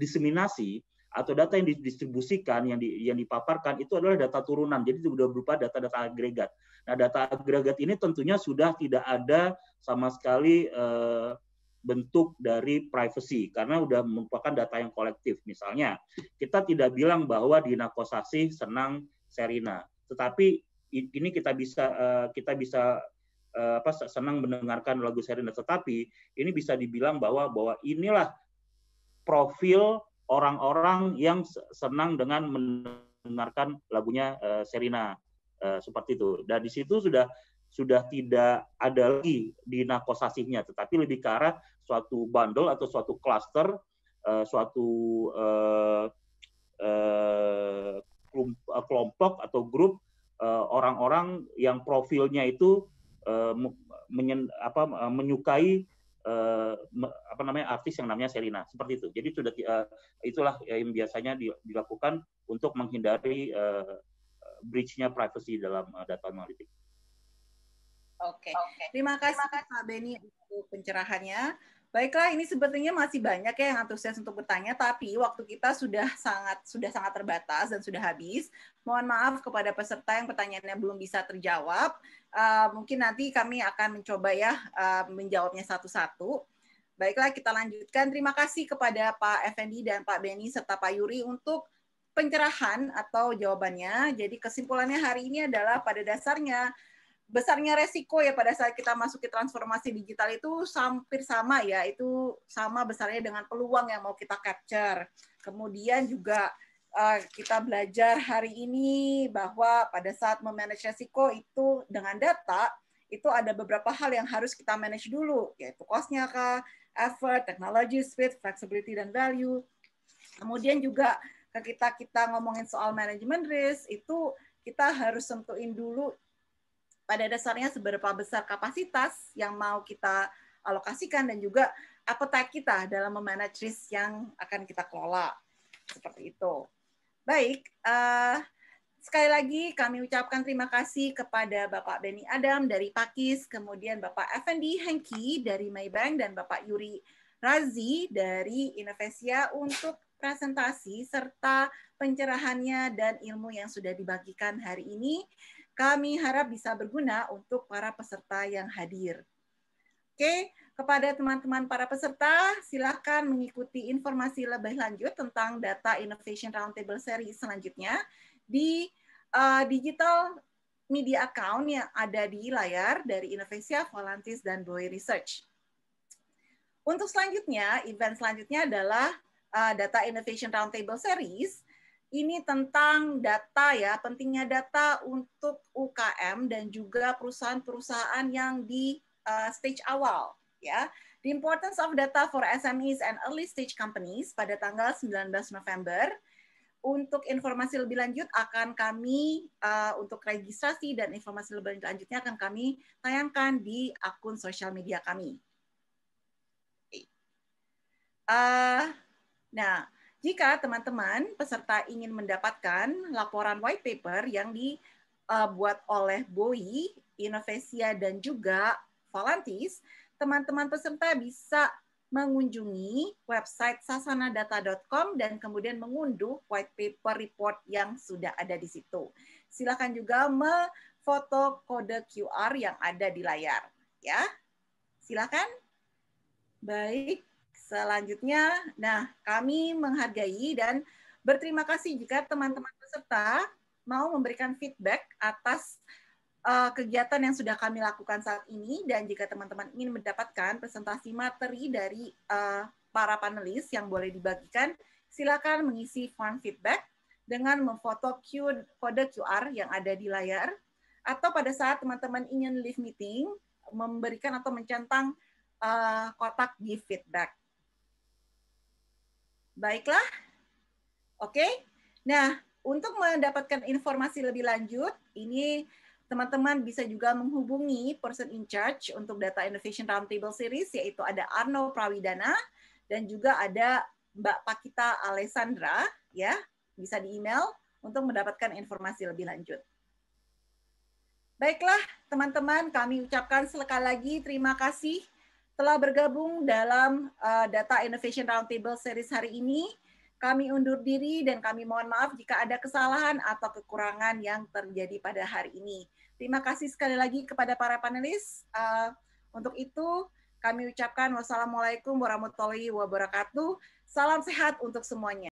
diseminasi atau data yang didistribusikan yang di, yang dipaparkan itu adalah data turunan jadi sudah berupa data-data agregat nah data agregat ini tentunya sudah tidak ada sama sekali eh, bentuk dari privacy karena sudah merupakan data yang kolektif misalnya kita tidak bilang bahwa Dina Kosasi senang Serina tetapi ini kita bisa eh, kita bisa eh, apa senang mendengarkan lagu Serina tetapi ini bisa dibilang bahwa bahwa inilah profil orang-orang yang senang dengan mendengarkan lagunya uh, eh, Serina uh, eh, seperti itu. Dan di situ sudah sudah tidak ada lagi dinakosasinya, tetapi lebih ke arah suatu bundle atau suatu cluster, uh, suatu uh, uh, kelompok atau grup orang-orang uh, yang profilnya itu uh, menyen, apa, uh, menyukai uh, apa namanya artis yang namanya Selina seperti itu. Jadi sudah uh, itulah yang biasanya dilakukan untuk menghindari uh, breach-nya privacy dalam uh, data analitik. Oke, okay. okay. terima kasih Pak Beni untuk pencerahannya. Baiklah, ini sepertinya masih banyak ya yang antusias untuk bertanya, tapi waktu kita sudah sangat sudah sangat terbatas dan sudah habis. Mohon maaf kepada peserta yang pertanyaannya belum bisa terjawab. Uh, mungkin nanti kami akan mencoba ya uh, menjawabnya satu-satu. Baiklah, kita lanjutkan. Terima kasih kepada Pak Effendi dan Pak Beni serta Pak Yuri untuk pencerahan atau jawabannya. Jadi kesimpulannya hari ini adalah pada dasarnya besarnya resiko ya pada saat kita masuk ke transformasi digital itu hampir sama ya, itu sama besarnya dengan peluang yang mau kita capture. Kemudian juga eh, kita belajar hari ini bahwa pada saat memanage resiko itu dengan data itu ada beberapa hal yang harus kita manage dulu yaitu costnya kah, effort, technology, speed, flexibility dan value. Kemudian juga kita kita ngomongin soal manajemen risk itu kita harus sentuhin dulu pada dasarnya seberapa besar kapasitas yang mau kita alokasikan dan juga appetite kita dalam memanage risk yang akan kita kelola. Seperti itu. Baik, uh, sekali lagi kami ucapkan terima kasih kepada Bapak Benny Adam dari Pakis, kemudian Bapak Effendi Hengki dari Maybank, dan Bapak Yuri Razi dari Inovesia untuk presentasi serta pencerahannya dan ilmu yang sudah dibagikan hari ini. Kami harap bisa berguna untuk para peserta yang hadir. Oke, kepada teman-teman para peserta, silakan mengikuti informasi lebih lanjut tentang data Innovation Roundtable Series selanjutnya di uh, digital media account yang ada di layar dari Innovasia, Volantis, dan Boy Research. Untuk selanjutnya, event selanjutnya adalah uh, Data Innovation Roundtable Series ini tentang data ya, pentingnya data untuk UKM dan juga perusahaan-perusahaan yang di uh, stage awal ya. The importance of data for SMEs and early stage companies pada tanggal 19 November. Untuk informasi lebih lanjut akan kami uh, untuk registrasi dan informasi lebih lanjutnya akan kami tayangkan di akun sosial media kami. Uh, nah, jika teman-teman peserta ingin mendapatkan laporan white paper yang dibuat e, oleh BOI, Innovesia, dan juga Valantis, teman-teman peserta bisa mengunjungi website sasanadata.com dan kemudian mengunduh white paper report yang sudah ada di situ. Silakan juga memfoto kode QR yang ada di layar. Ya, silakan. Baik, Selanjutnya, nah kami menghargai dan berterima kasih jika teman-teman peserta mau memberikan feedback atas uh, kegiatan yang sudah kami lakukan saat ini dan jika teman-teman ingin mendapatkan presentasi materi dari uh, para panelis yang boleh dibagikan, silakan mengisi form feedback dengan memfoto kode QR yang ada di layar atau pada saat teman-teman ingin live meeting memberikan atau mencentang uh, kotak give feedback. Baiklah. Oke. Nah, untuk mendapatkan informasi lebih lanjut, ini teman-teman bisa juga menghubungi person in charge untuk Data Innovation Roundtable Series, yaitu ada Arno Prawidana dan juga ada Mbak Pakita Alessandra, ya bisa di email untuk mendapatkan informasi lebih lanjut. Baiklah, teman-teman, kami ucapkan sekali lagi terima kasih telah bergabung dalam uh, Data Innovation Roundtable Series hari ini. Kami undur diri dan kami mohon maaf jika ada kesalahan atau kekurangan yang terjadi pada hari ini. Terima kasih sekali lagi kepada para panelis. Uh, untuk itu, kami ucapkan wassalamualaikum warahmatullahi wabarakatuh. Salam sehat untuk semuanya.